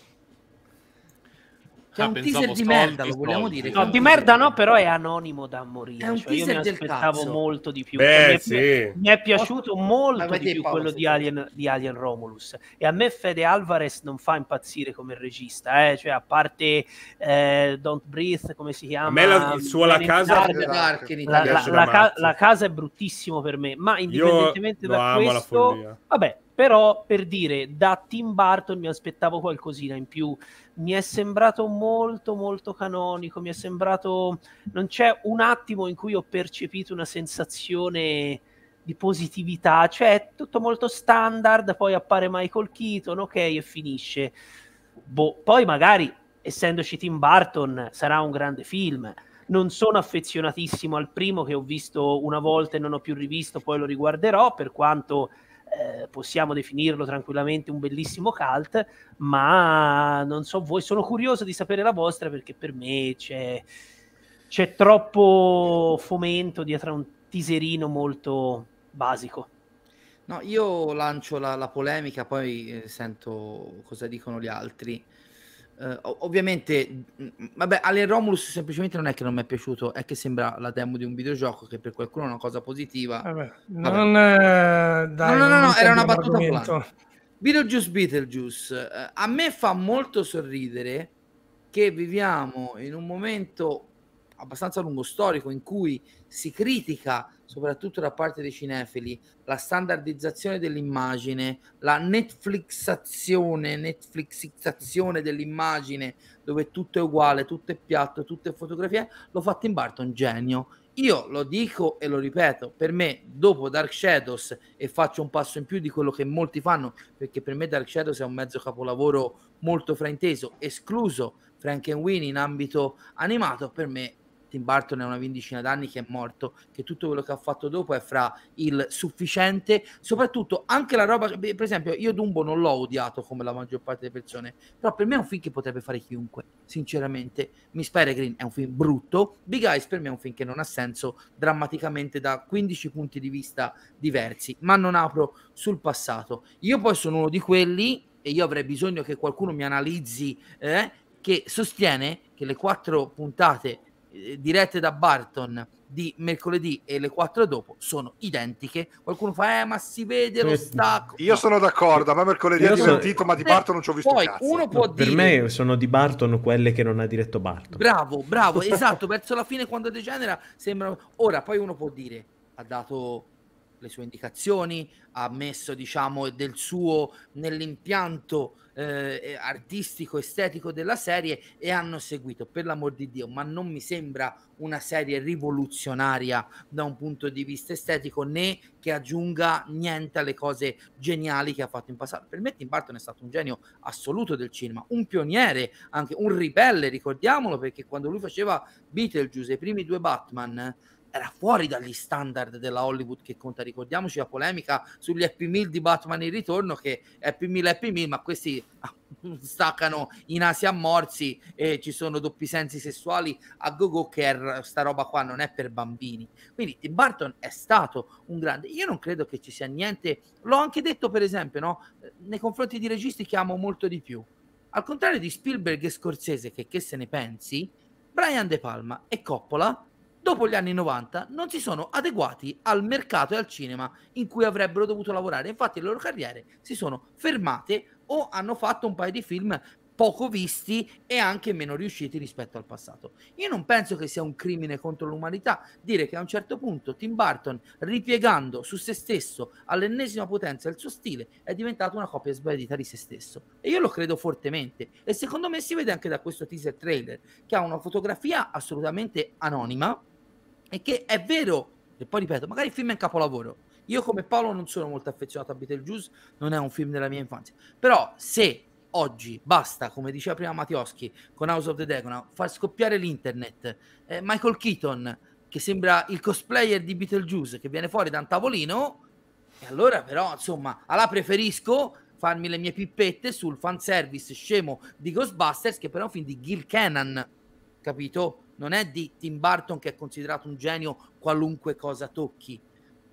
C'è ah, un teaser di merda, lo vogliamo dire. No, di merda no, però è anonimo da morire. È un cioè, io mi aspettavo cazzo. molto di più. Beh, mi, è, sì. mi è piaciuto molto di più quello di Alien, di Alien, Romulus. E a me Fede Alvarez non fa impazzire come regista, eh? cioè a parte eh, Don't Breathe, come si chiama? A me la, il mm, suo La Casa in Dark, in la, la, la, ca- la, Casa è bruttissimo per me, ma indipendentemente io da questo... Vabbè, però per dire, da Tim Burton mi aspettavo qualcosina in più. Mi è sembrato molto, molto canonico. Mi è sembrato. Non c'è un attimo in cui ho percepito una sensazione di positività. Cioè, è tutto molto standard. Poi appare Michael Keaton, ok, e finisce. Boh, poi magari, essendoci Tim Burton, sarà un grande film non sono affezionatissimo al primo che ho visto una volta e non ho più rivisto, poi lo riguarderò, per quanto eh, possiamo definirlo tranquillamente un bellissimo cult, ma non so voi, sono curioso di sapere la vostra perché per me c'è, c'è troppo fomento dietro a un teaserino molto basico. No, io lancio la, la polemica, poi eh, sento cosa dicono gli altri. Uh, ovviamente, mm, mm, vabbè, Alien Romulus semplicemente non è che non mi è piaciuto, è che sembra la demo di un videogioco che per qualcuno è una cosa positiva. Vabbè, eh vabbè. Non, eh, dai, no, no, no, era una battuta plana. Beetlejuice Beetlejuice, uh, a me fa molto sorridere che viviamo in un momento abbastanza lungo storico in cui si critica soprattutto da parte dei cinefili, la standardizzazione dell'immagine, la Netflixazione, Netflixizzazione dell'immagine, dove tutto è uguale, tutto è piatto, tutte è fotografia, l'ho fatto in Barton genio. Io lo dico e lo ripeto, per me dopo Dark Shadows e faccio un passo in più di quello che molti fanno, perché per me Dark Shadows è un mezzo capolavoro molto frainteso, escluso Frankenweenie in ambito animato, per me Tim Burton è una quindicina d'anni che è morto, che tutto quello che ha fatto dopo è fra il sufficiente, soprattutto anche la roba, per esempio io Dumbo non l'ho odiato come la maggior parte delle persone, però per me è un film che potrebbe fare chiunque, sinceramente, Miss Peregrine è un film brutto, Big Eyes per me è un film che non ha senso drammaticamente da 15 punti di vista diversi, ma non apro sul passato. Io poi sono uno di quelli e io avrei bisogno che qualcuno mi analizzi eh, che sostiene che le quattro puntate eh, dirette da Barton di mercoledì e le quattro dopo sono identiche. Qualcuno fa, eh, ma si vede lo stacco. Io no. sono d'accordo, a me mercoledì Io sentito, divertito, ma di Barton non ci ho visto Poi, cazzo. Uno può no, dire... Per me sono di Barton quelle che non ha diretto Barton. Bravo, bravo, esatto, verso la fine quando degenera sembrano... Ora, poi uno può dire, ha dato le sue indicazioni, ha messo diciamo del suo nell'impianto eh, artistico, estetico della serie e hanno seguito, per l'amor di Dio, ma non mi sembra una serie rivoluzionaria da un punto di vista estetico né che aggiunga niente alle cose geniali che ha fatto in passato. Per me Tim Burton è stato un genio assoluto del cinema, un pioniere, anche un ribelle, ricordiamolo, perché quando lui faceva Beetlejuice, i primi due Batman, eh, era fuori dagli standard della Hollywood che conta. Ricordiamoci la polemica sugli Happy Meal di Batman in ritorno, che Happy Meal, Happy Meal, ma questi ah, staccano i nasi a morsi e ci sono doppi sensi sessuali a go-go che è, sta roba qua non è per bambini. Quindi Tim Burton è stato un grande. Io non credo che ci sia niente, l'ho anche detto per esempio, no? nei confronti di registi che amo molto di più. Al contrario di Spielberg e Scorsese, che, che se ne pensi, Brian De Palma e Coppola dopo gli anni 90 non si sono adeguati al mercato e al cinema in cui avrebbero dovuto lavorare. Infatti le loro carriere si sono fermate o hanno fatto un paio di film poco visti e anche meno riusciti rispetto al passato. Io non penso che sia un crimine contro l'umanità dire che a un certo punto Tim Burton, ripiegando su se stesso all'ennesima potenza il suo stile, è diventato una copia sbagliata di se stesso. E io lo credo fortemente. E secondo me si vede anche da questo teaser trailer, che ha una fotografia assolutamente anonima, è che è vero, e poi ripeto, magari il film è un capolavoro. Io come Paolo non sono molto affezionato a Beetlejuice, non è un film della mia infanzia. Però se oggi basta, come diceva prima Mattioschi con House of the Dragon, far scoppiare l'internet, eh, Michael Keaton che sembra il cosplayer di Beetlejuice che viene fuori da un tavolino, e allora però insomma, alla preferisco farmi le mie pippette sul fanservice scemo di Ghostbusters che però è un film di Gil Cannon, capito? non è di Tim Burton che è considerato un genio qualunque cosa tocchi.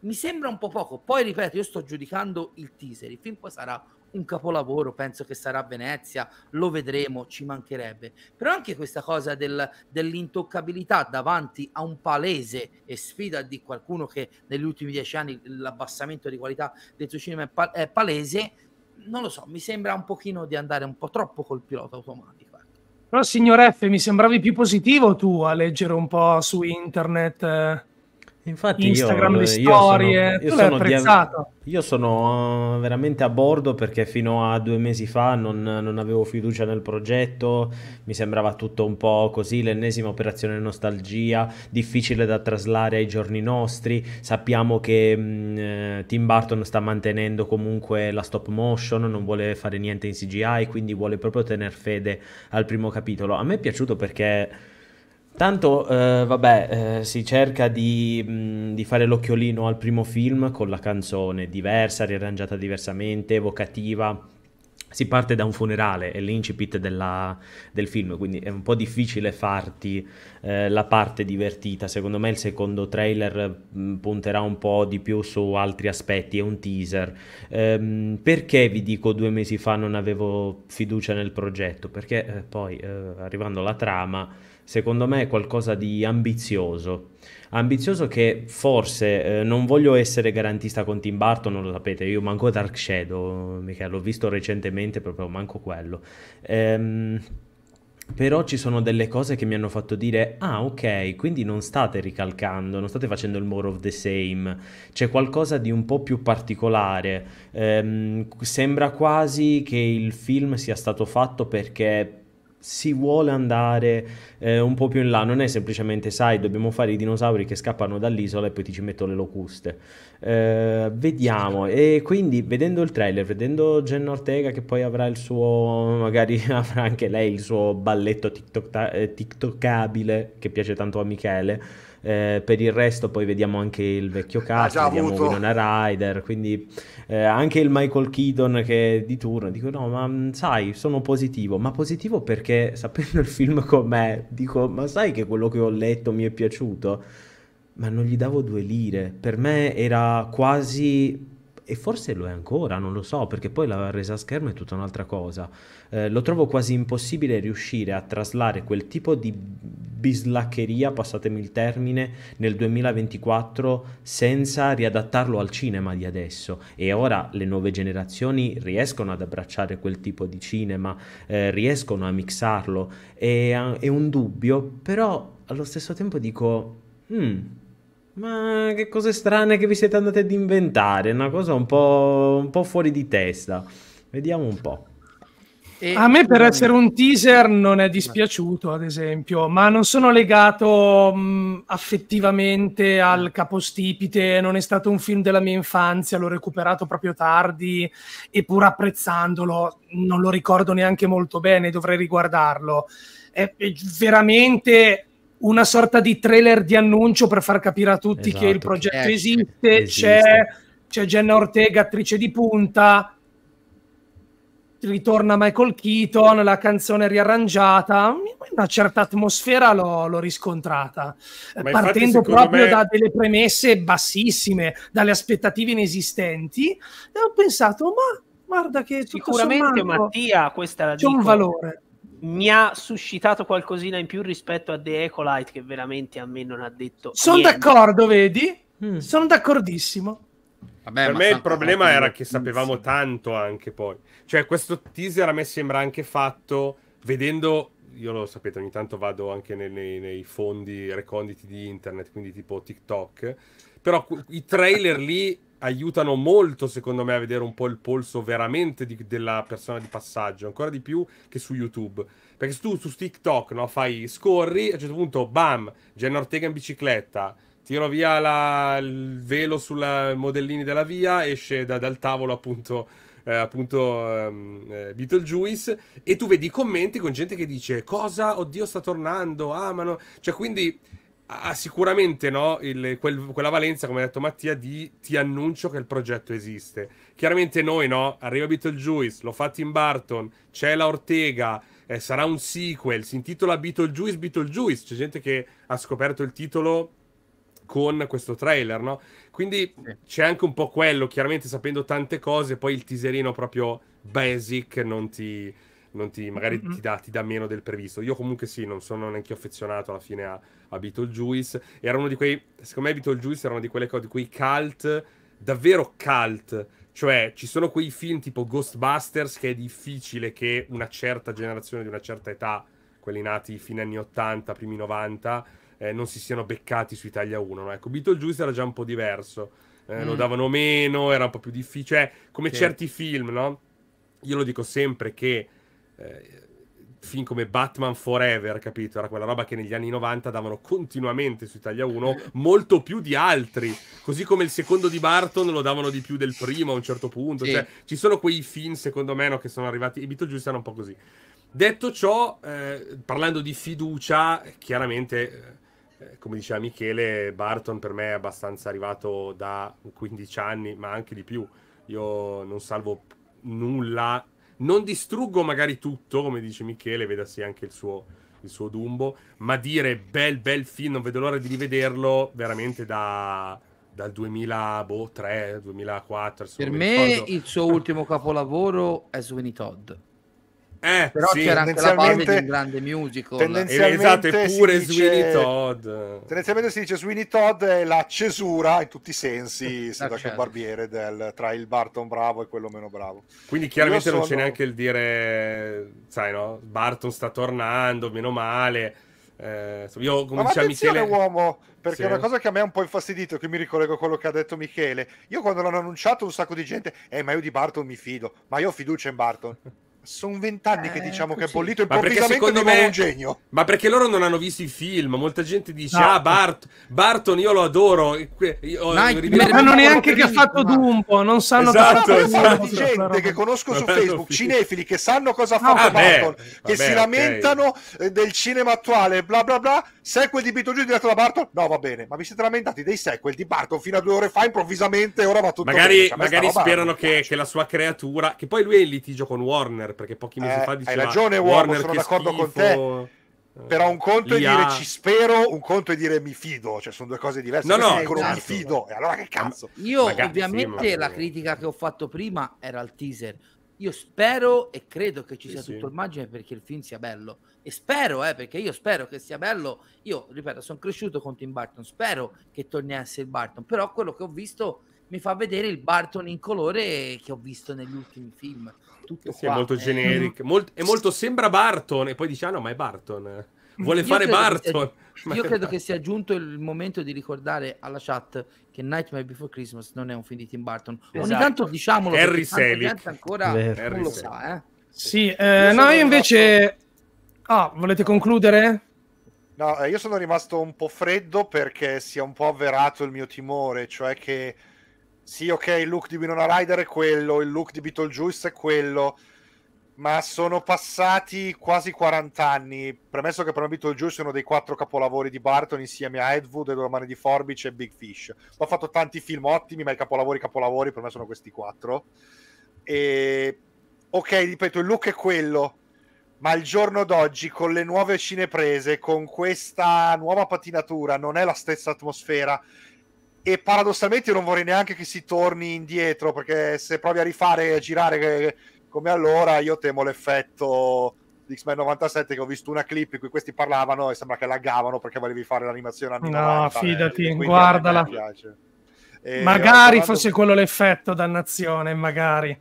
Mi sembra un po' poco. Poi ripeto, io sto giudicando il teaser. Il film poi sarà un capolavoro, penso che sarà a Venezia, lo vedremo, ci mancherebbe. Però anche questa cosa del, dell'intoccabilità davanti a un palese e sfida di qualcuno che negli ultimi dieci anni l'abbassamento di qualità del suo cinema è, pal- è palese, non lo so, mi sembra un pochino di andare un po' troppo col pilota automatico. Però, signor F, mi sembravi più positivo tu a leggere un po' su internet. Eh, Infatti Instagram, io, le storie, io sono, io sono, di, io sono eh, veramente a bordo perché fino a due mesi fa non, non, avevo fiducia nel progetto, mi sembrava tutto un po' così, l'ennesima operazione nostalgia, difficile da traslare ai giorni nostri, sappiamo che mh, mm, eh, Tim Burton sta mantenendo comunque la stop motion, non vuole fare niente in CGI, quindi vuole proprio tener fede al primo capitolo. A me è piaciuto perché Tanto, eh, vabbè, eh, si cerca di, mh, mm, di, fare l'occhiolino al primo film con la canzone diversa, riarrangiata diversamente, evocativa. Si parte da un funerale, è l'incipit della, del film, quindi è un po' difficile farti eh, la parte divertita. Secondo me il secondo trailer mh, mm, punterà un po' di più su altri aspetti, è un teaser. Ehm, perché vi dico due mesi fa non avevo fiducia nel progetto? Perché eh, poi, eh, arrivando alla trama secondo me è qualcosa di ambizioso. Ambizioso che forse eh, non voglio essere garantista con Tim Burton, non lo sapete, io manco Dark Shadow, mica, l'ho visto recentemente, proprio manco quello. Ehm, però ci sono delle cose che mi hanno fatto dire, ah ok, quindi non state ricalcando, non state facendo il more of the same, c'è qualcosa di un po' più particolare, ehm, sembra quasi che il film sia stato fatto perché si vuole andare eh, un po' più in là, non è semplicemente sai dobbiamo fare i dinosauri che scappano dall'isola e poi ti ci metto le locuste. Eh, vediamo, e quindi vedendo il trailer, vedendo Jen Ortega che poi avrà il suo, magari avrà anche lei il suo balletto TikTok, eh, tiktokabile che piace tanto a Michele eh, per il resto poi vediamo anche il vecchio cast, vediamo avuto. Winona Rider, quindi eh, anche il Michael Keaton che è di turno, dico no ma mm, sai sono positivo, ma positivo perché sapendo il film com'è, dico ma sai che quello che ho letto mi è piaciuto? Ma non gli davo due lire, per me era quasi e forse lo è ancora, non lo so, perché poi la resa a schermo è tutta un'altra cosa. Eh, lo trovo quasi impossibile riuscire a traslare quel tipo di bislaccheria, passatemi il termine, nel 2024 senza riadattarlo al cinema di adesso. E ora le nuove generazioni riescono ad abbracciare quel tipo di cinema, eh, riescono a mixarlo. È, eh, è un dubbio, però allo stesso tempo dico... Hmm, ma che cose strane che vi siete andate ad inventare, una cosa un po', un po fuori di testa. Vediamo un po'. E a me per mm. essere un teaser non è dispiaciuto, ad esempio, ma non sono legato mh, mm, affettivamente al capostipite, non è stato un film della mia infanzia, l'ho recuperato proprio tardi e pur apprezzandolo non lo ricordo neanche molto bene, dovrei riguardarlo. È, è veramente una sorta di trailer di annuncio per far capire a tutti esatto, che il progetto che eh, esiste, esiste. C'è, c'è Jenna Ortega, attrice di punta, ritorna Michael Keaton, la canzone riarrangiata, una certa atmosfera l'ho, l'ho riscontrata, Ma partendo proprio me... da delle premesse bassissime, dalle aspettative inesistenti, e ho pensato, ma guarda che sicuramente sommato, Mattia, questa è la c'è un valore mi ha suscitato qualcosina in più rispetto a The Ecolite che veramente a me non ha detto Sono d'accordo, vedi? Mm. Sono d'accordissimo. Vabbè, per me il problema era che sapevamo tanto anche poi. Cioè, questo teaser a me sembra anche fatto vedendo. Io lo sapete, ogni tanto vado anche nei, nei, nei fondi reconditi di internet, quindi tipo TikTok. Però i trailer lì aiutano molto, secondo me, a vedere un po' il polso veramente di, della persona di passaggio, ancora di più che su YouTube. Perché se tu su TikTok no, fai scorri, a un certo punto, bam, Jen Ortega in bicicletta, tiro via la, il velo sui modellini della via, esce da, dal tavolo appunto eh, appunto ehm, eh, Beetlejuice e tu vedi i commenti con gente che dice cosa oddio sta tornando ah cioè quindi ha sicuramente no, il, quel, quella valenza, come ha detto Mattia, di ti annuncio che il progetto esiste. Chiaramente noi, no? Arriva Beetlejuice, l'ho fatto in Barton, c'è la Ortega, eh, sarà un sequel, si intitola Beetlejuice, Beetlejuice. C'è gente che ha scoperto il titolo con questo trailer, no? Quindi sì. c'è anche un po' quello, chiaramente sapendo tante cose, poi il teaserino proprio basic non ti... Non ti magari mm-hmm. ti, dà, meno del previsto. Io comunque sì, non sono neanche affezionato alla fine a a Beetlejuice. Era uno di quei. Secondo me, Beetlejuice era uno di quelle di quei cult, davvero cult. Cioè, ci sono quei film tipo Ghostbusters che è difficile che una certa generazione di una certa età, quelli nati fine anni 80, primi 90, eh, non si siano beccati su Italia 1. No? Ecco, Beetlejuice era già un po' diverso. Eh, mm. Lo davano meno, era un po' più difficile. Cioè, come sì. certi film, no? Io lo dico sempre che. Eh, film come Batman Forever, capito? Era quella roba che negli anni 90 davano continuamente su Italia 1, molto più di altri. Così come il secondo di Barton lo davano di più del primo a un certo punto. Sì. Cioè, ci sono quei film, secondo me, no, che sono arrivati. I Beetlejuice erano un po' così. Detto ciò, eh, parlando di fiducia, chiaramente, eh, eh, come diceva Michele, Barton per me è abbastanza arrivato da 15 anni, ma anche di più. Io non salvo nulla non distruggo magari tutto, come dice Michele, vedasi anche il suo, il suo Dumbo, ma dire bel bel film, non vedo l'ora di rivederlo, veramente da, dal 2003, 2004. Boh, per me ricordo. il suo ultimo capolavoro è Sweeney Todd. Eh, però sì, c'era anche la parte di un grande musical tendenzialmente esatto, pure dice, Sweeney Todd tendenzialmente si dice Sweeney Todd è la cesura in tutti i sensi se da che barbiere del, tra il Barton bravo e quello meno bravo quindi chiaramente sono... non c'è neanche il dire sai no Barton sta tornando meno male eh, io come ma Michele uomo perché sì. una cosa che a me è un po' infastidito che mi ricollego a quello che ha detto Michele io quando l'hanno annunciato un sacco di gente eh ma io di Barton mi fido ma io ho fiducia in Barton sono vent'anni eh, che diciamo così. che è bollito improvvisamente non me, è genio. Ma perché loro non hanno visto i film? Molta gente dice: no. Ah, Bart, Barton, io lo adoro. Io, Dai, io, non neanche che ha fatto Dumbo, non sanno esatto, ha esatto. Fatto gente che conosco su Facebook, cinefili che sanno cosa ha fatto ah, Barton, vabbè, che vabbè, si lamentano okay. Eh, del cinema attuale, bla bla bla. Sequel di Beetlejuice diretto da Barton? No, va bene, ma vi siete lamentati dei sequel di Barton fino a due ore fa improvvisamente, ora va tutto magari, bene. Cioè, magari sperano che, che la sua creatura, che poi lui è in litigio con Warner Warner, perché pochi mesi eh, fa diceva... Hai ragione, Warner, sono d'accordo schifo. con te. Però un conto Lia... è dire ci spero, un conto è dire mi fido, cioè sono due cose diverse. No, no, esatto. mi fido, e allora che cazzo? Io Magari, ovviamente sì, ma... la critica che ho fatto prima era al teaser. Io spero e credo che ci sia sì, tutto il margine perché il film sia bello. E spero, eh, perché io spero che sia bello. Io, ripeto, sono cresciuto con Tim Burton, spero che torni a essere il Burton, però quello che ho visto mi fa vedere il Burton in colore che ho visto negli ultimi film tutto sì, qua. È molto generico. Eh, mm. Mol- è molto sembra Barton e poi dici ah no, ma è Barton. Mm, Vuole fare Barton. Sia, io credo che sia giunto il momento di ricordare alla chat che Nightmare Before Christmas non è un film di Tim Burton. Esatto. Ogni tanto diciamolo Harry Selick ancora Vero. non lo sa, eh. Sì, eh, no, io invece Ah, volete concludere? No, eh, io sono rimasto un po' freddo perché si è un po' avverato il mio timore, cioè che sì, ok, il look di Winona Rider è quello, il look di Beetlejuice è quello, ma sono passati quasi 40 anni, premesso che per me Beetlejuice è uno dei quattro capolavori di Barton insieme a Ed Wood, Due di forbice e Big Fish. Ho fatto tanti film ottimi, ma i capolavori, capolavori per me sono questi quattro. E... Ok, ripeto, il look è quello, ma al giorno d'oggi con le nuove cineprese, con questa nuova patinatura, non è la stessa atmosfera e paradossalmente io non vorrei neanche che si torni indietro perché se provi a rifare e girare eh, come allora io temo l'effetto di X-Men 97 che ho visto una clip in cui questi parlavano e sembra che laggavano perché volevi fare l'animazione anni no, 90 eh, fidati, eh, guardala e magari parlato... fosse quello l'effetto dannazione magari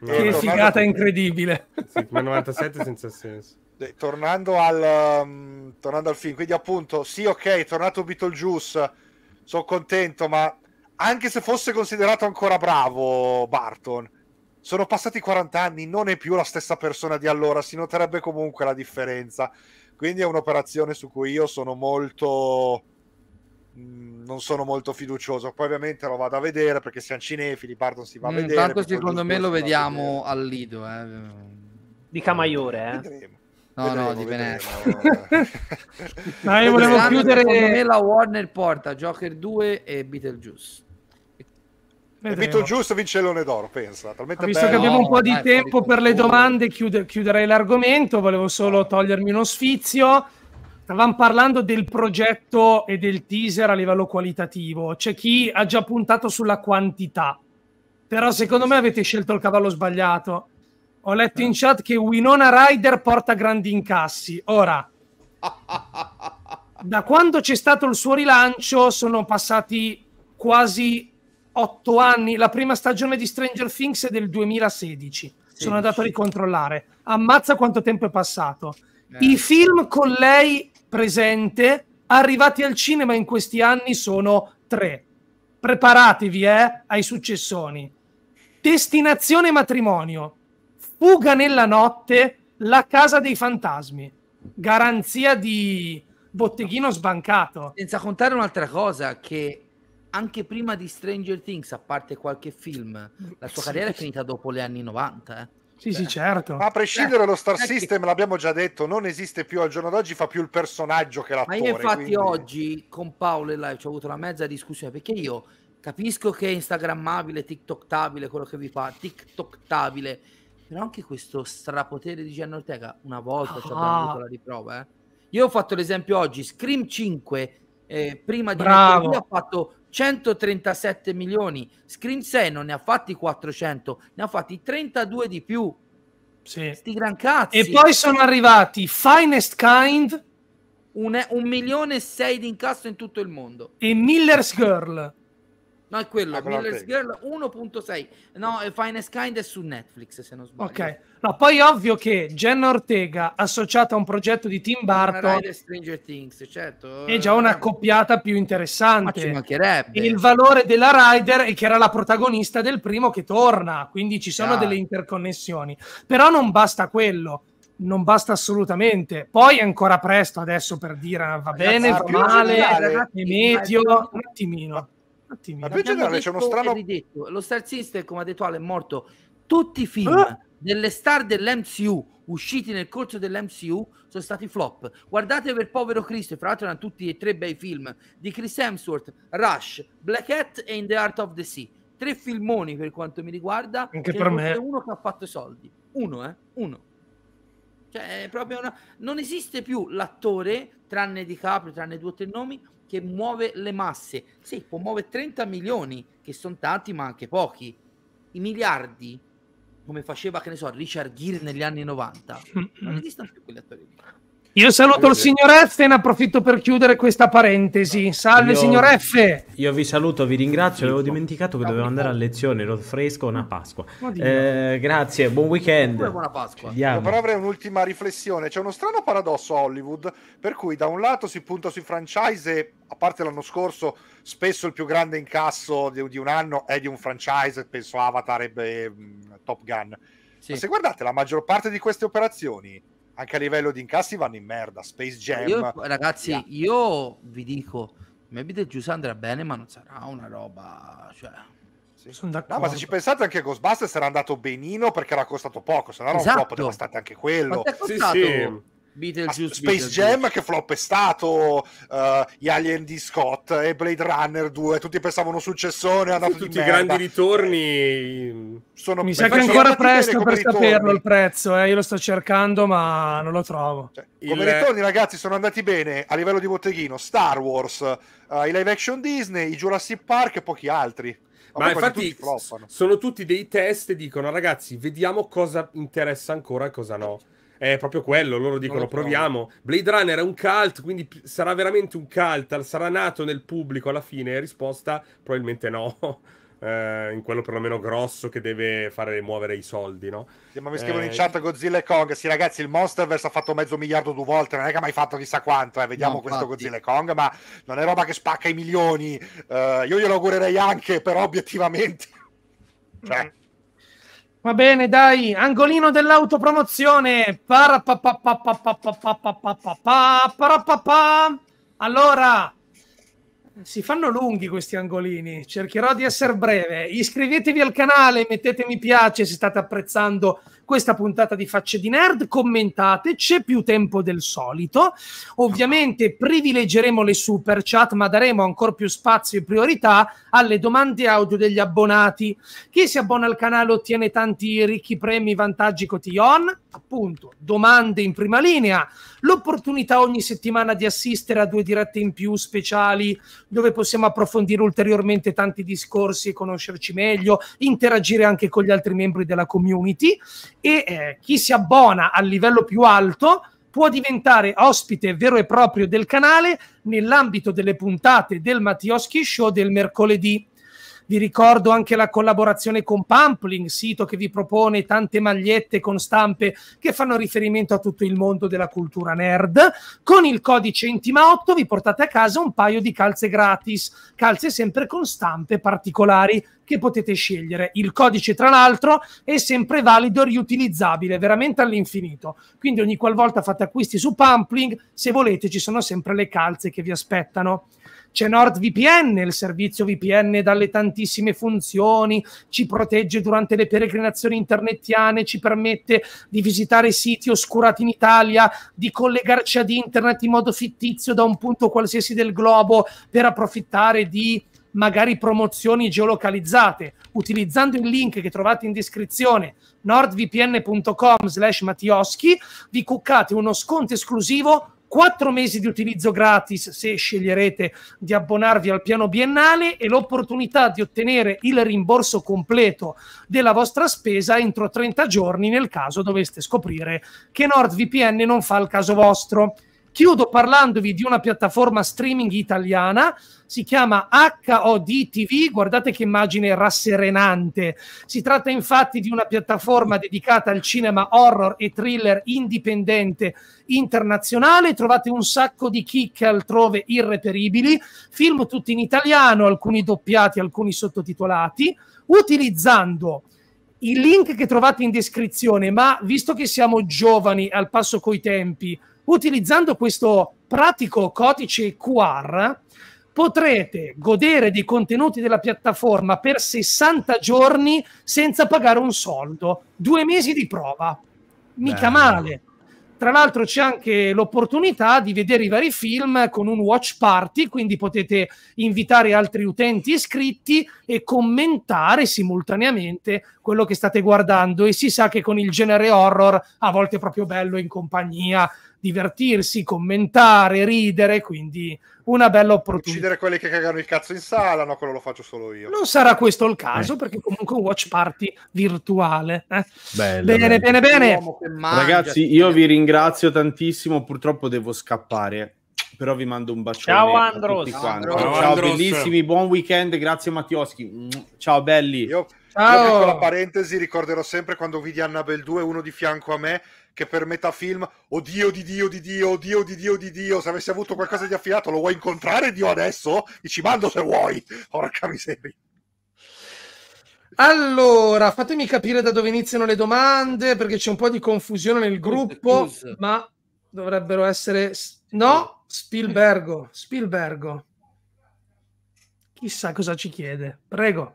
no, che figata incredibile X-Men 97 senza senso eh, tornando al, um, tornando al film quindi appunto sì ok è tornato Beetlejuice sono contento, ma anche se fosse considerato ancora bravo Barton, sono passati 40 anni, non è più la stessa persona di allora, si noterebbe comunque la differenza. Quindi è un'operazione su cui io sono molto mm, non sono molto fiducioso. Poi, ovviamente, lo vado a vedere perché siamo cinefili. Barton si va a mm, vedere. Mm, tanto, secondo me, lo vediamo al Lido eh. di Camaiore. Eh. Vedremo. No, vedremo, no, di Venezia. no, ah, io volevo chiudere. me la Warner porta Joker 2 e Beetlejuice. Vito giusto vince l'one d'oro, pensa. Talmente Visto bello. che abbiamo un po' di Dai, eh, tempo per le domande, chiude, chiuderei l'argomento. Volevo solo togliermi uno sfizio. Stavamo parlando del progetto e del teaser a livello qualitativo. C'è chi ha già puntato sulla quantità, però secondo me avete scelto il cavallo sbagliato ho letto in chat che Winona Ryder porta grandi incassi. Ora, da quando c'è stato il suo rilancio sono passati quasi otto anni. La prima stagione di Stranger Things è del 2016. sono andato a ricontrollare. Ammazza quanto tempo è passato. Eh. I film con lei presente, arrivati al cinema in questi anni, sono tre. Preparatevi eh, ai successoni. Destinazione matrimonio, Fuga nella notte, la casa dei fantasmi. Garanzia di botteghino sbancato. Senza contare un'altra cosa che anche prima di Stranger Things, a parte qualche film, la sua sì. carriera è finita dopo gli anni 90. Eh. Sì, Beh. sì, eh, certo. Ma a prescindere dallo Star eh, System, che... l'abbiamo già detto, non esiste più al giorno d'oggi, fa più il personaggio che l'attore. Ma io infatti quindi... oggi con Paolo e Live ci ho avuto una mezza discussione, perché io capisco che è instagrammabile, tiktoktabile, quello che vi fa, tiktoktabile, però anche questo strapotere di Gian Ortega, una volta ci abbiamo ah. avuto la riprova. Eh. Io ho fatto l'esempio oggi, Scream 5, eh, prima di Bravo. ha fatto 137 milioni, Scream 6 non ne ha fatti 400, ne ha fatti 32 di più. Sì. Sti gran cazzi. E poi sono arrivati Finest Kind, un, eh, un milione e sei di incasso in tutto il mondo. E Miller's Girl. No, è quello, ah, Miller's Girl 1.6. No, eh, Finest Kind è su Netflix, se non sbaglio. Ok. No, poi ovvio che Jenna Ortega, associata a un progetto di Tim Burton... Stranger Things, certo. È già una eh, coppiata più interessante. Ma Il valore della Ryder è che era la protagonista del primo che torna, quindi ci sono yeah. delle interconnessioni. Però non basta quello non basta assolutamente. Poi è ancora presto adesso per dire ah, va bene, va male, è meteo. un attimino. Attimi, ma per generale c'è uno strano... Ridetto. Lo Star System, come ha detto Ale, è morto. Tutti i film ah? delle star dell'MCU usciti nel corso dell'MCU sono stati flop. Guardate per povero Cristo, fra l'altro erano tutti e tre bei film di Chris Hemsworth, Rush, Black Hat e In the Art of the Sea. Tre filmoni per quanto mi riguarda. Anche per me. Uno che ha fatto soldi. Uno, eh? Uno. Cioè, proprio una... Non esiste più l'attore, tranne DiCaprio, tranne due o tre nomi, che muove le masse. Sì, può muovere 30 milioni, che sono tanti ma anche pochi. I miliardi, come faceva, che ne so, Richard Gere negli anni 90, non esistono più quegli attori lì. Io saluto il signor F e ne approfitto per chiudere questa parentesi. Salve io, signor F! Io vi saluto, vi ringrazio. Avevo dimenticato che dovevo andare a lezione, ero fresco, una Pasqua. Eh, grazie, buon weekend. Buona Pasqua. Io però avrei un'ultima riflessione. C'è uno strano paradosso a Hollywood, per cui da un lato si punta sui franchise, a parte l'anno scorso, spesso il più grande incasso di, di un anno è di un franchise, penso Avatar e mm, Top Gun. Sì. Ma se guardate la maggior parte di queste operazioni anche a livello di incassi vanno in merda. Space Jam. Io, ragazzi, yeah. io vi dico, Maybe the Giuse andrà bene, ma non sarà una roba... Cioè... Sono d'accordo. No, ma se ci pensate anche Ghostbusters era andato benino perché era costato poco, se no era esatto. un flop devastante anche quello. Sì, sì. Beetlejuice, Space Beetlejuice. Jam che flop è stato, uh, gli Alien di Scott e Blade Runner 2, tutti pensavano successone, è andato tutti i grandi ritorni. Sono Mi sa che è ancora presto per ritorni. saperlo il prezzo, eh? io lo sto cercando ma non lo trovo. Cioè, come il... ritorni ragazzi sono andati bene a livello di botteghino, Star Wars, uh, i live action Disney, i Jurassic Park e pochi altri. Ma, ma infatti tutti sono tutti dei test e dicono ragazzi vediamo cosa interessa ancora e cosa no. È proprio quello, loro dicono proviamo. Blade Runner è un cult, quindi sarà veramente un cult, sarà nato nel pubblico alla fine? Risposta probabilmente no. Eh, in quello perlomeno grosso che deve fare muovere i soldi, no? Sì, ma mi scrivono eh... in chat Godzilla e Kong. Sì, ragazzi, il Monsterverse ha fatto mezzo miliardo due volte, non è che ha mai fatto chissà quanto. Eh. Vediamo no, questo Godzilla e Kong, ma non è roba che spacca i milioni. Uh, io glielo augurerei anche, però obiettivamente. Cioè... Mm. Va bene, dai, angolino dell'autopromozione. Allora, si fanno lunghi questi angolini, cercherò di essere breve. Iscrivetevi al canale, mettete mi piace se state apprezzando questa puntata di Facce di Nerd. Commentate, c'è più tempo del solito. Ovviamente privilegeremo le super chat, ma daremo ancora più spazio e priorità alle domande audio degli abbonati. Chi si abbona al canale ottiene tanti ricchi premi, vantaggi cotillon, appunto, domande in prima linea, l'opportunità ogni settimana di assistere a due dirette in più speciali dove possiamo approfondire ulteriormente tanti discorsi e conoscerci meglio, interagire anche con gli altri membri della community e eh, chi si abbona al livello più alto può diventare ospite vero e proprio del canale nell'ambito delle puntate del Mattioschi Show del mercoledì. Vi ricordo anche la collaborazione con Pampling, sito che vi propone tante magliette con stampe che fanno riferimento a tutto il mondo della cultura nerd. Con il codice Intima8 vi portate a casa un paio di calze gratis, calze sempre con stampe particolari che potete scegliere. Il codice, tra l'altro, è sempre valido e riutilizzabile, veramente all'infinito. Quindi ogni qualvolta fate acquisti su Pampling, se volete ci sono sempre le calze che vi aspettano. C'è NordVPN, il servizio VPN dalle tantissime funzioni, ci protegge durante le peregrinazioni internetiane, ci permette di visitare siti oscurati in Italia, di collegarci ad internet in modo fittizio da un punto qualsiasi del globo per approfittare di magari promozioni geolocalizzate. Utilizzando il link che trovate in descrizione nordvpn.com slash matioschi vi cuccate uno sconto esclusivo 4 mesi di utilizzo gratis se sceglierete di abbonarvi al piano biennale e l'opportunità di ottenere il rimborso completo della vostra spesa entro 30 giorni nel caso doveste scoprire che NordVPN non fa il caso vostro. Chiudo parlandovi di una piattaforma streaming italiana, si chiama HOD TV, guardate che immagine rasserenante. Si tratta infatti di una piattaforma dedicata al cinema horror e thriller indipendente internazionale, trovate un sacco di chicche altrove irreperibili, film tutti in italiano, alcuni doppiati, alcuni sottotitolati, utilizzando il link che trovate in descrizione, ma visto che siamo giovani al passo coi tempi, utilizzando questo pratico codice QR potrete godere dei contenuti della piattaforma per 60 giorni senza pagare un soldo, due mesi di prova. Mica Beh. male. Tra l'altro c'è anche l'opportunità di vedere i vari film con un watch party, quindi potete invitare altri utenti iscritti e commentare simultaneamente quello che state guardando e si sa che con il genere horror a volte è proprio bello in compagnia divertirsi, commentare, ridere, quindi una bella opportunità. Uccidere quelli che cagano il cazzo in sala, no, quello lo faccio solo io. Non sarà questo il caso, eh. perché comunque un watch party virtuale. Eh? Bella, bene, bella. bene, bene, Ragazzi, io vi ringrazio tantissimo, purtroppo devo scappare. Però vi mando un bacione. Ciao Andros. Ciao, Andros. Ciao, Andros. bellissimi, buon weekend, grazie Mattioschi. Ciao belli. Io, Ciao. Io, piccola parentesi, ricorderò sempre quando vidi Annabelle 2, uno di fianco a me, che per metà film, oddio di Dio di Dio, oddio di Dio di Dio, se avessi avuto qualcosa di affidato lo vuoi incontrare Dio adesso? Mi ci mando se vuoi, porca miseria. Allora, fatemi capire da dove iniziano le domande, perché c'è un po' di confusione nel gruppo, ma dovrebbero essere... No, Spielbergo, Spielbergo. Chissà cosa ci chiede. Prego.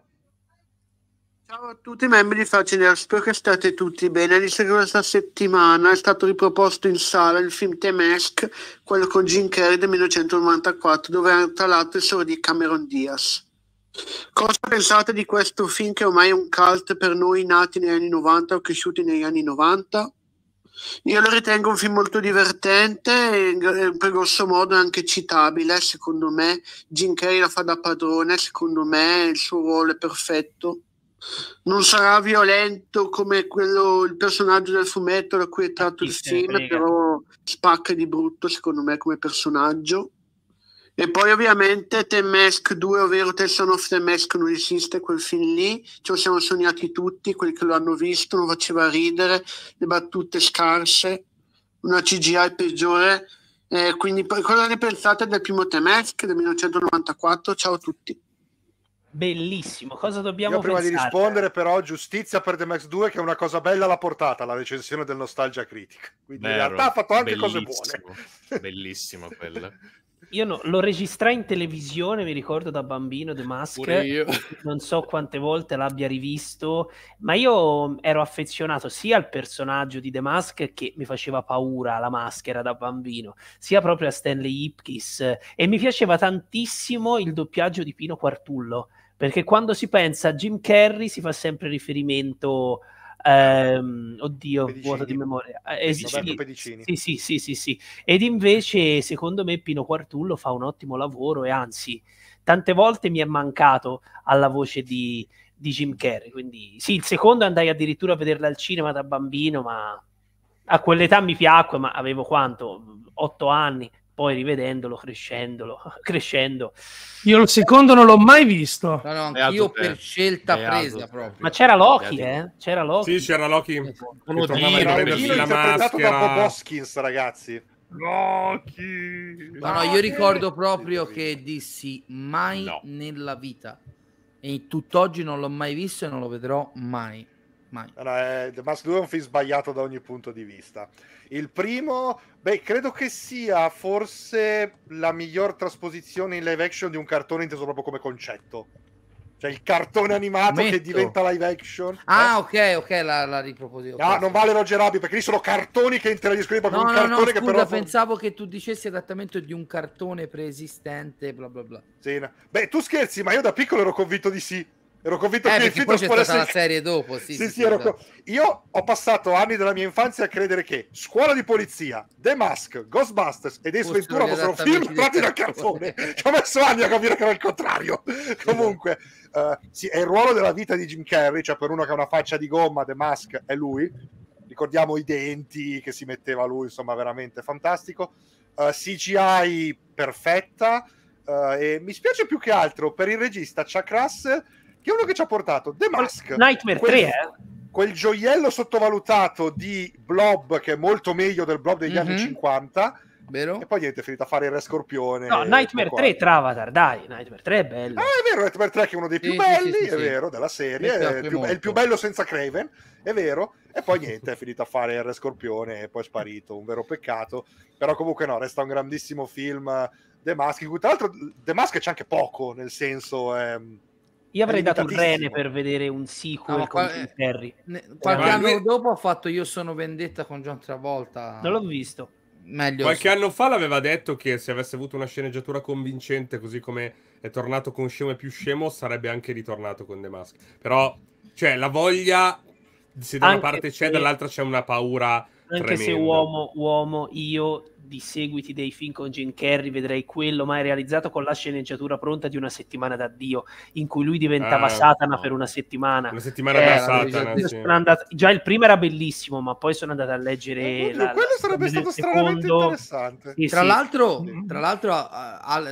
Ciao a tutti i membri di Facinero, spero che state tutti bene. All'inizio di questa settimana è stato riproposto in sala il film The Mask, quello con Jim Carrey del 1994, dove è tra l'altro il solo di Cameron Diaz. Cosa pensate di questo film che ormai è un cult per noi nati negli anni 90 o cresciuti negli anni 90? Io lo ritengo un film molto divertente e per grosso modo anche citabile, secondo me. Jim Carrey la fa da padrone, secondo me il suo ruolo è perfetto non sarà violento come quello, il personaggio del fumetto da cui è tratto il film, però spacca di brutto secondo me come personaggio. E poi ovviamente The Mask 2, ovvero Telson of the Mask, non esiste quel film lì, ci lo siamo sognati tutti, quelli che lo hanno visto, non faceva ridere, le battute scarse, una CGI peggiore. Eh, quindi cosa ne pensate del primo The Mask del 1994? Ciao a tutti. Bellissimo, cosa dobbiamo fare? prima pensare? di rispondere però giustizia per The Max 2 che è una cosa bella l'ha portata, la recensione del Nostalgia Critic. Quindi Vero, in realtà ha fatto anche cose buone. Bellissimo quello. Io no, lo registrai in televisione, mi ricordo da bambino, The Mask. Non so quante volte l'abbia rivisto, ma io mm, ero affezionato sia al personaggio di The Mask che mi faceva paura la maschera da bambino, sia proprio a Stanley Ipkiss e mi piaceva tantissimo il doppiaggio di Pino Quartullo, perché quando si pensa a Jim Carrey si fa sempre riferimento ehm, oddio, pedicini. vuoto di memoria. Eh, sì, sì, sì, sì, sì. Ed invece, secondo me, Pino Quartullo fa un ottimo lavoro e anzi, tante volte mi è mancato alla voce di, di Jim Carrey. Quindi, sì, il secondo andai addirittura a vederla al cinema da bambino, ma a quell'età mi piacque, ma avevo quanto? Otto anni, poi rivedendolo, crescendolo, crescendo. Io il secondo non l'ho mai visto. No, no, io per scelta Beato presa Beato proprio. Ma c'era Loki, eh? C'era Loki. Sì, c'era Loki. Uno eh, che da Bob Hoskins, ragazzi. Loki. No, no, io ricordo proprio che dissi mai no. nella vita e tutt'oggi non l'ho mai visto e non lo vedrò mai. Mai. Allora, eh, eh, The Mask 2 è un film sbagliato da ogni punto di vista. Il primo, beh, credo che sia forse la miglior trasposizione in live action di un cartone inteso proprio come concetto. Cioè il cartone animato Metto. che diventa live action. Ah, eh? ok, ok, la, la riproposizione. ah, sì. non vale Roger Rabbit perché lì sono cartoni che interagiscono proprio no, un no, cartone no, scusa, che però pensavo che tu dicessi adattamento di un cartone preesistente, bla bla bla. Sì, no. Beh, tu scherzi, ma io da piccolo ero convinto di sì. Ero convinto eh, che il film fosse c'è la serie dopo. Sì, sì, sì, esatto. co... Io ho passato anni della mia infanzia a credere che Scuola di Polizia, The Mask, Ghostbusters e Ace Ventura fossero film tratti dal cartone. Ci ho messo anni a capire che era il contrario. Esatto. Comunque, uh, sì, è il ruolo della vita di Jim Carrey, cioè per uno che ha una faccia di gomma, The Mask è lui. Ricordiamo i denti che si metteva lui, insomma, veramente fantastico. Uh, eh, CGI perfetta. Uh, e mi spiace più che altro per il regista Chuck Russell che è uno che ci ha portato The Mask Nightmare quel, 3 eh? quel gioiello sottovalutato di Blob che è molto meglio del Blob degli mm-hmm. anni 50 mhm. Vero? E poi niente, è finito a fare il Re Scorpione. No, Nightmare 3 Travatar, dai, Nightmare 3 è bello. Ah, è vero, Nightmare 3 che è uno dei più sì, belli, sì, sì, è vero, della serie, è, più, è, il più bello senza Craven, è vero. E poi niente, è finito a fare il Re Scorpione e poi è sparito, un vero peccato. Però comunque no, resta un grandissimo film eh, The Mask, tra l'altro The Mask c'è anche poco, nel senso... Ehm, io avrei dato un rene per vedere un sequel no, con qual- Terry. Eh, ne- qualche anno lui... dopo ha fatto Io sono vendetta con John Travolta. Non l'ho visto. Meglio qualche anno fa l'aveva detto che se avesse avuto una sceneggiatura convincente, così come è tornato con Scemo e più Scemo, sarebbe anche ritornato con The Mask. Però, cioè, la voglia, se da anche una parte c'è, se... dall'altra c'è una paura. Anche tremenda. se uomo, uomo, io di seguiti dei film con Jim Carrey, vedrei quello mai realizzato con la sceneggiatura pronta di Una settimana d'addio, in cui lui diventava ah, Satana no. per una settimana. Una settimana eh, da Satana. Sì. Andato, già il primo era bellissimo, ma poi sono andato a leggere... Oddio, eh, la, quello sarebbe stato stranamente interessante. Sì, tra, sì. L'altro, mm. tra l'altro,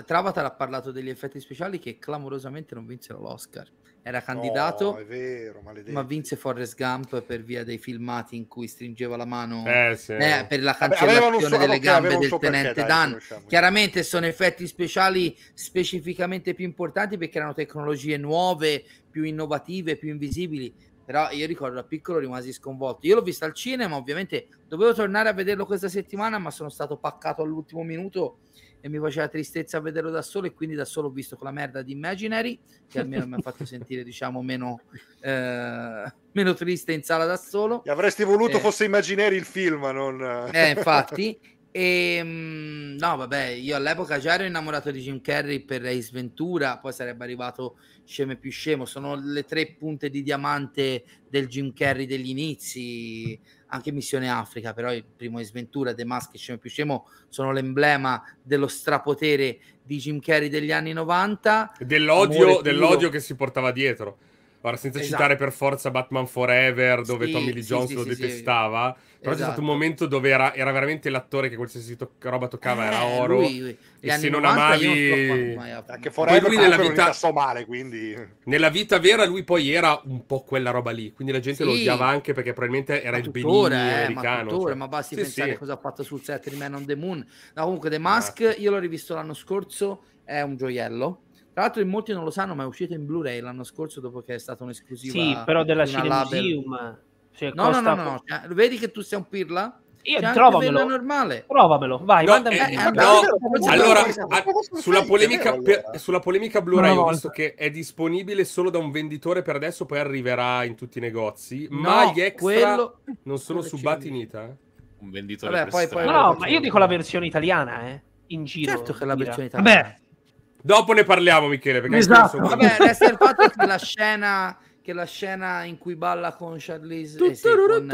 Travatar ha parlato degli effetti speciali che clamorosamente non vinsero l'Oscar era candidato, no, vero, ma vinse Forrest Gump per via dei filmati in cui stringeva la mano eh, sì. eh, per la cancellazione so, delle gambe del so tenente perché, Dan. Dai, Chiaramente sono effetti speciali specificamente più importanti perché erano tecnologie nuove, più innovative, più invisibili. Però io ricordo da piccolo rimasi sconvolto. Io l'ho visto al cinema, ovviamente dovevo tornare a vederlo questa settimana, ma sono stato paccato all'ultimo minuto e mi faceva tristezza vederlo da solo e quindi da solo ho visto quella merda di Imaginary che almeno mi ha fatto sentire diciamo meno, eh, meno triste in sala da solo e avresti voluto eh. fosse Imaginary il film non... eh infatti e, ehm, no, vabbè, io all'epoca già ero innamorato di Jim Carrey per Ace Ventura, poi sarebbe arrivato Scemo e più Scemo. Sono le tre punte di diamante del Jim Carrey degli inizi, anche Missione Africa, però il primo Ace Ventura, The Mask e Scemo e più Scemo sono l'emblema dello strapotere di Jim Carrey degli anni 90. Dell'odio, dell'odio che si portava dietro. Ora, senza esatto. citare per forza Batman Forever, dove sì, Tommy Lee Jones sì, lo sì, detestava, però esatto. c'è stato un esatto. momento dove era, era veramente l'attore che qualsiasi to- roba toccava eh, era oro. Lui, lui. E se non amavi, anche Forever poi lui nella vita so male, quindi nella vita vera lui poi era un po' quella roba lì, quindi la gente lo odiava anche perché probabilmente era ma il benigno eh, americano. Ma, cioè. tuttora, cioè. ma basti pensare cosa ha fatto sul set di Man on the Moon. No, comunque The Mask, ah. io l'ho rivisto l'anno scorso, è un gioiello tra l'altro, in molti non lo sanno, ma è uscito in Blu-ray l'anno scorso dopo che è stata un'esclusiva. Sì, però della Cinema Cioè, no, no, no, no, no. Cioè, vedi che tu sei un pirla? Io C'è cioè, trovamelo. normale. Provamelo, vai, no, mandami. Eh, eh no. Allora, a, sulla, polemica, per, sulla polemica Blu-ray ho visto che è disponibile solo da un venditore per adesso, poi arriverà in tutti i negozi, no, ma gli extra quello... non sono subati in Italia. Eh? Un venditore Vabbè, poi, poi, No, ma io dico la versione italiana, eh, in giro. Certo che la versione italiana. Vabbè. Dopo ne parliamo, Michele. Perché esatto. Penso... Vabbè, resta il fatto che la scena che la scena in cui balla con Charlize eh sì, con,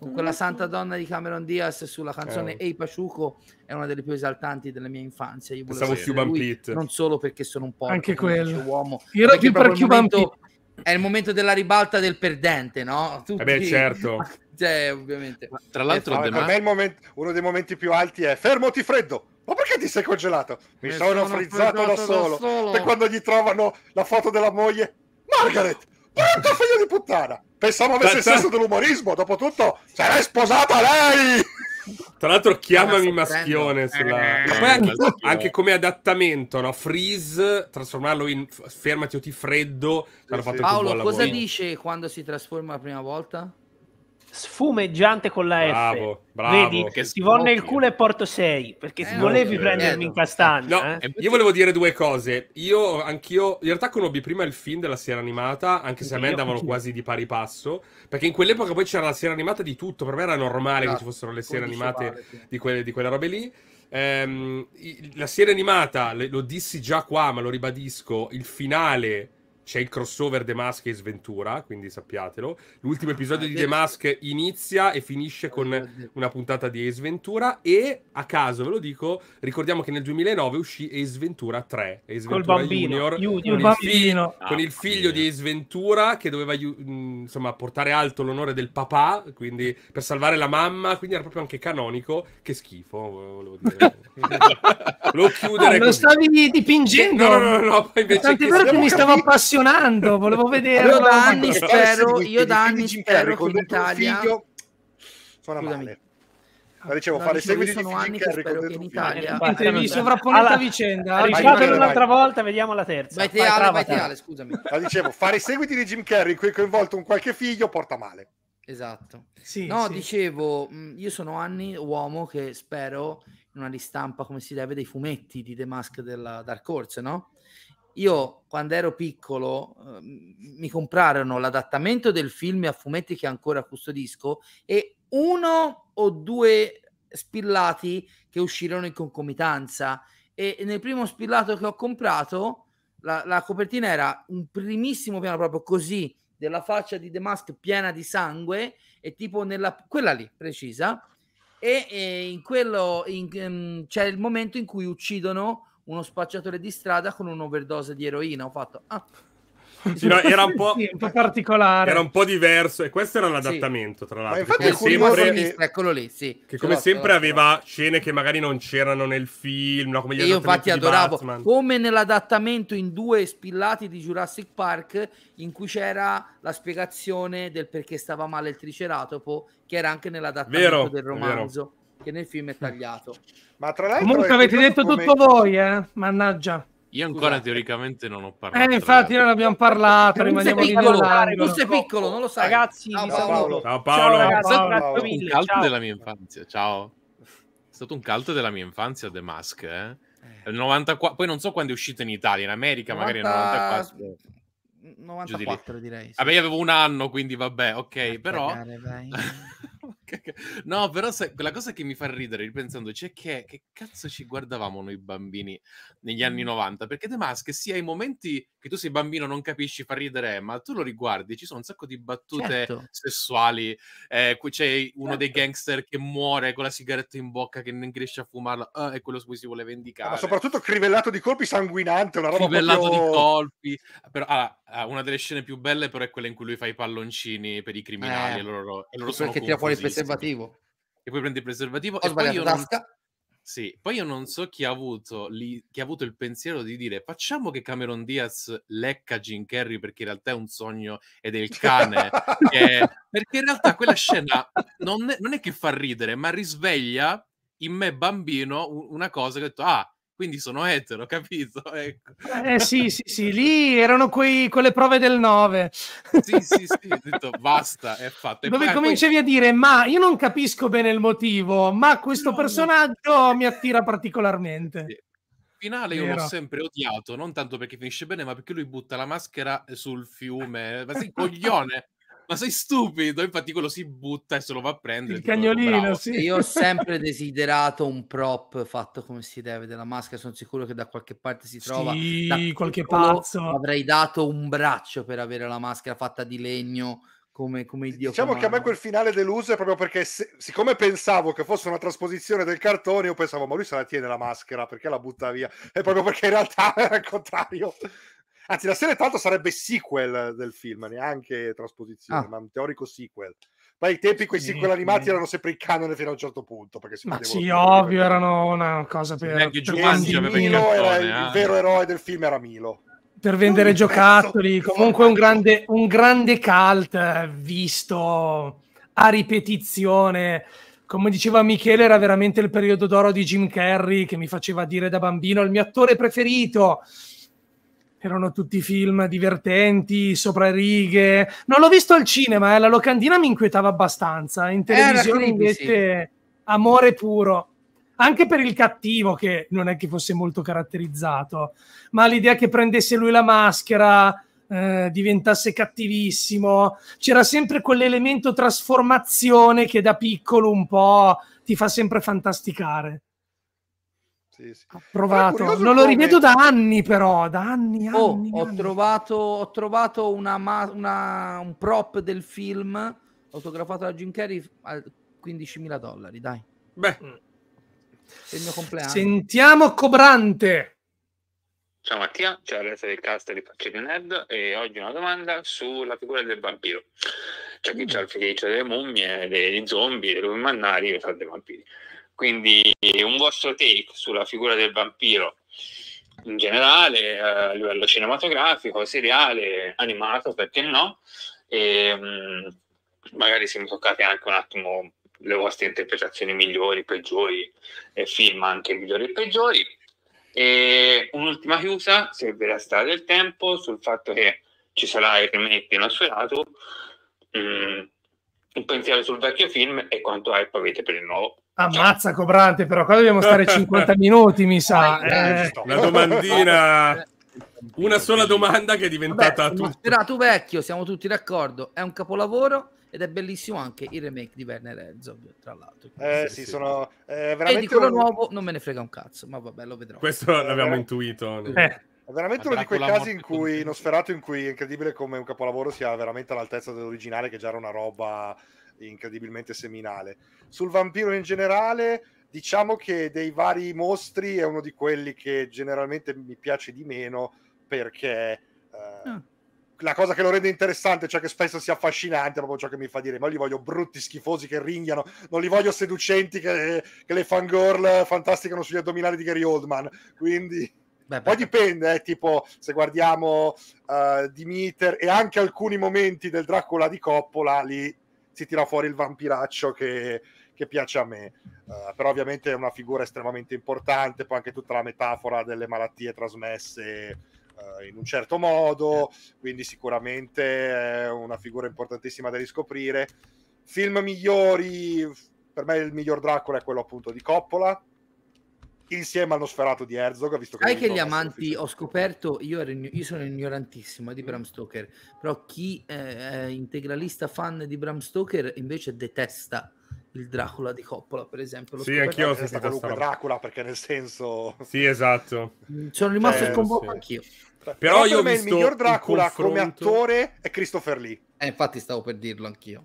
con, quella santa donna di Cameron Diaz sulla canzone Ehi hey Paciuco è una delle più esaltanti della mia infanzia. Io Pensavo Cuban lui, Non solo perché sono un po' anche quello. uomo. Io più per Cuban momento, È il momento della ribalta del perdente, no? Tutti... Eh beh, certo. cioè, ovviamente. Tra l'altro, eh, demar- me moment- uno dei momenti più alti è fermo ti freddo. Ma perché ti sei congelato? Mi, Mi sono, sono frizzato, da solo. da, solo. E quando gli trovano la foto della moglie, Margaret, brutta figlia di puttana! Pensavo avesse il senso dell'umorismo, dopo tutto, sarai sposata lei! Tra l'altro chiamami maschione sulla... eh, anche, anche, come adattamento, no? Freeze, trasformarlo in fermati o ti freddo. Sì, sì. Paolo, cosa dice quando si trasforma la prima volta? sfumeggiante con la F. Bravo, bravo. Vedi, che si vonne il culo e porto 6 perché eh, volevi no, prendermi eh, in castagna. No, eh. Io volevo dire due cose. Io, anch'io, in realtà conobbi prima il film della serie animata, anche se a me andavano quasi di pari passo, perché in quell'epoca poi c'era la serie animata di tutto. Per me era normale no, che ci esatto, fossero le serie animate di, quelle, di quelle robe lì. Ehm, la serie animata, lo dissi già qua, ma lo ribadisco, il finale c'è il crossover The Mask e Sventura, quindi sappiatelo. L'ultimo ah, episodio di ah, The Mask inizia e finisce con oh, una puntata di Ace Ventura e a caso ve lo dico, ricordiamo che nel 2009 uscì Ace Ventura 3, Ace Col bambino, Junior, Junior con, il figlio, ah, con, il figlio di Ace Ventura che doveva mm, insomma portare alto l'onore del papà, quindi per salvare la mamma, quindi era proprio anche canonico, che schifo, volevo dire. volevo chiudere ah, lo stavi dipingendo. No, no, no, no, invece che... mi stavo emozionando, volevo vedere. Io da anni spero, io da anni spero che l'Italia... Figlio... Suona male. La ah, dicevo, no, fare seguiti sono anni che spero che in Italia vi sovrapponete alla... vicenda eh. rifatelo un'altra vai. volta vediamo la terza vai te, vai, Ale, vai te Ale, scusami la dicevo, fare seguiti di Jim Carrey in cui è coinvolto un qualche figlio porta male esatto sì, no, sì. dicevo, mm, io sono anni uomo che spero in una ristampa come si deve dei fumetti di The Mask della Dark Horse, no? io quando ero piccolo ehm, mi comprarono l'adattamento del film a fumetti che ancora custodisco e uno o due spillati che uscirono in concomitanza e nel primo spillato che ho comprato la, la copertina era un primissimo piano proprio così della faccia di The Mask piena di sangue e tipo nella quella lì precisa e, e in quello in, um, c'è il momento in cui uccidono uno spacciatore di strada con un'overdose di eroina. Ho fatto... Ah. Sì, no, era un po', sì, un po' particolare, era un po' diverso e questo era l'adattamento, sì. tra l'altro. Ma infatti, come sempre, sinistra, eccolo lì, sì. Che come esatto, sempre esatto, aveva esatto. scene che magari non c'erano nel film, no? come gli io infatti adoravo, Batman. come nell'adattamento in due spillati di Jurassic Park in cui c'era la spiegazione del perché stava male il triceratopo, che era anche nell'adattamento vero, del romanzo. Vero che nel film è tagliato. Ma tra l'altro... Comunque avete detto come... tutto voi, eh? Mannaggia. Io ancora Scusate. teoricamente non ho parlato. Eh, infatti non abbiamo parlato, rimaniamo lì. Tu sei piccolo, non lo sai. Ragazzi, ciao Paolo. Ciao Paolo. Ciao, ragazzi, Paolo. Paolo. Un caldo ciao. della mia infanzia, ciao. È stato un caldo della mia infanzia The Mask, eh. eh. 94... Poi non so quando è uscito in Italia, in America 90... magari nel 94. 94 direi. Sì. Vabbè, io avevo un anno, quindi vabbè, ok, a però... Pagare, no, però se, la cosa che mi fa ridere ripensandoci è che, che cazzo ci guardavamo noi bambini negli anni 90? Mm. Perché The Mask, sia ai momenti che tu sei bambino non capisci, fa ridere, ma tu lo riguardi, ci sono un sacco di battute certo. sessuali. Eh, c'è uno certo. dei gangster che muore con la sigaretta in bocca che non riesce a fumarla, eh, è quello su cui si vuole ah, vendicare. Ma soprattutto crivellato di colpi sanguinante, una roba Crivellato proprio... di colpi. Però, ah, ah, una delle scene più belle però è quella in cui lui fa i palloncini per i criminali eh. e loro, e loro sono confusi. Tira fuori il preservativo. E poi prendi il preservativo. Ho e poi io tasca. Non... Sì, poi io non so chi ha, avuto li... chi ha avuto il pensiero di dire facciamo che Cameron Diaz lecca Jim Carrey perché in realtà è un sogno ed è il cane. che... Perché in realtà quella scena non è... non è che fa ridere, ma risveglia in me bambino una cosa che ho detto, ah, quindi sono etero, capito? Ecco. Eh sì, sì, sì, lì erano quei, quelle prove del 9. Sì, sì, sì, ho detto basta, è fatto. E Dove poi, cominciavi poi... a dire, ma io non capisco bene il motivo, ma questo no, personaggio no. mi attira particolarmente. Sì. Finale io l'ho sempre odiato, non tanto perché finisce bene, ma perché lui butta la maschera eh, sul fiume. Ma sei coglione! ma sei stupido. Infatti, quello si butta e se lo va a prendere. Il cagnolino, sì. Io ho sempre desiderato un prop fatto come si deve della maschera. Sono sicuro che da qualche parte si trova. Sì, da qualche pazzo. Avrei dato un braccio per avere la maschera fatta di legno. Come, come il dio diciamo comando. che a me quel finale deluso è proprio perché se, siccome pensavo che fosse una trasposizione del cartone io pensavo ma lui se la tiene la maschera perché la butta via è proprio perché in realtà era il contrario Anzi, la serie tanto sarebbe sequel del film, neanche trasposizione, ah. ma un teorico sequel. ma ai tempi quei sì, sequel animati sì. erano sempre il canone fino a un certo punto. Ma sì, ovvio, erano una cosa per... Neanche Giovanni aveva il, cartone, eh. il vero eroe del film era Milo per vendere giocattoli. Comunque un grande, un grande cult eh, visto a ripetizione. Come diceva Michele, era veramente il periodo d'oro di Jim Carrey che mi faceva dire da bambino il mio attore preferito erano tutti film divertenti, sopra righe. Non l'ho visto al cinema, eh, la locandina mi inquietava abbastanza. In eh, televisione creepy, invece sì. amore puro. Anche per il cattivo, che non è che fosse molto caratterizzato, ma l'idea che prendesse lui la maschera, eh, diventasse cattivissimo, c'era sempre quell'elemento trasformazione che da piccolo un po' ti fa sempre fantasticare sì, sì. Approvato. Non lo rivedo da anni, però, da anni. anni, oh, anni. Ho, trovato, ho trovato una, una, un prop del film autografato da Jim Carrey a 15.000 dollari, dai. Beh. Mm. il mio compleanno. Sentiamo Cobrante. Ciao Mattia, ciao Alessia del cast di Facce di Nerd e oggi una domanda sulla figura del vampiro. C'è chi mm. c'ha il fetice delle mummie, dei zombie, dei mannari e fa dei vampiri. Quindi un vostro take sulla figura del vampiro in generale, eh, a livello cinematografico, seriale, animato, perché no? E, mm, magari se mi toccate anche un attimo le vostre interpretazioni migliori, peggiori, e film anche migliori e peggiori. E un'ultima chiusa, se ve la sta del tempo, sul fatto che ci sarà mm, il remake di Nosferatu, un pensiero sul vecchio film e quanto hype avete per il nuovo. Ammazza cobrante, però qua dobbiamo stare 50 minuti, mi sa. Ah, eh. Una domandina. Una sola domanda che è diventata Vabbè, tutto. Sperato vecchio, siamo tutti d'accordo. È un capolavoro ed è bellissimo anche il remake di Werner Herzog, tra l'altro. Eh sì, sì. sono eh, veramente e di quello nuovo non me ne frega un cazzo, ma vabbè, lo vedrò. Questo l'abbiamo eh. intuito. Eh. È veramente uno di quei casi in cui, uno sferato in cui è incredibile come un capolavoro sia veramente all'altezza dell'originale, che già era una roba incredibilmente seminale. Sul vampiro in generale, diciamo che dei vari mostri è uno di quelli che generalmente mi piace di meno perché... Eh, ah la cosa che lo rende interessante, cioè che spesso sia affascinante, proprio ciò che mi fa dire, ma io li voglio brutti, schifosi che ringhiano, non li voglio seducenti che, che le fangirl fantasticano sugli addominali di Gary Oldman, quindi... Beh, Poi dipende, eh, tipo se guardiamo uh, eh, Dimiter e anche alcuni momenti del Dracula di Coppola, lì si tira fuori il vampiraccio che, che piace a me. Uh, però ovviamente è una figura estremamente importante, poi anche tutta la metafora delle malattie trasmesse uh, in un certo modo, quindi sicuramente è una figura importantissima da riscoprire. Film migliori, per me il miglior Dracula è quello appunto di Coppola, insieme allo sferato di Herzog, visto che... Sai che gli amanti, ho scoperto, io, ero, io, sono ignorantissimo di Bram Stoker, però chi eh, è integralista fan di Bram Stoker invece detesta il Dracula di Coppola, per esempio. L'ho sì, anch'io ho sentito Luca Dracula, perché nel senso... Sì, esatto. Mm, sono rimasto eh, sconvolto sì. anch'io. Però, però io ho visto il miglior Dracula il confronto... come attore è Christopher Lee. Eh, infatti stavo per dirlo anch'io.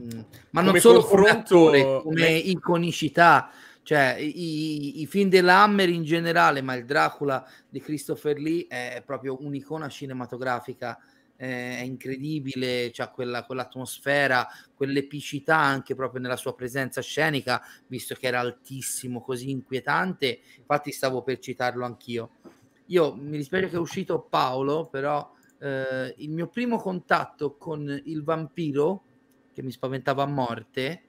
Mm. Ma come non solo confronto... come, attore, come iconicità, cioè, i, i film dell'Hammer in generale, ma il Dracula di Christopher Lee è proprio un'icona cinematografica è incredibile, cioè quella, quell'atmosfera, quell'epicità anche proprio nella sua presenza scenica, visto che era altissimo, così inquietante. Infatti stavo per citarlo anch'io. Io mi dispiace che è uscito Paolo, però eh, il mio primo contatto con il vampiro, che mi spaventava a morte,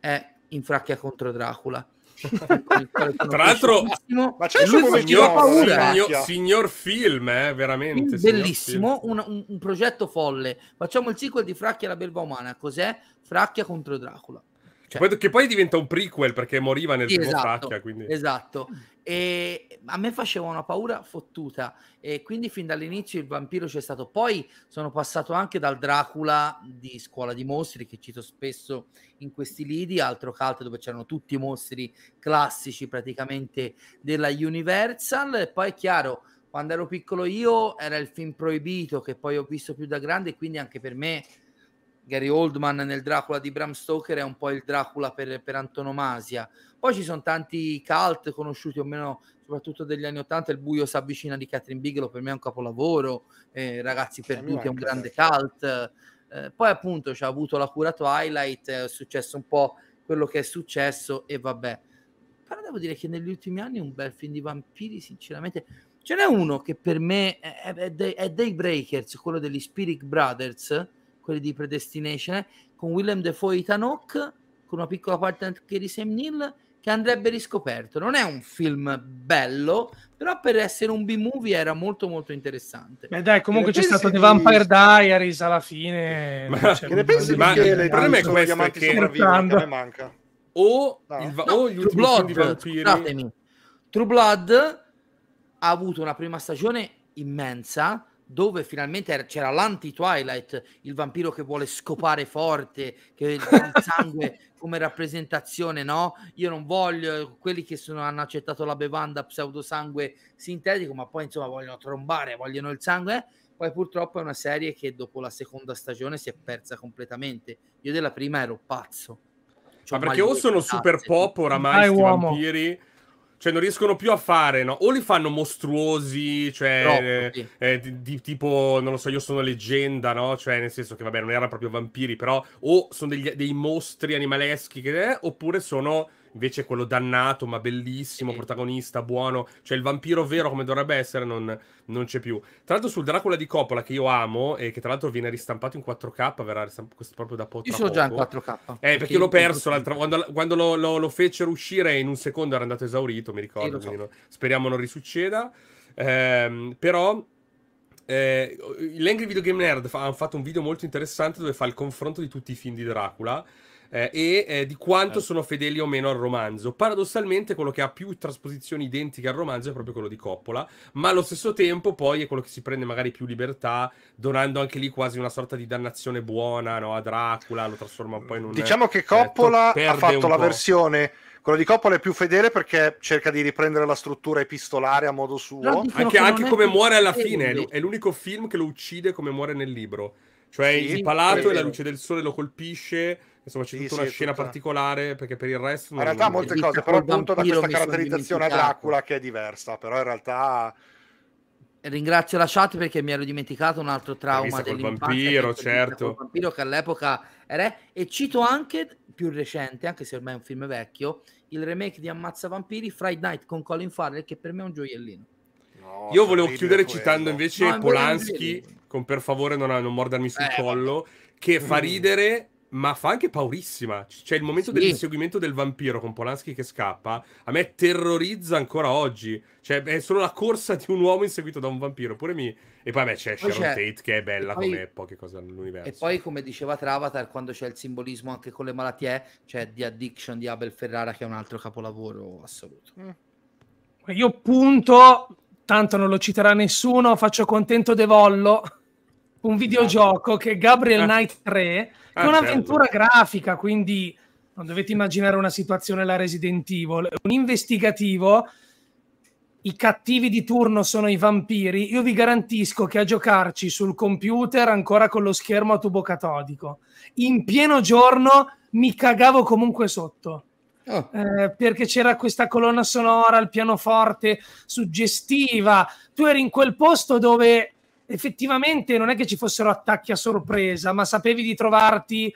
è in Fracchia contro Dracula. Tra l'altro, ma c'è lui un signor, paura. Signor, signor film, eh, veramente bellissimo. Film. Un, un, progetto folle. Facciamo il sequel di Fracchia la belva umana. Cos'è Fracchia contro Dracula? Cioè... Che poi diventa un prequel perché moriva nel sì, primo esatto, fracca, quindi... Esatto. E a me faceva una paura fottuta. E quindi fin dall'inizio il vampiro c'è stato. Poi sono passato anche dal Dracula di Scuola di Mostri, che cito spesso in questi lidi, altro cult dove c'erano tutti i mostri classici praticamente della Universal. E poi è chiaro, quando ero piccolo io era il film proibito che poi ho visto più da grande, quindi anche per me Gary Oldman nel Dracula di Bram Stoker è un po' il Dracula per, per antonomasia. Poi ci sono tanti cult conosciuti o meno, soprattutto degli anni Ottanta, Il buio si avvicina di Catherine Bigelow, per me è un capolavoro, eh, Ragazzi eh, perduti è un grande eh. cult. Eh, poi appunto ci ha avuto la cura Twilight, è successo un po' quello che è successo e vabbè. Però devo dire che negli ultimi anni un bel film di vampiri, sinceramente... Ce n'è uno che per me è, è, è Daybreakers, quello degli Spirit Brothers, quelli di Predestination, eh? con Willem Defoe e Tanok, con una piccola parte anche di Sam Neill, che andrebbe riscoperto. Non è un film bello, però per essere un B-movie era molto molto interessante. Beh dai, comunque c'è stato The Vampire Diaries alla fine. Ma, che ne pensi ma, Michele? Il problema è questo, è che, che manca. O, no. il, va- no, o gli True Blood, scusatemi. True Blood ha avuto una prima stagione immensa, dove finalmente c'era l'anti-Twilight, il vampiro che vuole scopare forte, che il sangue come rappresentazione, no? Io non voglio quelli che sono, hanno accettato la bevanda pseudosangue sintetico, ma poi insomma vogliono trombare, vogliono il sangue. Eh. Poi purtroppo è una serie che dopo la seconda stagione si è persa completamente. Io della prima ero pazzo. Cioè, ma perché o sono super pop oramai, vampiri cioè, non riescono più a fare, no? O li fanno mostruosi, cioè, Troppo, eh, sì. eh, di, di, tipo, non lo so, io sono leggenda, no? Cioè, nel senso che, vabbè, non erano proprio vampiri, però, o sono degli, dei mostri animaleschi, che, eh, oppure sono invece quello dannato ma bellissimo, sì. protagonista, buono, cioè il vampiro vero come dovrebbe essere non, non, c'è più. Tra l'altro sul Dracula di Coppola che io amo e che tra l'altro viene ristampato in 4K, verrà ristampato proprio da poco. Io sono già in 4K. Eh, perché, perché l'ho perso l'altra quando, quando lo, lo, lo, fecero uscire in un secondo era andato esaurito, mi ricordo, sì, so. non, speriamo non risucceda. Eh, però eh, l'Angry Video Game Nerd fa, hanno fatto un video molto interessante dove fa il confronto di tutti i film di Dracula eh, e eh, di quanto eh. sono fedeli o meno al romanzo. Paradossalmente quello che ha più trasposizioni identiche al romanzo è proprio quello di Coppola, ma allo stesso tempo poi è quello che si prende magari più libertà, donando anche lì quasi una sorta di dannazione buona no? a Dracula, lo trasforma un po' in un... Diciamo che eh, Coppola ha fatto la versione... Quello di Coppola è più fedele perché cerca di riprendere la struttura epistolare a modo suo. Anche, anche come muore alla fine, fine, è l'unico film che lo uccide come muore nel libro. Cioè sì, il palato e la luce del sole lo colpisce, Insomma, c'è sì, tutta sì, una scena tutta... particolare perché per il resto... In realtà non molte cose, però appunto da questa caratterizzazione a Dracula che è diversa, però in realtà... Ringrazio la chat perché mi ero dimenticato un altro trauma del vampiro, certo. Col vampiro che all'epoca era... E cito anche, più recente, anche se ormai è un film vecchio, il remake di Ammazza Vampiri, Friday Night con Colin Farrell, che per me è un gioiellino. No, Io volevo chiudere citando invece no, Polanski con Per favore non, non mordermi sul eh, collo, che fa mm. ridere ma fa anche paurissima. C'è il momento sì. dell'inseguimento del vampiro con Polanski che scappa. A me terrorizza ancora oggi. Cioè, è solo la corsa di un uomo inseguito da un vampiro. Pure mi... E poi, vabbè, c'è Sharon Tate che è bella poi... come poche cose nell'universo. E poi, come diceva Travatar, quando c'è il simbolismo anche con le malattie, c'è The Addiction di Abel Ferrara, che è un altro capolavoro assoluto. Mm. Io punto, tanto non lo citerà nessuno, faccio contento De Vollo un videogioco che è Gabriel ah. Knight 3, che è ah, un'avventura certo. grafica, quindi non dovete immaginare una situazione la Resident Evil, un investigativo, i cattivi di turno sono i vampiri, io vi garantisco che a giocarci sul computer ancora con lo schermo a tubo catodico, in pieno giorno mi cagavo comunque sotto. Oh. Eh, perché c'era questa colonna sonora il pianoforte suggestiva. Tu eri in quel posto dove effettivamente non è che ci fossero attacchi a sorpresa, ma sapevi di trovarti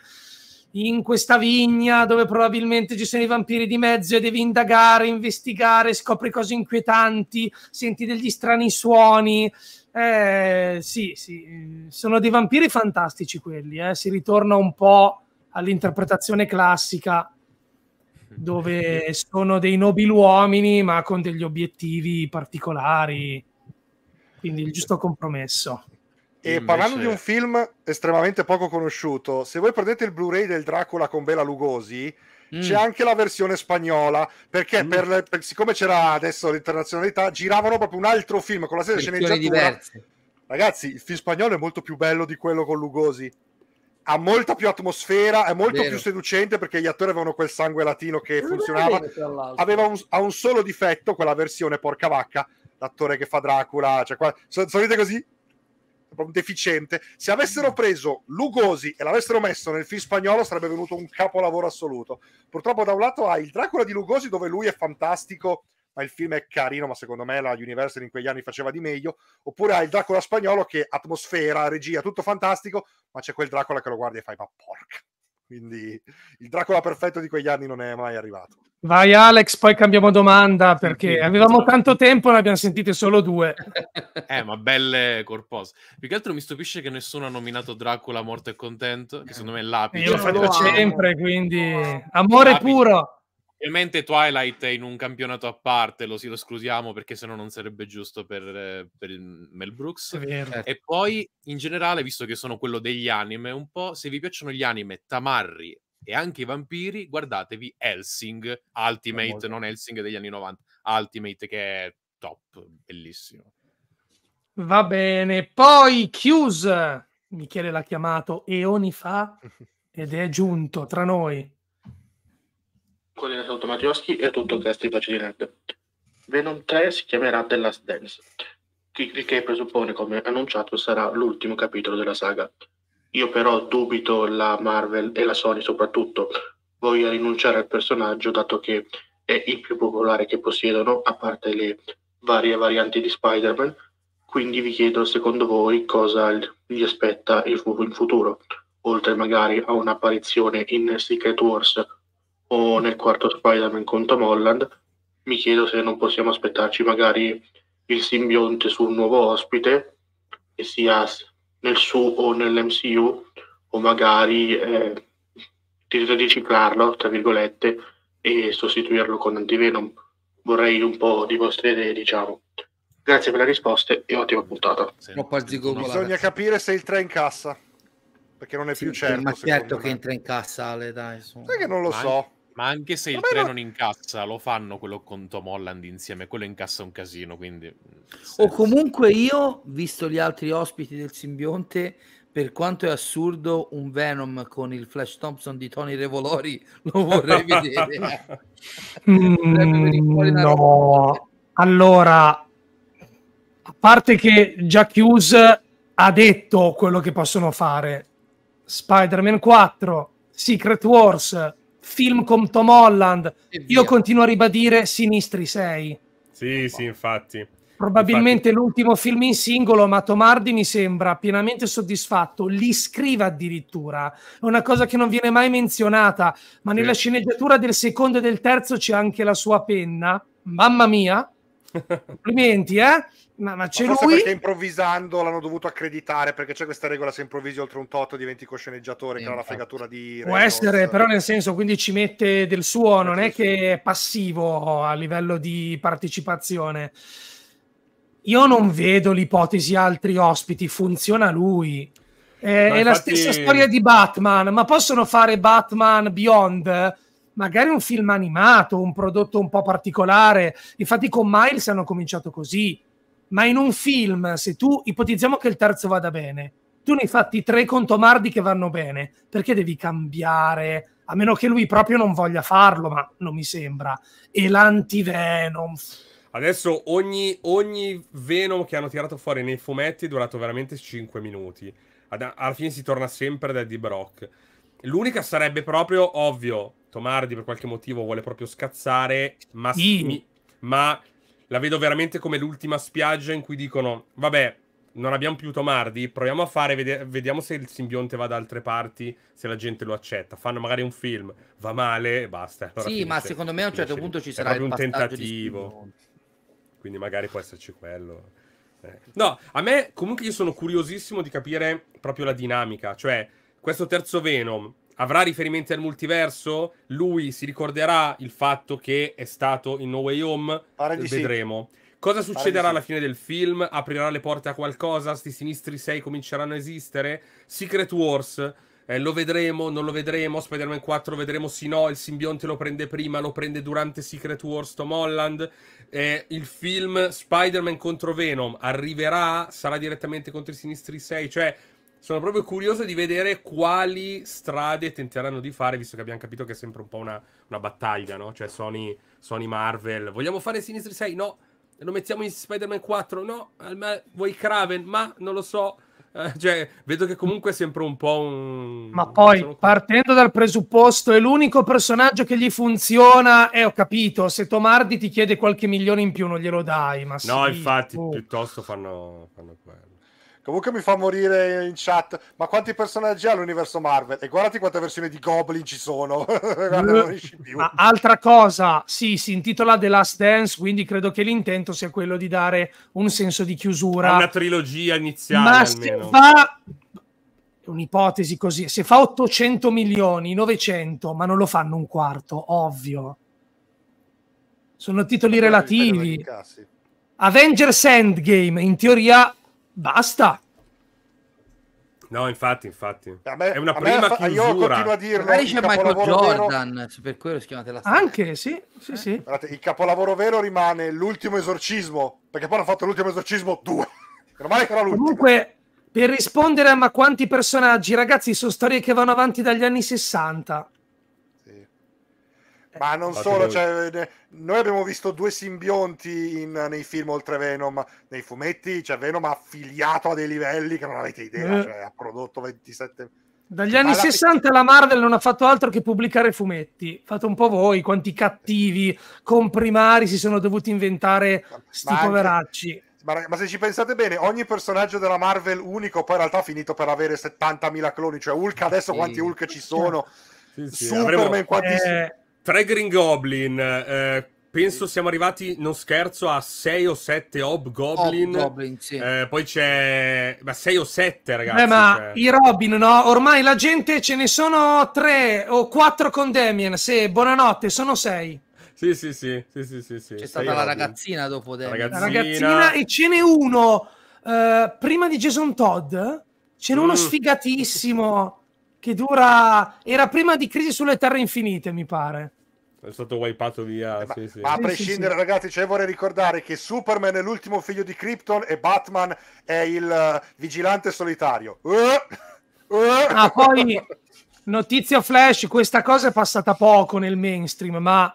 in questa vigna dove probabilmente ci sono i vampiri di mezzo e devi indagare, investigare, scopri cose inquietanti, senti degli strani suoni. Eh, sì, sì, sono dei vampiri fantastici quelli, eh. si ritorna un po' all'interpretazione classica dove sono dei nobili uomini ma con degli obiettivi particolari quindi il giusto compromesso. E Invece... parlando di un film estremamente poco conosciuto, se voi prendete il Blu-ray del Dracula con Bela Lugosi, mm. c'è anche la versione spagnola, perché mm. per, per, siccome c'era adesso l'internazionalità, giravano proprio un altro film con la stessa sceneggiatura. Diverse. Ragazzi, il film spagnolo è molto più bello di quello con Lugosi. Ha molta più atmosfera, è molto Vero. più seducente perché gli attori avevano quel sangue latino che funzionava. Aveva un, ha un solo difetto quella versione, porca vacca, l'attore che fa Dracula, cioè qua, sorride così, un deficiente. Se avessero preso Lugosi e l'avessero messo nel film spagnolo sarebbe venuto un capolavoro assoluto. Purtroppo da un lato hai il Dracula di Lugosi dove lui è fantastico, ma il film è carino, ma secondo me la Universal in quegli anni faceva di meglio, oppure hai il Dracula spagnolo che atmosfera, regia, tutto fantastico, ma c'è quel Dracula che lo guardi e fai ma porca. Quindi il Dracula perfetto di quegli anni non è mai arrivato. Vai Alex, poi cambiamo domanda perché avevamo tanto tempo, e ne abbiamo sentite solo due. eh, ma belle corpose. Più che altro mi stupisce che nessuno ha nominato Dracula morto e contento, che secondo me è l'apice. Io lo faccio sempre, quindi amore l'apice. puro. Ovviamente Twilight è in un campionato a parte, lo, sì, lo esclusiamo perché sennò non sarebbe giusto per, per Mel Brooks. E poi, in generale, visto che sono quello degli anime, un po' se vi piacciono gli anime tamarri e anche i vampiri, guardatevi Helsing Ultimate, non Helsing degli anni 90, Ultimate che è top, bellissimo. Va bene, poi Chius, Michele l'ha chiamato eoni fa ed è giunto tra noi. Con il saluto e tutto il resto di Pace di Nerd. Venom 3 si chiamerà The Last Dance, che presuppone, come annunciato, sarà l'ultimo capitolo della saga io però dubito la Marvel e la Sony soprattutto voglia rinunciare al personaggio dato che è il più popolare che possiedono, a parte le varie varianti di Spider-Man. Quindi vi chiedo, secondo voi, cosa gli aspetta il in futuro, oltre magari a un'apparizione in Secret Wars o nel quarto Spider-Man con Tom Holland, mi chiedo se non possiamo aspettarci magari il simbionte su un nuovo ospite, che sia nel SU o nell'MCU o magari eh, riciclarlo, tra virgolette, e sostituirlo con Antivenom. Vorrei un po' di vostre idee, diciamo. Grazie per le risposte e ottima puntata. Sì. Bisogna capire se il 3 incassa, perché non è sì, più certo. Il macchietto che entra in cassa, Ale, dai. Sai che non lo Vai. so. Ma anche se il 3 non... non incassa, lo fanno quello con Tom Holland insieme, quello incassa un casino, quindi... Mhmm, o comunque io, visto gli altri ospiti del simbionte, per quanto è assurdo, un Venom con il Flash Thompson di Tony Revolori lo vorrei vedere. mm, no. Allora, a parte che Jack Hughes ha detto quello che possono fare, Spider-Man 4, Secret Wars, film con Tom Holland. Io continuo a ribadire Sinistri 6. Sì, oh. sì, infatti. Probabilmente infatti... l'ultimo film in singolo, ma Tom Hardy mi sembra pienamente soddisfatto. Li scrive addirittura. È una cosa che non viene mai menzionata, ma sì. nella sceneggiatura del secondo e del terzo c'è anche la sua penna. Mamma mia! Complimenti, eh? Ma, ma c'è ma forse lui... perché improvvisando l'hanno dovuto accreditare perché c'è questa regola se improvvisi oltre un tot diventi cosceneggiatore sì, che era la fregatura di può essere però nel senso quindi ci mette del suo non è che è passivo a livello di partecipazione io non vedo l'ipotesi altri ospiti funziona lui è, no, infatti... è la stessa storia di Batman ma possono fare Batman Beyond magari un film animato un prodotto un po' particolare infatti con Miles hanno cominciato così ma in un film, se tu ipotizziamo che il terzo vada bene, tu ne hai fatti tre con Tomardi che vanno bene, perché devi cambiare? A meno che lui proprio non voglia farlo, ma non mi sembra. E l'antivenom. Adesso ogni, ogni Venom che hanno tirato fuori nei fumetti è durato veramente 5 minuti. Ad, alla fine si torna sempre da Eddie Brock. L'unica sarebbe proprio, ovvio, Tomardi per qualche motivo vuole proprio scazzare, ma, sì. mi, ma la vedo veramente come l'ultima spiaggia in cui dicono, vabbè, non abbiamo più Tomardi, proviamo a fare, vede- vediamo se il simbionte va da altre parti, se la gente lo accetta. Fanno magari un film, va male e basta. Allora sì, finisce, ma secondo me a un certo finisce. punto ci sarà un tentativo. Quindi magari può esserci quello. Eh. No, a me comunque io sono curiosissimo di capire proprio la dinamica, cioè questo terzo Venom avrà riferimenti al multiverso? Lui si ricorderà il fatto che è stato in No Way Home? Pare Vedremo. Sì. Cosa succederà alla fine del film? Aprirà le porte a qualcosa? Sti sinistri 6 cominceranno a esistere? Secret Wars? Eh, lo vedremo, non lo vedremo, Spider-Man 4 lo vedremo, sì no, il simbionte lo prende prima, lo prende durante Secret Wars Tom Holland, eh, il film Spider-Man contro Venom arriverà, sarà direttamente contro i sinistri 6, cioè sono proprio curioso di vedere quali strade tenteranno di fare, visto che abbiamo capito che è sempre un po' una, una battaglia, no? Cioè Sony, Sony, Marvel, vogliamo fare Sinistri 6? No. Lo mettiamo in Spider-Man 4? No. Vuoi Craven? Ma non lo so. Eh, cioè, vedo che comunque è sempre un po' un... Ma poi, Sono... partendo dal presupposto, è l'unico personaggio che gli funziona, e eh, ho capito, se Tomardi ti chiede qualche milione in più non glielo dai, ma No, sì, infatti, oh. piuttosto fanno, fanno quello. Comunque mi fa morire in chat. Ma quanti personaggi ha l'universo Marvel? E guardati quante versioni di Goblin ci sono. Guarda, eh, altra cosa, sì, si intitola The Last Dance, quindi credo che l'intento sia quello di dare un senso di chiusura. Una trilogia iniziale. Ma se fa un'ipotesi così, se fa 800 milioni, 900, ma non lo fanno un quarto, ovvio. Sono titoli relativi. Avengers Endgame in teoria Basta. No, infatti, infatti. Me, è una prima fa, chiusura. Io continuo a dirlo. Magari c'è Michael Jordan, vero... per quello si la stessa. Anche, sì, sì, eh? sì. Guardate, il capolavoro vero rimane l'ultimo esorcismo, perché poi hanno fatto l'ultimo esorcismo 2. Comunque, per rispondere a ma quanti personaggi, ragazzi, sono storie che vanno avanti dagli anni 60. Ma non Infatti solo, voi... cioè, noi abbiamo visto due simbionti in, nei film oltre Venom, nei fumetti, cioè Venom ha affiliato a dei livelli che non avete idea, eh. cioè, ha prodotto 27... Dagli anni Alla... 60 la Marvel non ha fatto altro che pubblicare fumetti. Fate un po' voi quanti cattivi comprimari si sono dovuti inventare sti ma poveracci. Ma, ma, se ci pensate bene, ogni personaggio della Marvel unico poi in realtà ha finito per avere 70.000 cloni, cioè Hulk adesso sì. quanti Hulk ci sono? Sì, sì, Superman avremo... quanti... Eh Tre Green Goblin, eh, penso siamo arrivati, non scherzo, a 6 o 7 Hobgoblin. Hobgoblin sì. eh, poi c'è... ma 6 o 7 ragazzi. Beh, ma cioè. i Robin, no? Ormai la gente ce ne sono 3 o 4 con Damien, Sì, buonanotte, sono 6. Sì, sì, sì, sì, sì, sì, sì. C'è stata Robin. la ragazzina dopo Damien. ragazzina, la ragazzina e ce n'è uno eh, prima di Jason Todd, ce n'è mm. uno sfigatissimo che dura... era prima di Crisi sulle Terre Infinite, mi pare è stato wipeato via. Eh, sì, ma, sì. ma, a prescindere, sì, ragazzi, cioè vorrei ricordare che Superman è l'ultimo figlio di Krypton e Batman è il eh, vigilante solitario. Uh, uh. Ah, poi notizia flash: questa cosa è passata poco nel mainstream, ma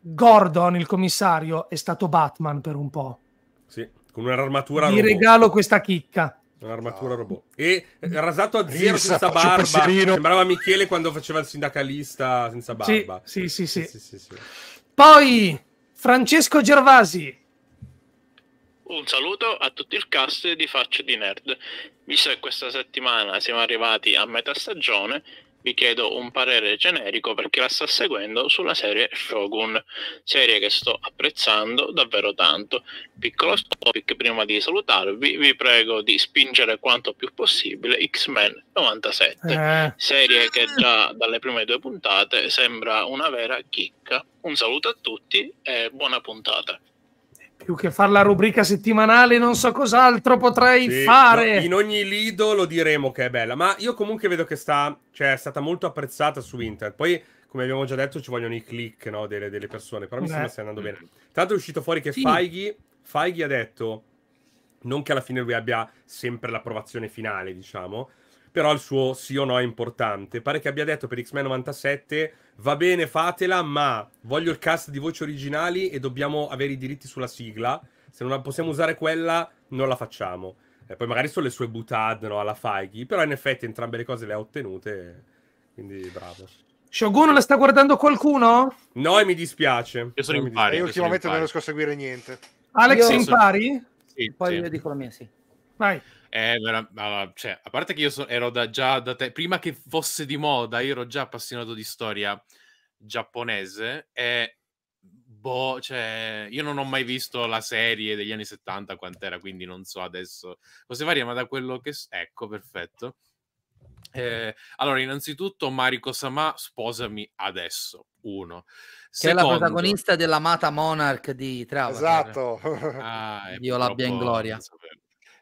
Gordon, il commissario, è stato Batman per un po'. Sì, con un'armatura. Vi robot. regalo questa chicca. Un'armatura no. robot. E eh, rasato a zero Rissa, senza barba. Sembrava Michele quando faceva il sindacalista senza barba. Sì, sì, sì. sì. sì, sì Poi Francesco Gervasi. Un saluto a tutto il cast di Faccio di Nerd. Visto che questa settimana siamo arrivati a metà stagione, vi chiedo un parere generico per chi la sta seguendo sulla serie Shogun, serie che sto apprezzando davvero tanto. Piccolo topic prima di salutarvi, vi prego di spingere quanto più possibile X-Men 97, eh. serie che già dalle prime due puntate sembra una vera chicca. Un saluto a tutti e buona puntata più che fare la rubrica settimanale, non so cos'altro potrei sì, fare. In ogni lido lo diremo che è bella, ma io comunque vedo che sta, cioè, è stata molto apprezzata su internet. Poi, come abbiamo già detto, ci vogliono i click no, delle, delle, persone, però Beh. mi sembra stia andando bene. Tra l'altro è uscito fuori che sì. Feighi, ha detto, non che alla fine lui abbia sempre l'approvazione finale, diciamo, però il suo sì o no è importante. Pare che abbia detto per X-Men 97 va bene fatela, ma voglio il cast di voci originali e dobbiamo avere i diritti sulla sigla. Se non possiamo usare quella, non la facciamo. E poi magari sono le sue butad no, alla Feige, però in effetti entrambe le cose le ha ottenute, quindi bravo. Shogun la sta guardando qualcuno? No, e mi dispiace. Io sono in pari. Io ultimamente non riesco a seguire niente. Alex Io in Sì, poi sì. io dico la mia, sì. Vai. Eh, ma, cioè, a parte che io so, ero da, già da te, prima che fosse di moda, io ero già appassionato di storia giapponese e boh, cioè, io non ho mai visto la serie degli anni 70 quant'era, quindi non so adesso cose varia, ma da quello che... Ecco, perfetto. Eh, allora, innanzitutto, Mariko Sama, sposami adesso. Uno. Secondo... è la protagonista dell'amata Monarch di Travis. Esatto. Ah, Dio l'abbia in gloria. Non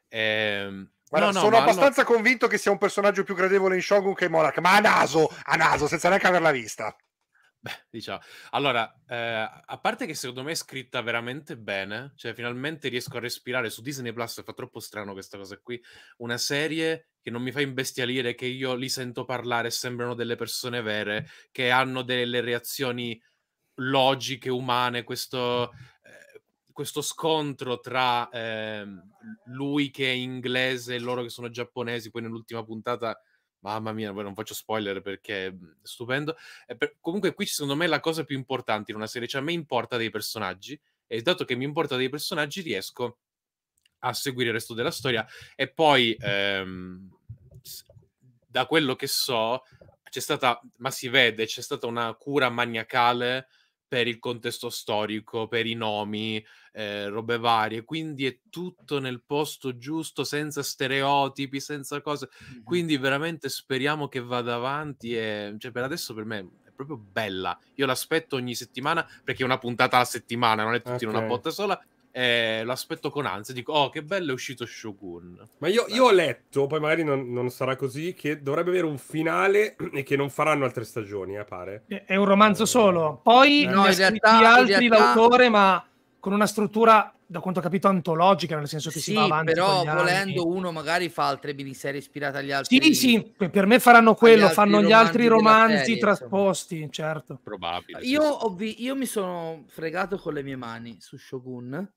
Ehm, Guarda, no, no, sono abbastanza allora... convinto che sia un personaggio più gradevole in Shogun che in Monarch, ma a naso, a naso, senza neanche averla vista. Beh, diciamo, allora, eh, a parte che secondo me è scritta veramente bene, cioè finalmente riesco a respirare su Disney Plus, fa troppo strano questa cosa qui, una serie che non mi fa imbestialire, che io li sento parlare, sembrano delle persone vere, che hanno delle reazioni logiche, umane, questo questo scontro tra eh, lui che è inglese e loro che sono giapponesi, poi nell'ultima puntata, mamma mia, non faccio spoiler perché mhmm, è stupendo. Eh, per, comunque qui secondo me è la cosa più importante in una serie, cioè a me importa dei personaggi e dato che mi importa dei personaggi riesco a seguire il resto della storia e poi ehm, da quello che so c'è stata, ma si vede, c'è stata una cura maniacale per il contesto storico, per i nomi, eh, robe varie, quindi è tutto nel posto giusto, senza stereotipi, senza cose. Quindi veramente speriamo che vada avanti e cioè, per adesso per me è proprio bella. Io l'aspetto ogni settimana perché è una puntata alla settimana, non è tutti okay. in una botta sola. Eh, l'aspetto con ansia, dico, oh che bello è uscito Shogun. Ma io, io ho letto, poi magari non, non, sarà così, che dovrebbe avere un finale e che non faranno altre stagioni, a eh, pare. È un romanzo solo, poi eh. no, ne in altri realtà... l'autore, ma con una struttura, da quanto ho capito, antologica, nel senso che sì, si va avanti. Però volendo anni. uno magari fa altre miniserie ispirate agli altri. Sì, sì, per me faranno quello, fanno gli altri romanzi serie, trasposti, insomma. certo. Probabile. Io, sì. vi, io, mi sono fregato con le mie mani su Shogun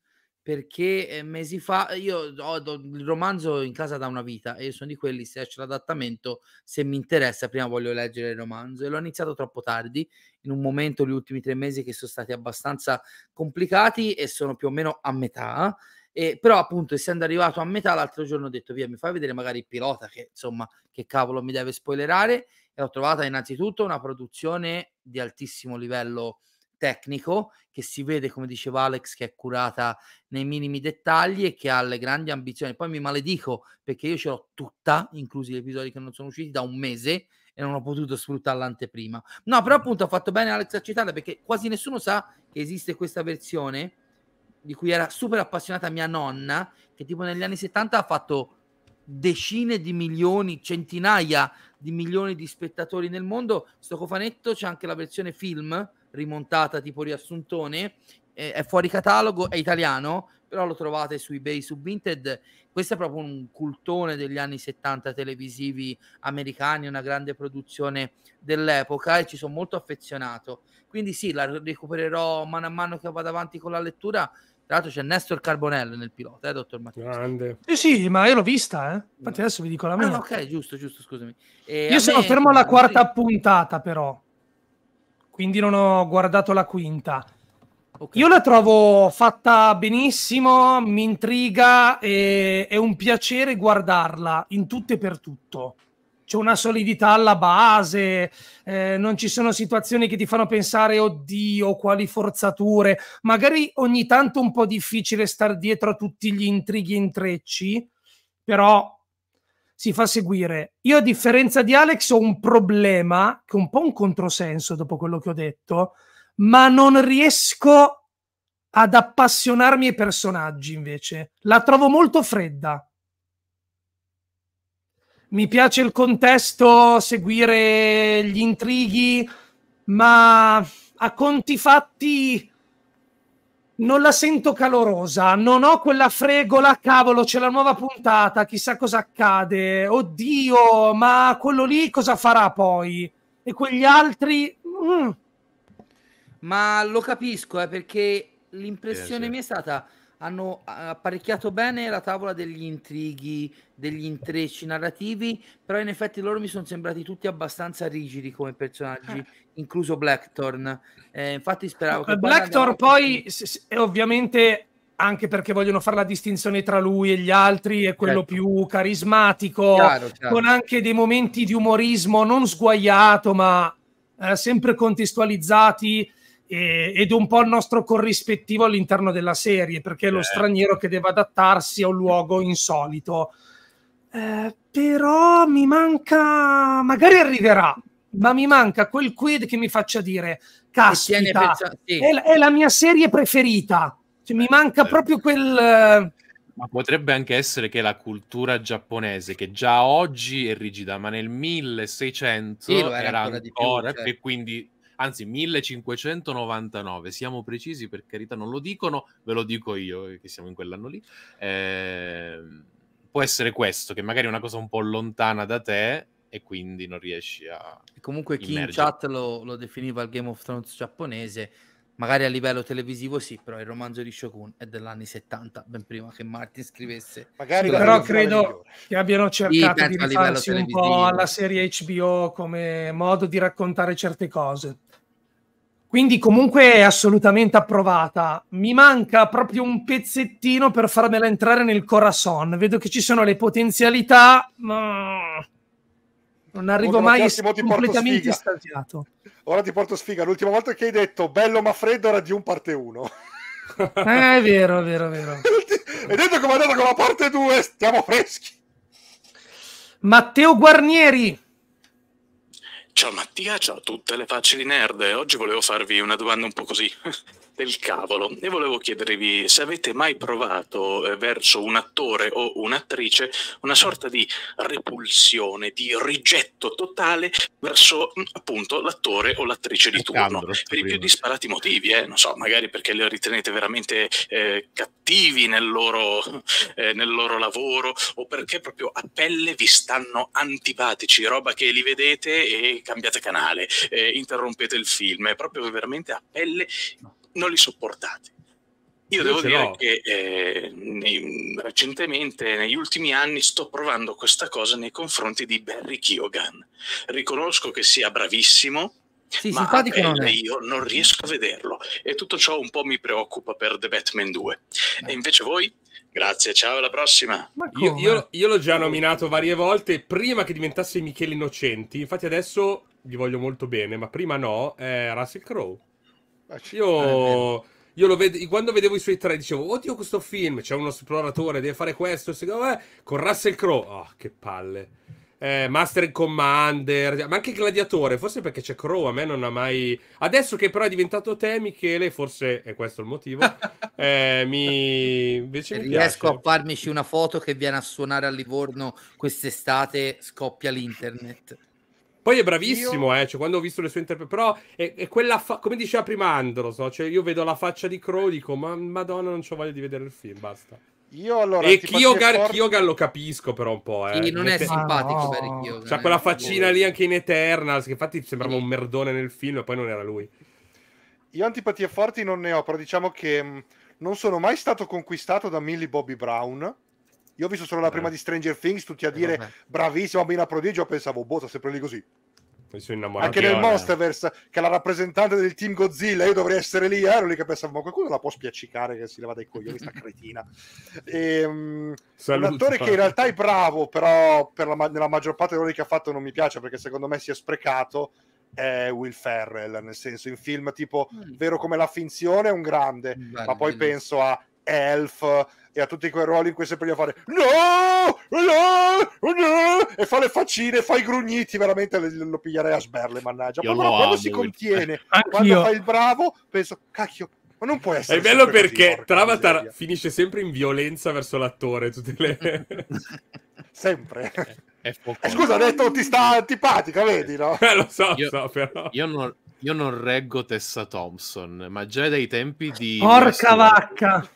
perché ehm, mesi fa ehm, io ho, il romanzo in casa da una vita e io sono di quelli se c'è l'adattamento se mi interessa prima voglio leggere il romanzo e l'ho iniziato troppo tardi in un momento gli ultimi tre mesi che sono stati abbastanza complicati e sono più o meno a metà e, però appunto essendo arrivato a metà l'altro giorno ho detto via mi fai vedere magari il pilota che insomma che cavolo mi deve spoilerare e ho trovato innanzitutto una produzione di altissimo livello tecnico che si vede, come diceva Alex, che è curata nei minimi dettagli e che ha le grandi ambizioni. Poi mi maledico perché io ce l'ho tutta, inclusi gli episodi che non sono usciti da un mese e non ho potuto sfruttarla l'anteprima. No, però appunto ha fatto bene Alex a citarla perché quasi nessuno sa che esiste questa versione di cui era super appassionata mia nonna, che tipo negli anni 70 ha fatto decine di milioni, centinaia di milioni di spettatori nel mondo. Sto cofanetto c'è anche la versione film rimontata tipo riassuntone, è fuori catalogo, è italiano, però lo trovate su eBay, su Vinted. Questo è proprio un cultone degli anni 70 televisivi americani, una grande produzione dell'epoca e ci sono molto affezionato. Quindi sì, la recupererò mano a mano che vado avanti con la lettura. Tra l'altro c'è Nestor Carbonello nel pilota, eh, dottor Matteo. Grande. Eh sì, ma io l'ho vista, eh. Infatti mm. adesso vi dico la mia. Ah, ok, giusto, giusto, scusami. E io sono me... fermo alla quarta puntata, però quindi non ho guardato la quinta. Okay. Io la trovo fatta benissimo, mi intriga e è un piacere guardarla in tutto e per tutto. C'è una solidità alla base, eh, non ci sono situazioni che ti fanno pensare, oddio, quali forzature. Magari ogni tanto è un po' difficile star dietro a tutti gli intrighi e intrecci, però si fa seguire. Io, a differenza di Alex, ho un problema, che è un po' un controsenso dopo quello che ho detto, ma non riesco ad appassionarmi ai personaggi invece. La trovo molto fredda. Mi piace il contesto, seguire gli intrighi, ma a conti fatti non la sento calorosa, non ho quella fregola, cavolo, c'è la nuova puntata, chissà cosa accade, oddio, ma quello lì cosa farà poi? E quegli altri... Mm. Ma lo capisco, eh, perché l'impressione eh, sì. mia è stata hanno ah, apparecchiato bene la tavola degli intrighi, degli intrecci narrativi, però in effetti loro mi sono sembrati tutti abbastanza rigidi come personaggi, eh. incluso Blackthorn. Eh, infatti speravo che... Eh, Blackthorn poi a... ovviamente anche perché vogliono fare la distinzione tra lui e gli altri, è quello certo. più carismatico, chiaro, chiaro. con anche dei momenti di umorismo non sguaiato, ma eh, sempre contestualizzati ed è un po' il nostro corrispettivo all'interno della serie, perché è lo eh. straniero che deve adattarsi a un luogo insolito. Eh, però mi manca, magari arriverà, ma mi manca quel quid che mi faccia dire, caspita, sì. è, la, è, la mia serie preferita, cioè, mi eh, manca certo. proprio quel... Ma potrebbe anche essere che la cultura giapponese, che già oggi è rigida, ma nel 1600 sì, era, era, ancora, ancora più, e certo. quindi anzi 1599, siamo precisi per carità, non lo dicono, ve lo dico io eh, che siamo in quell'anno lì. Eh, può essere questo, che magari è una cosa un po' lontana da te e quindi non riesci a... E comunque chi immergere. in chat lo, lo definiva il Game of Thrones giapponese, magari a livello televisivo sì, però il romanzo di Shogun è degli 70, ben prima che Martin scrivesse. Magari però credo che abbiano cercato sì, di rifarsi un po' alla serie HBO come modo di raccontare certe cose. Quindi comunque è assolutamente approvata. Mi manca proprio un pezzettino per farmela entrare nel corazon. Vedo che ci sono le potenzialità, ma non arrivo mai completamente estasiato. Ora ti porto sfiga. L'ultima volta che hai detto bello ma freddo era di un parte 1. Eh, è vero, è vero, è vero. Hai detto come è andata con la parte 2, stiamo freschi. Matteo Guarnieri Ciao Mattia, ciao a tutte le facili di nerd. Oggi volevo farvi una domanda un po' così. del cavolo e volevo chiedervi se avete mai provato eh, verso un attore o un'attrice una sorta di repulsione, di rigetto totale verso mm, appunto l'attore o l'attrice di turno, per i più disparati motivi, eh? non so, magari perché li ritenete veramente eh, cattivi nel loro, eh, nel loro lavoro o perché proprio a pelle vi stanno antipatici, roba che li vedete e cambiate canale, eh, interrompete il film, è proprio veramente a pelle non li sopportate. Io, Io devo dire no. che eh, nei, recentemente, negli ultimi anni, sto provando questa cosa nei confronti di Barry Kiogan. Riconosco che sia bravissimo, sì, ma beh, non io non riesco a vederlo e tutto ciò un po' mi preoccupa per The Batman 2. Beh. E eh. invece voi? Grazie, ciao, alla prossima. Io, io, io l'ho già nominato varie volte prima che diventasse Michele Innocenti, infatti adesso gli voglio molto bene, ma prima no, è eh, Russell Crowe. Io, io ved- quando vedevo i suoi tre dicevo, oddio questo film, c'è uno esploratore, deve fare questo, secondo me, eh, con Russell Crowe, oh, che palle. Eh, Master and Commander, ma anche Gladiatore, forse perché c'è Crowe, a me non ha mai... Adesso che però è diventato te, Michele, forse è questo il motivo, eh, mi... Invece mi riesco piace. a farmici una foto che viene a suonare a Livorno quest'estate, scoppia l'internet. Poi è bravissimo, io... eh, cioè, quando ho visto le sue interpretazioni, però è, è quella, fa- come diceva prima Andros, no? cioè, io vedo la faccia di Crow dico, ma madonna, non ho voglia di vedere il film, basta. Io allora, e Kyogan, forte... lo capisco però un po'. Eh. Sì, non è Ete... simpatico ah, no. Kyogan, C'ha eh, quella faccina lì anche in Eternals, che infatti sembrava un merdone nel film e poi non era lui. Io antipatie forti non ne ho, però diciamo che mm, non sono mai stato conquistato da Millie Bobby Brown io ho visto solo la eh. prima di Stranger Things, tutti a dire vabbè. bravissima bambina prodigio, pensavo, boh, sta sempre lì così. Anche nel Monsterverse, che è la rappresentante del team Godzilla, io dovrei essere lì, eh, ero lì che pensavo, ma qualcuno la può spiaccicare che si leva dai coglioni, questa cretina. E, um, un attore che in realtà è bravo, però per la, nella maggior parte delle ruoli che ha fatto non mi piace, perché secondo me si è sprecato, è Will Ferrell, nel senso in film tipo mm. vero come la finzione è un grande, Bene, ma poi bello. penso a Elf e a tutti quei ruoli in cui sempre gli fare no! no, no, e fa le faccine, fa i grugniti, veramente lo piglierei a sberle, mannaggia. Io Ma quando amo, si contiene, quando fa il bravo, penso, cacchio, ma non può essere. È bello perché Travatar finisce sempre in violenza verso l'attore. Tutte le... sempre. È, è eh, scusa, ha detto ti sta antipatica, vedi? No? Eh, lo so, io, so, però. Io non, io non reggo Tessa Thompson, ma già dai tempi di. Porca Westworld, vacca!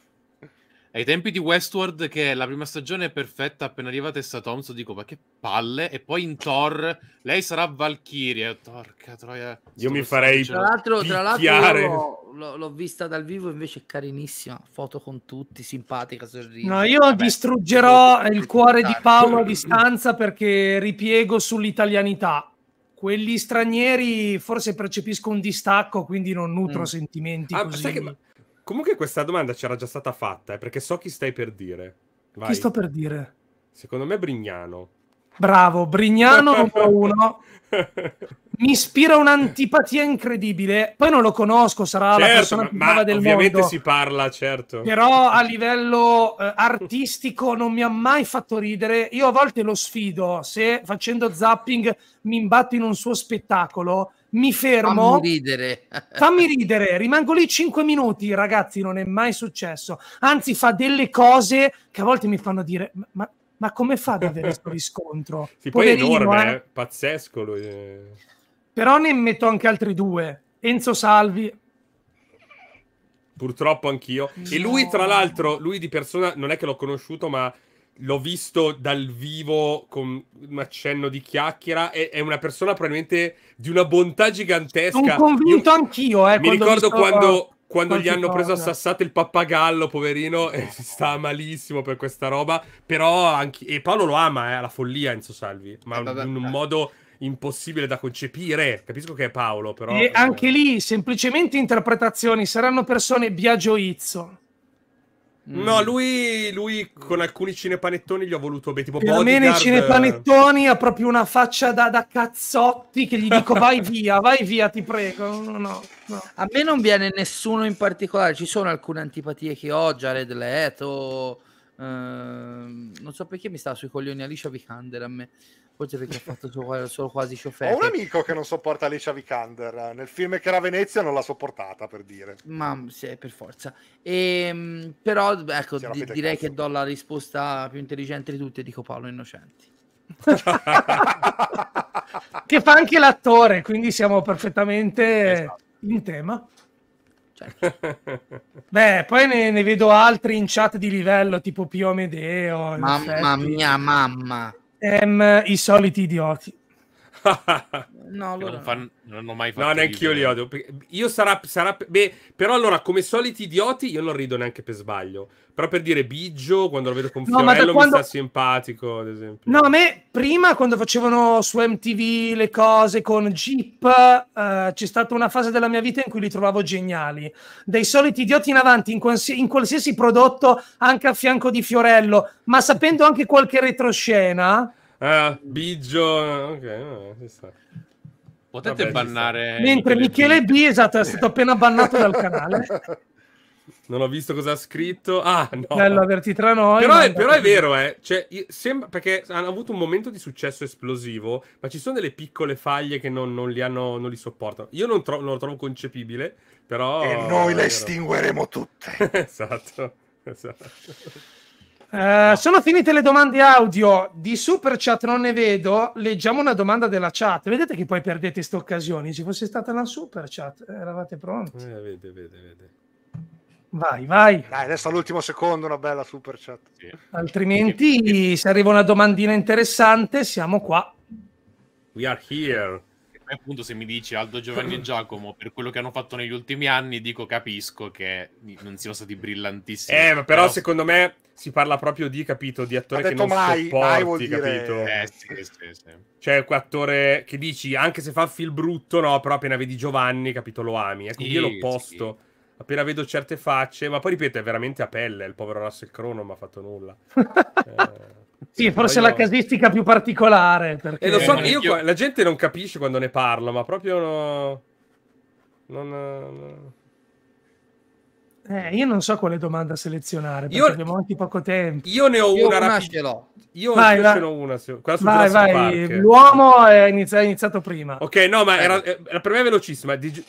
ai tempi di Westward che la prima stagione è perfetta, appena arriva Tessa Thompson dico ma che palle, e poi in Thor lei sarà Valkyrie, porca troia. Io mi farei tra l'altro, tra l'altro l'ho, l'ho, vista dal vivo invece è carinissima, foto con tutti, simpatica, sorride. No, io Vabbè, distruggerò il cuore di Paolo a distanza perché ripiego sull'italianità quelli stranieri forse percepisco un distacco, quindi non nutro mm. sentimenti. Ah, così. Sai che, Comunque questa domanda c'era già stata fatta, eh, perché so chi stai per dire. Vai. Chi sto per dire? Secondo me Brignano. Bravo, Brignano numero uno. Mi ispira un'antipatia incredibile. Poi non lo conosco, sarà certo, la persona più brava del ovviamente mondo. Ovviamente si parla, certo. Però a livello eh, artistico non mi ha mai fatto ridere. Io a volte lo sfido, se facendo zapping mi imbatto in un suo spettacolo, mi fermo. Fammi ridere. fammi ridere, rimango lì 5 minuti, ragazzi, non è mai successo. Anzi, fa delle cose che a volte mi fanno dire, ma, ma come fa ad avere questo riscontro? sì, poi è enorme, eh. eh? pazzesco lui. Eh. Però ne metto anche altri due. Enzo Salvi, purtroppo anch'io. No. E lui, tra l'altro, lui di persona non è che l'ho conosciuto, ma l'ho visto dal vivo con un accenno di chiacchiera. È, è una persona probabilmente di una bontà gigantesca. Sono convinto Io, anch'io. Eh, mi ricordo visto... quando, quando gli hanno preso a sassate il pappagallo, poverino, e si sta malissimo per questa roba. Però anche... E Paolo lo ama, eh, alla follia Enzo Salvi, ma eh, vabbè, in un eh. modo impossibile da concepire. Capisco che è Paolo, però... E anche lì, semplicemente interpretazioni, saranno persone biagioizzo. No, mm. lui, lui, con alcuni cinepanettoni gli ho voluto bene. Tipo, per me nei cinepanettoni ha proprio una faccia da, da, cazzotti che gli dico vai via, vai via, ti prego. No, no, A me non viene nessuno in particolare, ci sono alcune antipatie che ho, Red Leto... Ehm, non so perché mi sta sui coglioni Alicia Vikander a me. Forse perché ha fatto solo, solo quasi ciofè. Ho un amico che non sopporta Alicia Vikander. Nel film che era a Venezia non l'ha sopportata, per dire. Ma mm, sì, per forza. E, ehm, però, ecco, di, direi che do la risposta più intelligente di tutte, dico Paolo Innocenti. che fa anche l'attore, quindi siamo perfettamente esatto. in tema. Beh, poi ne, ne, vedo altri in chat di livello, tipo Pio Amedeo. Mamma mia, mamma. Em, I soliti idioti no, allora... non, fan, non ho mai fatto. No, neanche io li odio. Io sarà, sarà. Beh, però allora, come soliti idioti, io non rido neanche per sbaglio. Però per dire Biggio, quando lo vedo con no, Fiorello, quando... mi sta simpatico, ad esempio. No, a me prima, quando facevano su MTV le cose con Jeep, eh, c'è stata una fase della mia vita in cui li trovavo geniali. Dei soliti idioti in avanti, in, qualsi- in qualsiasi prodotto, anche a fianco di Fiorello, ma sapendo anche qualche retroscena Ah, Biggio, ok, si sta. Potete Vabbè, bannare. Mentre Michele B, esatto, è stato appena bannato dal canale. Non ho visto cosa ha scritto. Ah, no. Bello averti tra noi. Però, è, però è, vero, eh. Cioè, sembra, perché hanno avuto un momento di successo esplosivo, ma ci sono delle piccole faglie che non, non, li, hanno, non li, sopportano. Io non, tro- non, lo trovo concepibile, però... E noi le estingueremo tutte. esatto, esatto. Eh, sono finite le domande audio di super chat, non ne vedo. Leggiamo una domanda della chat. Vedete che poi perdete queste occasioni. Se fosse stata una super chat, eravate pronti. Eh, vede, vede, vede. Vai, vai. Dai, adesso all'ultimo secondo una bella super chat. Sì. Altrimenti, se arriva una domandina interessante, siamo qua. We are here poi appunto se mi dici Aldo, Giovanni e Giacomo per quello che hanno fatto negli ultimi anni, dico capisco che non siano stati brillantissimi. Eh, ma però, però... secondo me si parla proprio di, capito, di attore che non mai, sopporti, mai dire... capito? Eh, sì, sì, sì. Cioè, quell'attore che dici, anche se fa film brutto, no, però appena vedi Giovanni, capito, lo ami. Ecco, sì, io l'opposto. Sì appena vedo certe facce, ma poi ripeto, è veramente a pelle. Il povero Russell Crowe non mi ha fatto nulla. eh... Sì, forse io... la casistica più particolare. Perché... Eh, so, eh, io, io... la gente non capisce quando ne parlo, ma proprio... No... Non... No... Eh, io non so quale domanda selezionare, io... abbiamo anche poco tempo. Io ne ho io una, una rapida. Io vai, vai. ce n'ho una. Su, vai, vai. L'uomo è iniziato, è iniziato, prima. Ok, no, ma era, era, ecco. eh, per me velocissima. Di...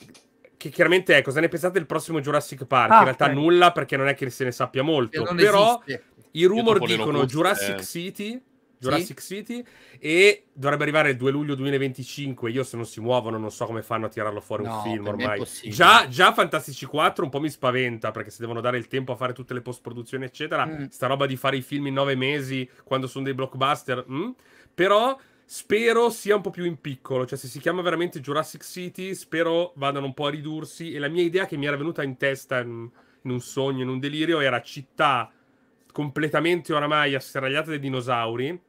Che chiaramente è, cosa ecco, ne pensate del prossimo Jurassic Park? Ah, In realtà okay. nulla, perché non è che se ne sappia molto. Però esiste. I rumor dicono Jurassic City. Jurassic sì? City e dovrebbe arrivare il 2 luglio 2025. Io se non si muovono non so come fanno a tirarlo fuori no, un film ormai. Già, già Fantastici 4 un po' mi spaventa perché se devono dare il tempo a fare tutte le post produzioni eccetera, mm. sta roba di fare i film in nove mesi quando sono dei blockbuster, mm? però spero sia un po' più in piccolo, cioè se si chiama veramente Jurassic City, spero vadano un po' a ridursi e la mia idea che mi era venuta in testa in, in un sogno, in un delirio era città completamente oramai asserragliata dai dinosauri,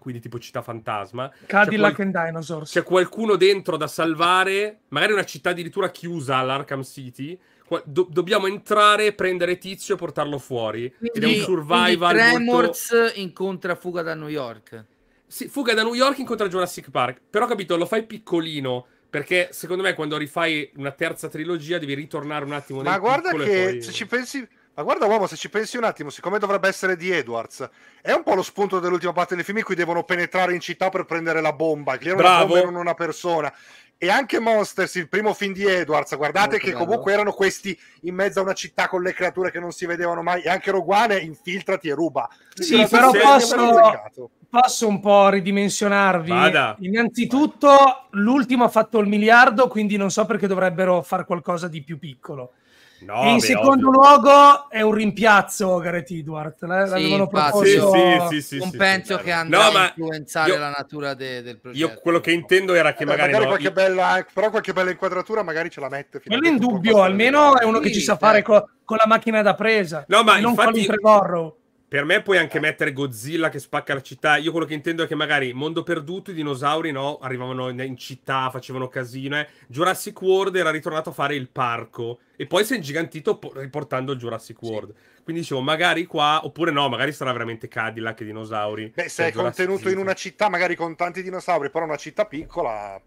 quindi tipo città fantasma. Cadillac qual- and Dinosaurs. C'è qualcuno dentro da salvare, magari una città addirittura chiusa all'Arkham City. Do- dobbiamo entrare, prendere tizio e portarlo fuori. Quindi, Ed è un survival. Tremors molto... incontra fuga da New York. Sì, fuga da New York incontra Jurassic Park. Però capito, lo fai piccolino. Perché secondo me quando rifai una terza trilogia devi ritornare un attimo Ma guarda che poi... se ci pensi ma guarda uomo, se ci pensi un attimo, siccome dovrebbe essere di Edwards, è un po' lo spunto dell'ultima parte dei film in cui devono penetrare in città per prendere la bomba, che era una, una persona. E anche Monsters, il primo film di Edwards, guardate Molto che bello. comunque erano questi in mezzo a una città con le creature che non si vedevano mai, e anche Roguane infiltrati e ruba. Sì, però posso, passo un po' ridimensionarvi. Vada. Innanzitutto, l'ultimo ha fatto il miliardo, quindi non so perché dovrebbero fare qualcosa di più piccolo. No, e in secondo ovvio. luogo è un rimpiazzo Gareth Edward. Eh, L'avevano sì, proposto... Sì, sì, non penso che andrà no, a influenzare io, la natura de, del progetto. Io quello che intendo era che Vabbè, eh, magari, magari no, qualche io... bella, eh, però qualche bella inquadratura magari ce la mette. Quello in dubbio, almeno è uno che ci sa fare co- con la macchina da presa. No, ma non infatti... Colin Trevorrow. Per me puoi anche eh. mettere Godzilla che spacca la città. Io quello che intendo è che magari Mondo Perduto, i dinosauri, no? Arrivavano in, città, facevano casino. Eh? Jurassic World era ritornato a fare il parco. E poi si è ingigantito riportando il Jurassic World. Sì. Quindi dicevo, magari qua, oppure no, magari sarà veramente Cadillac e dinosauri. Beh, se cioè, è contenuto in una città, magari con tanti dinosauri, però una città piccola...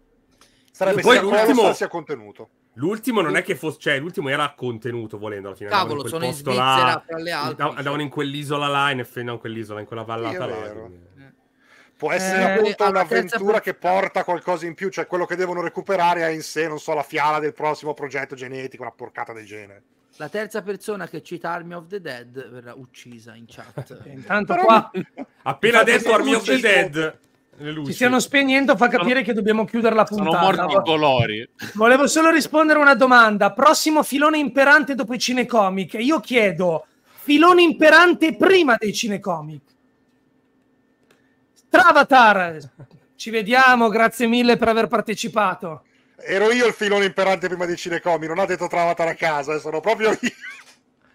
Sarebbe poi l'ultimo... sia contenuto. L'ultimo non è che fosse, cioè, l'ultimo era contenuto volendo alla fine. Cavolo, sono in Svizzera là, tra le altre. Andavano cioè. in quell'isola là, in effetti, non quell'isola, in quella vallata là. Eh. Può essere eh, appunto un'avventura che porta qualcosa in più, cioè quello che devono recuperare ha in sé, non so, la fiala del prossimo progetto genetico, una porcata del genere. La terza persona che cita Army of the Dead verrà uccisa in chat. Intanto Però... qua appena detto Army of the Dead le luci. Ci stiano spegnendo, fa capire sono, che dobbiamo chiudere la puntata. Sono morti i colori. Volevo solo rispondere a una domanda. Prossimo filone imperante dopo i cinecomic. Io chiedo, filone imperante prima dei cinecomic? Travatar, ci vediamo, grazie mille per aver partecipato. Ero io il filone imperante prima dei cinecomic, non ha detto Travatar a casa, eh, sono proprio io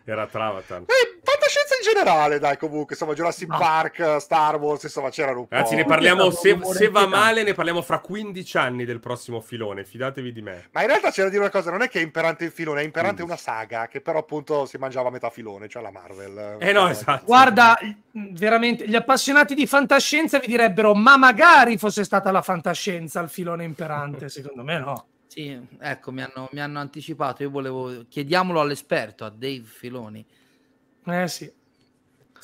era Travatan. Beh, fantascienza in generale, dai, comunque, insomma, Jurassic no. Park, Star Wars, insomma, c'erano un po'. Ragazzi, ne parliamo, se, se va male, ne parliamo fra 15 anni del prossimo filone, fidatevi di me. Ma in realtà c'era da dire una cosa, non è che è imperante il filone, è imperante mm. una saga, che però appunto si mangiava a metà filone, cioè la Marvel. Eh no, esatto. Guarda, veramente, gli appassionati di fantascienza vi direbbero, ma magari fosse stata la fantascienza il filone imperante, secondo me no. Sì, ecco, mi hanno, mi hanno anticipato, io volevo... Chiediamolo all'esperto, a Dave Filoni. Eh sì.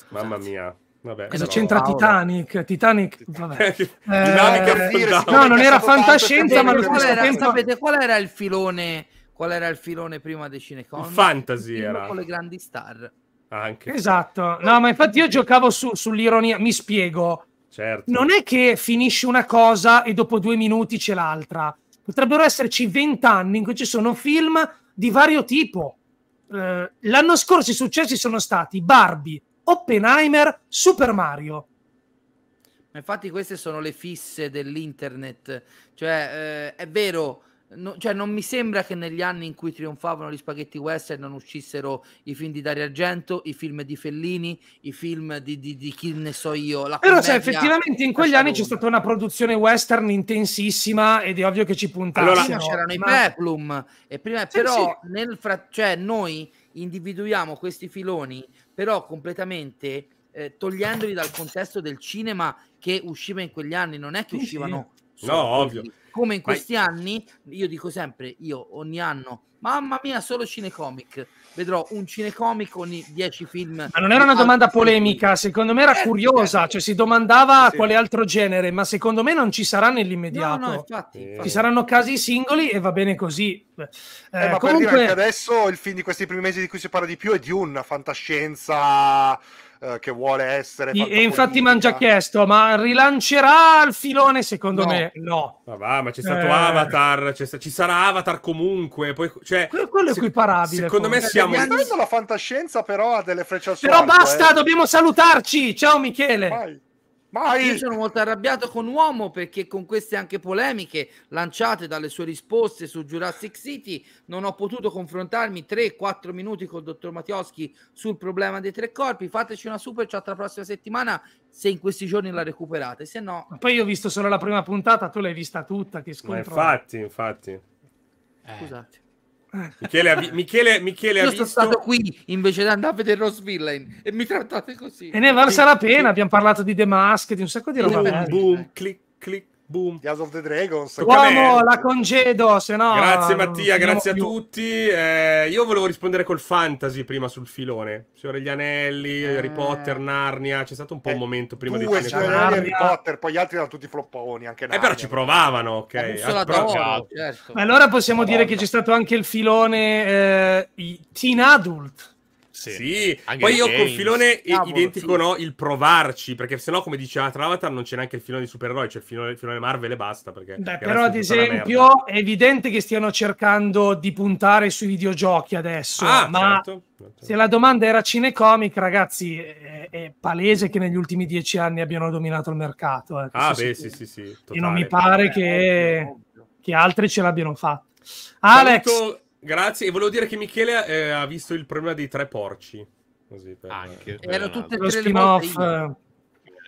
Mamma mia. Vabbè, Cosa però... c'entra Titanic? Titanic, vabbè. eh, no, non era fantascienza, ma allo stesso era, tempo... Sapete qual era il filone, qual era il filone prima dei Cinecon? Fantasy era. Con le grandi star. Anche. Esatto. No, ma infatti io giocavo su, sull'ironia, mi spiego. Certo. Non è che finisce una cosa e dopo due minuti c'è l'altra potrebbero esserci vent'anni in cui ci sono film di vario tipo. Eh, l'anno scorso i successi sono stati Barbie, Oppenheimer, Super Mario. Infatti queste sono le fisse dell'internet, cioè eh, è vero No, cioè non mi sembra che negli anni in cui trionfavano gli spaghetti western non uscissero i film di Dario Argento, i film di Fellini, i film di, di, di chi ne so io. La Però cioè, effettivamente in quegli anni c'è stata una produzione western intensissima ed è ovvio che ci puntavano. Allora, prima c'erano ma... i Peplum, e prima, sì, però sì. Nel fra... cioè, noi individuiamo questi filoni però completamente eh, togliendoli dal contesto del cinema che usciva in quegli anni, non è che uscivano... Sì, no, ovvio come in questi Vai. anni, io dico sempre, io ogni anno, mamma mia, solo cinecomic, vedrò un cinecomic ogni dieci film. Ma non era una domanda polemica, secondo me era eh, curiosa, eh, cioè si domandava sì. quale altro genere, ma secondo me non ci sarà nell'immediato. No, no, infatti, infatti. Ci saranno casi singoli e va bene così. Eh, eh ma comunque... per dire adesso il film di questi primi mesi di cui si parla di più è di una fantascienza eh, che vuole essere. E, e infatti mi hanno già chiesto, ma rilancerà il filone? Secondo no. me no. Vabbè, ma c'è stato eh... Avatar, c'è ci sarà Avatar comunque. Poi, cioè, quello, quello è equiparabile. Secondo poi. me siamo... Anni... La fantascienza però ha delle frecce al suo Però arco, basta, eh. dobbiamo salutarci. Ciao Michele. Vai. Vai. Io sono molto arrabbiato con Uomo perché con queste anche polemiche lanciate dalle sue risposte su Jurassic City non ho potuto confrontarmi 3-4 minuti con il dottor Mattioschi sul problema dei tre corpi. Fateci una super chat la prossima settimana se in questi giorni la recuperate, se no... Poi io ho visto solo la prima puntata, tu l'hai vista tutta, ti scontro. Ma infatti, infatti. Scusate. Eh. Michele, Avi- Michele, Michele Io sono stato qui invece di andare a vedere Ross Villain e mi trattate così. E ne valsa la pena. Abbiamo parlato di The Mask, di un sacco di roba. Boom, boom, click, click, Boom. House of the Dragons. Uomo, la congedo, se no... Grazie Mattia, grazie a tutti. Eh, io volevo rispondere col fantasy prima sul filone. Signore degli Anelli, eh... Harry Potter, Narnia. C'è stato un po' un eh, momento prima di... Due, Signore Harry Potter, poi gli altri erano tutti flopponi, anche Narnia. Eh, però ci provavano, ok. Ah, però... Certo. Certo. Allora possiamo Madonna. dire che c'è stato anche il filone eh, teen adult sì, sì. poi io col filone Cavolo, identico sì. no, il provarci, perché sennò come diceva Travatar non c'è neanche il filone di supereroi, c'è il filone, il filone Marvel e basta. Perché Beh, però ad esempio è evidente che stiano cercando di puntare sui videogiochi adesso, ah, ma certo. certo. se la domanda era cinecomic, ragazzi, è, è, palese che negli ultimi dieci anni abbiano dominato il mercato. Eh, ah beh, sì, sì, sì. Totale. E non mi pare Beh, che, ovvio, ovvio. che altri ce l'abbiano fatta. Alex... Saluto... Grazie, e volevo dire che Michele eh, ha visto il problema dei tre porci. Così per... Anche. Erano tutte lo spin-off.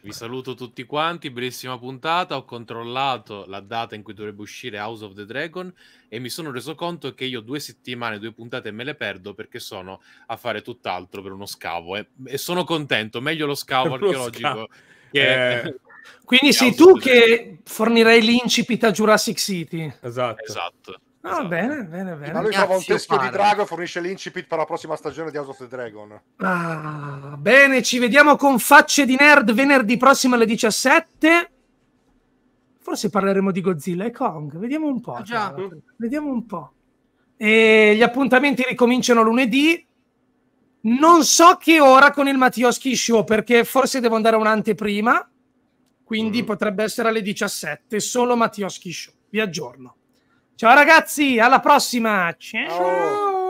Vi saluto tutti quanti, bellissima puntata. Ho controllato la data in cui dovrebbe uscire House of the Dragon e mi sono reso conto che io due settimane, due puntate me le perdo perché sono a fare tutt'altro per uno scavo. E, eh. e sono contento, meglio lo scavo archeologico. Scavo. Che... Eh... Quindi sei tu che fornirai l'incipit a Jurassic City. Esatto. esatto. No, so. Esatto. bene, bene, bene. Ma lui Cazzo trova un teschio di drago e fornisce l'incipit per la prossima stagione di House of the Dragon. Ah, bene, ci vediamo con facce di nerd venerdì prossimo alle 17. Forse parleremo di Godzilla e Kong. Vediamo un po'. Ah, Vediamo un po'. E gli appuntamenti ricominciano lunedì. Non so che ora con il Mattioschi Show, perché forse devo andare un'anteprima. Quindi mm. potrebbe essere alle 17, solo Mattioschi Show. Vi aggiorno. Ciao ragazzi, alla prossima. Ciao. Ciao.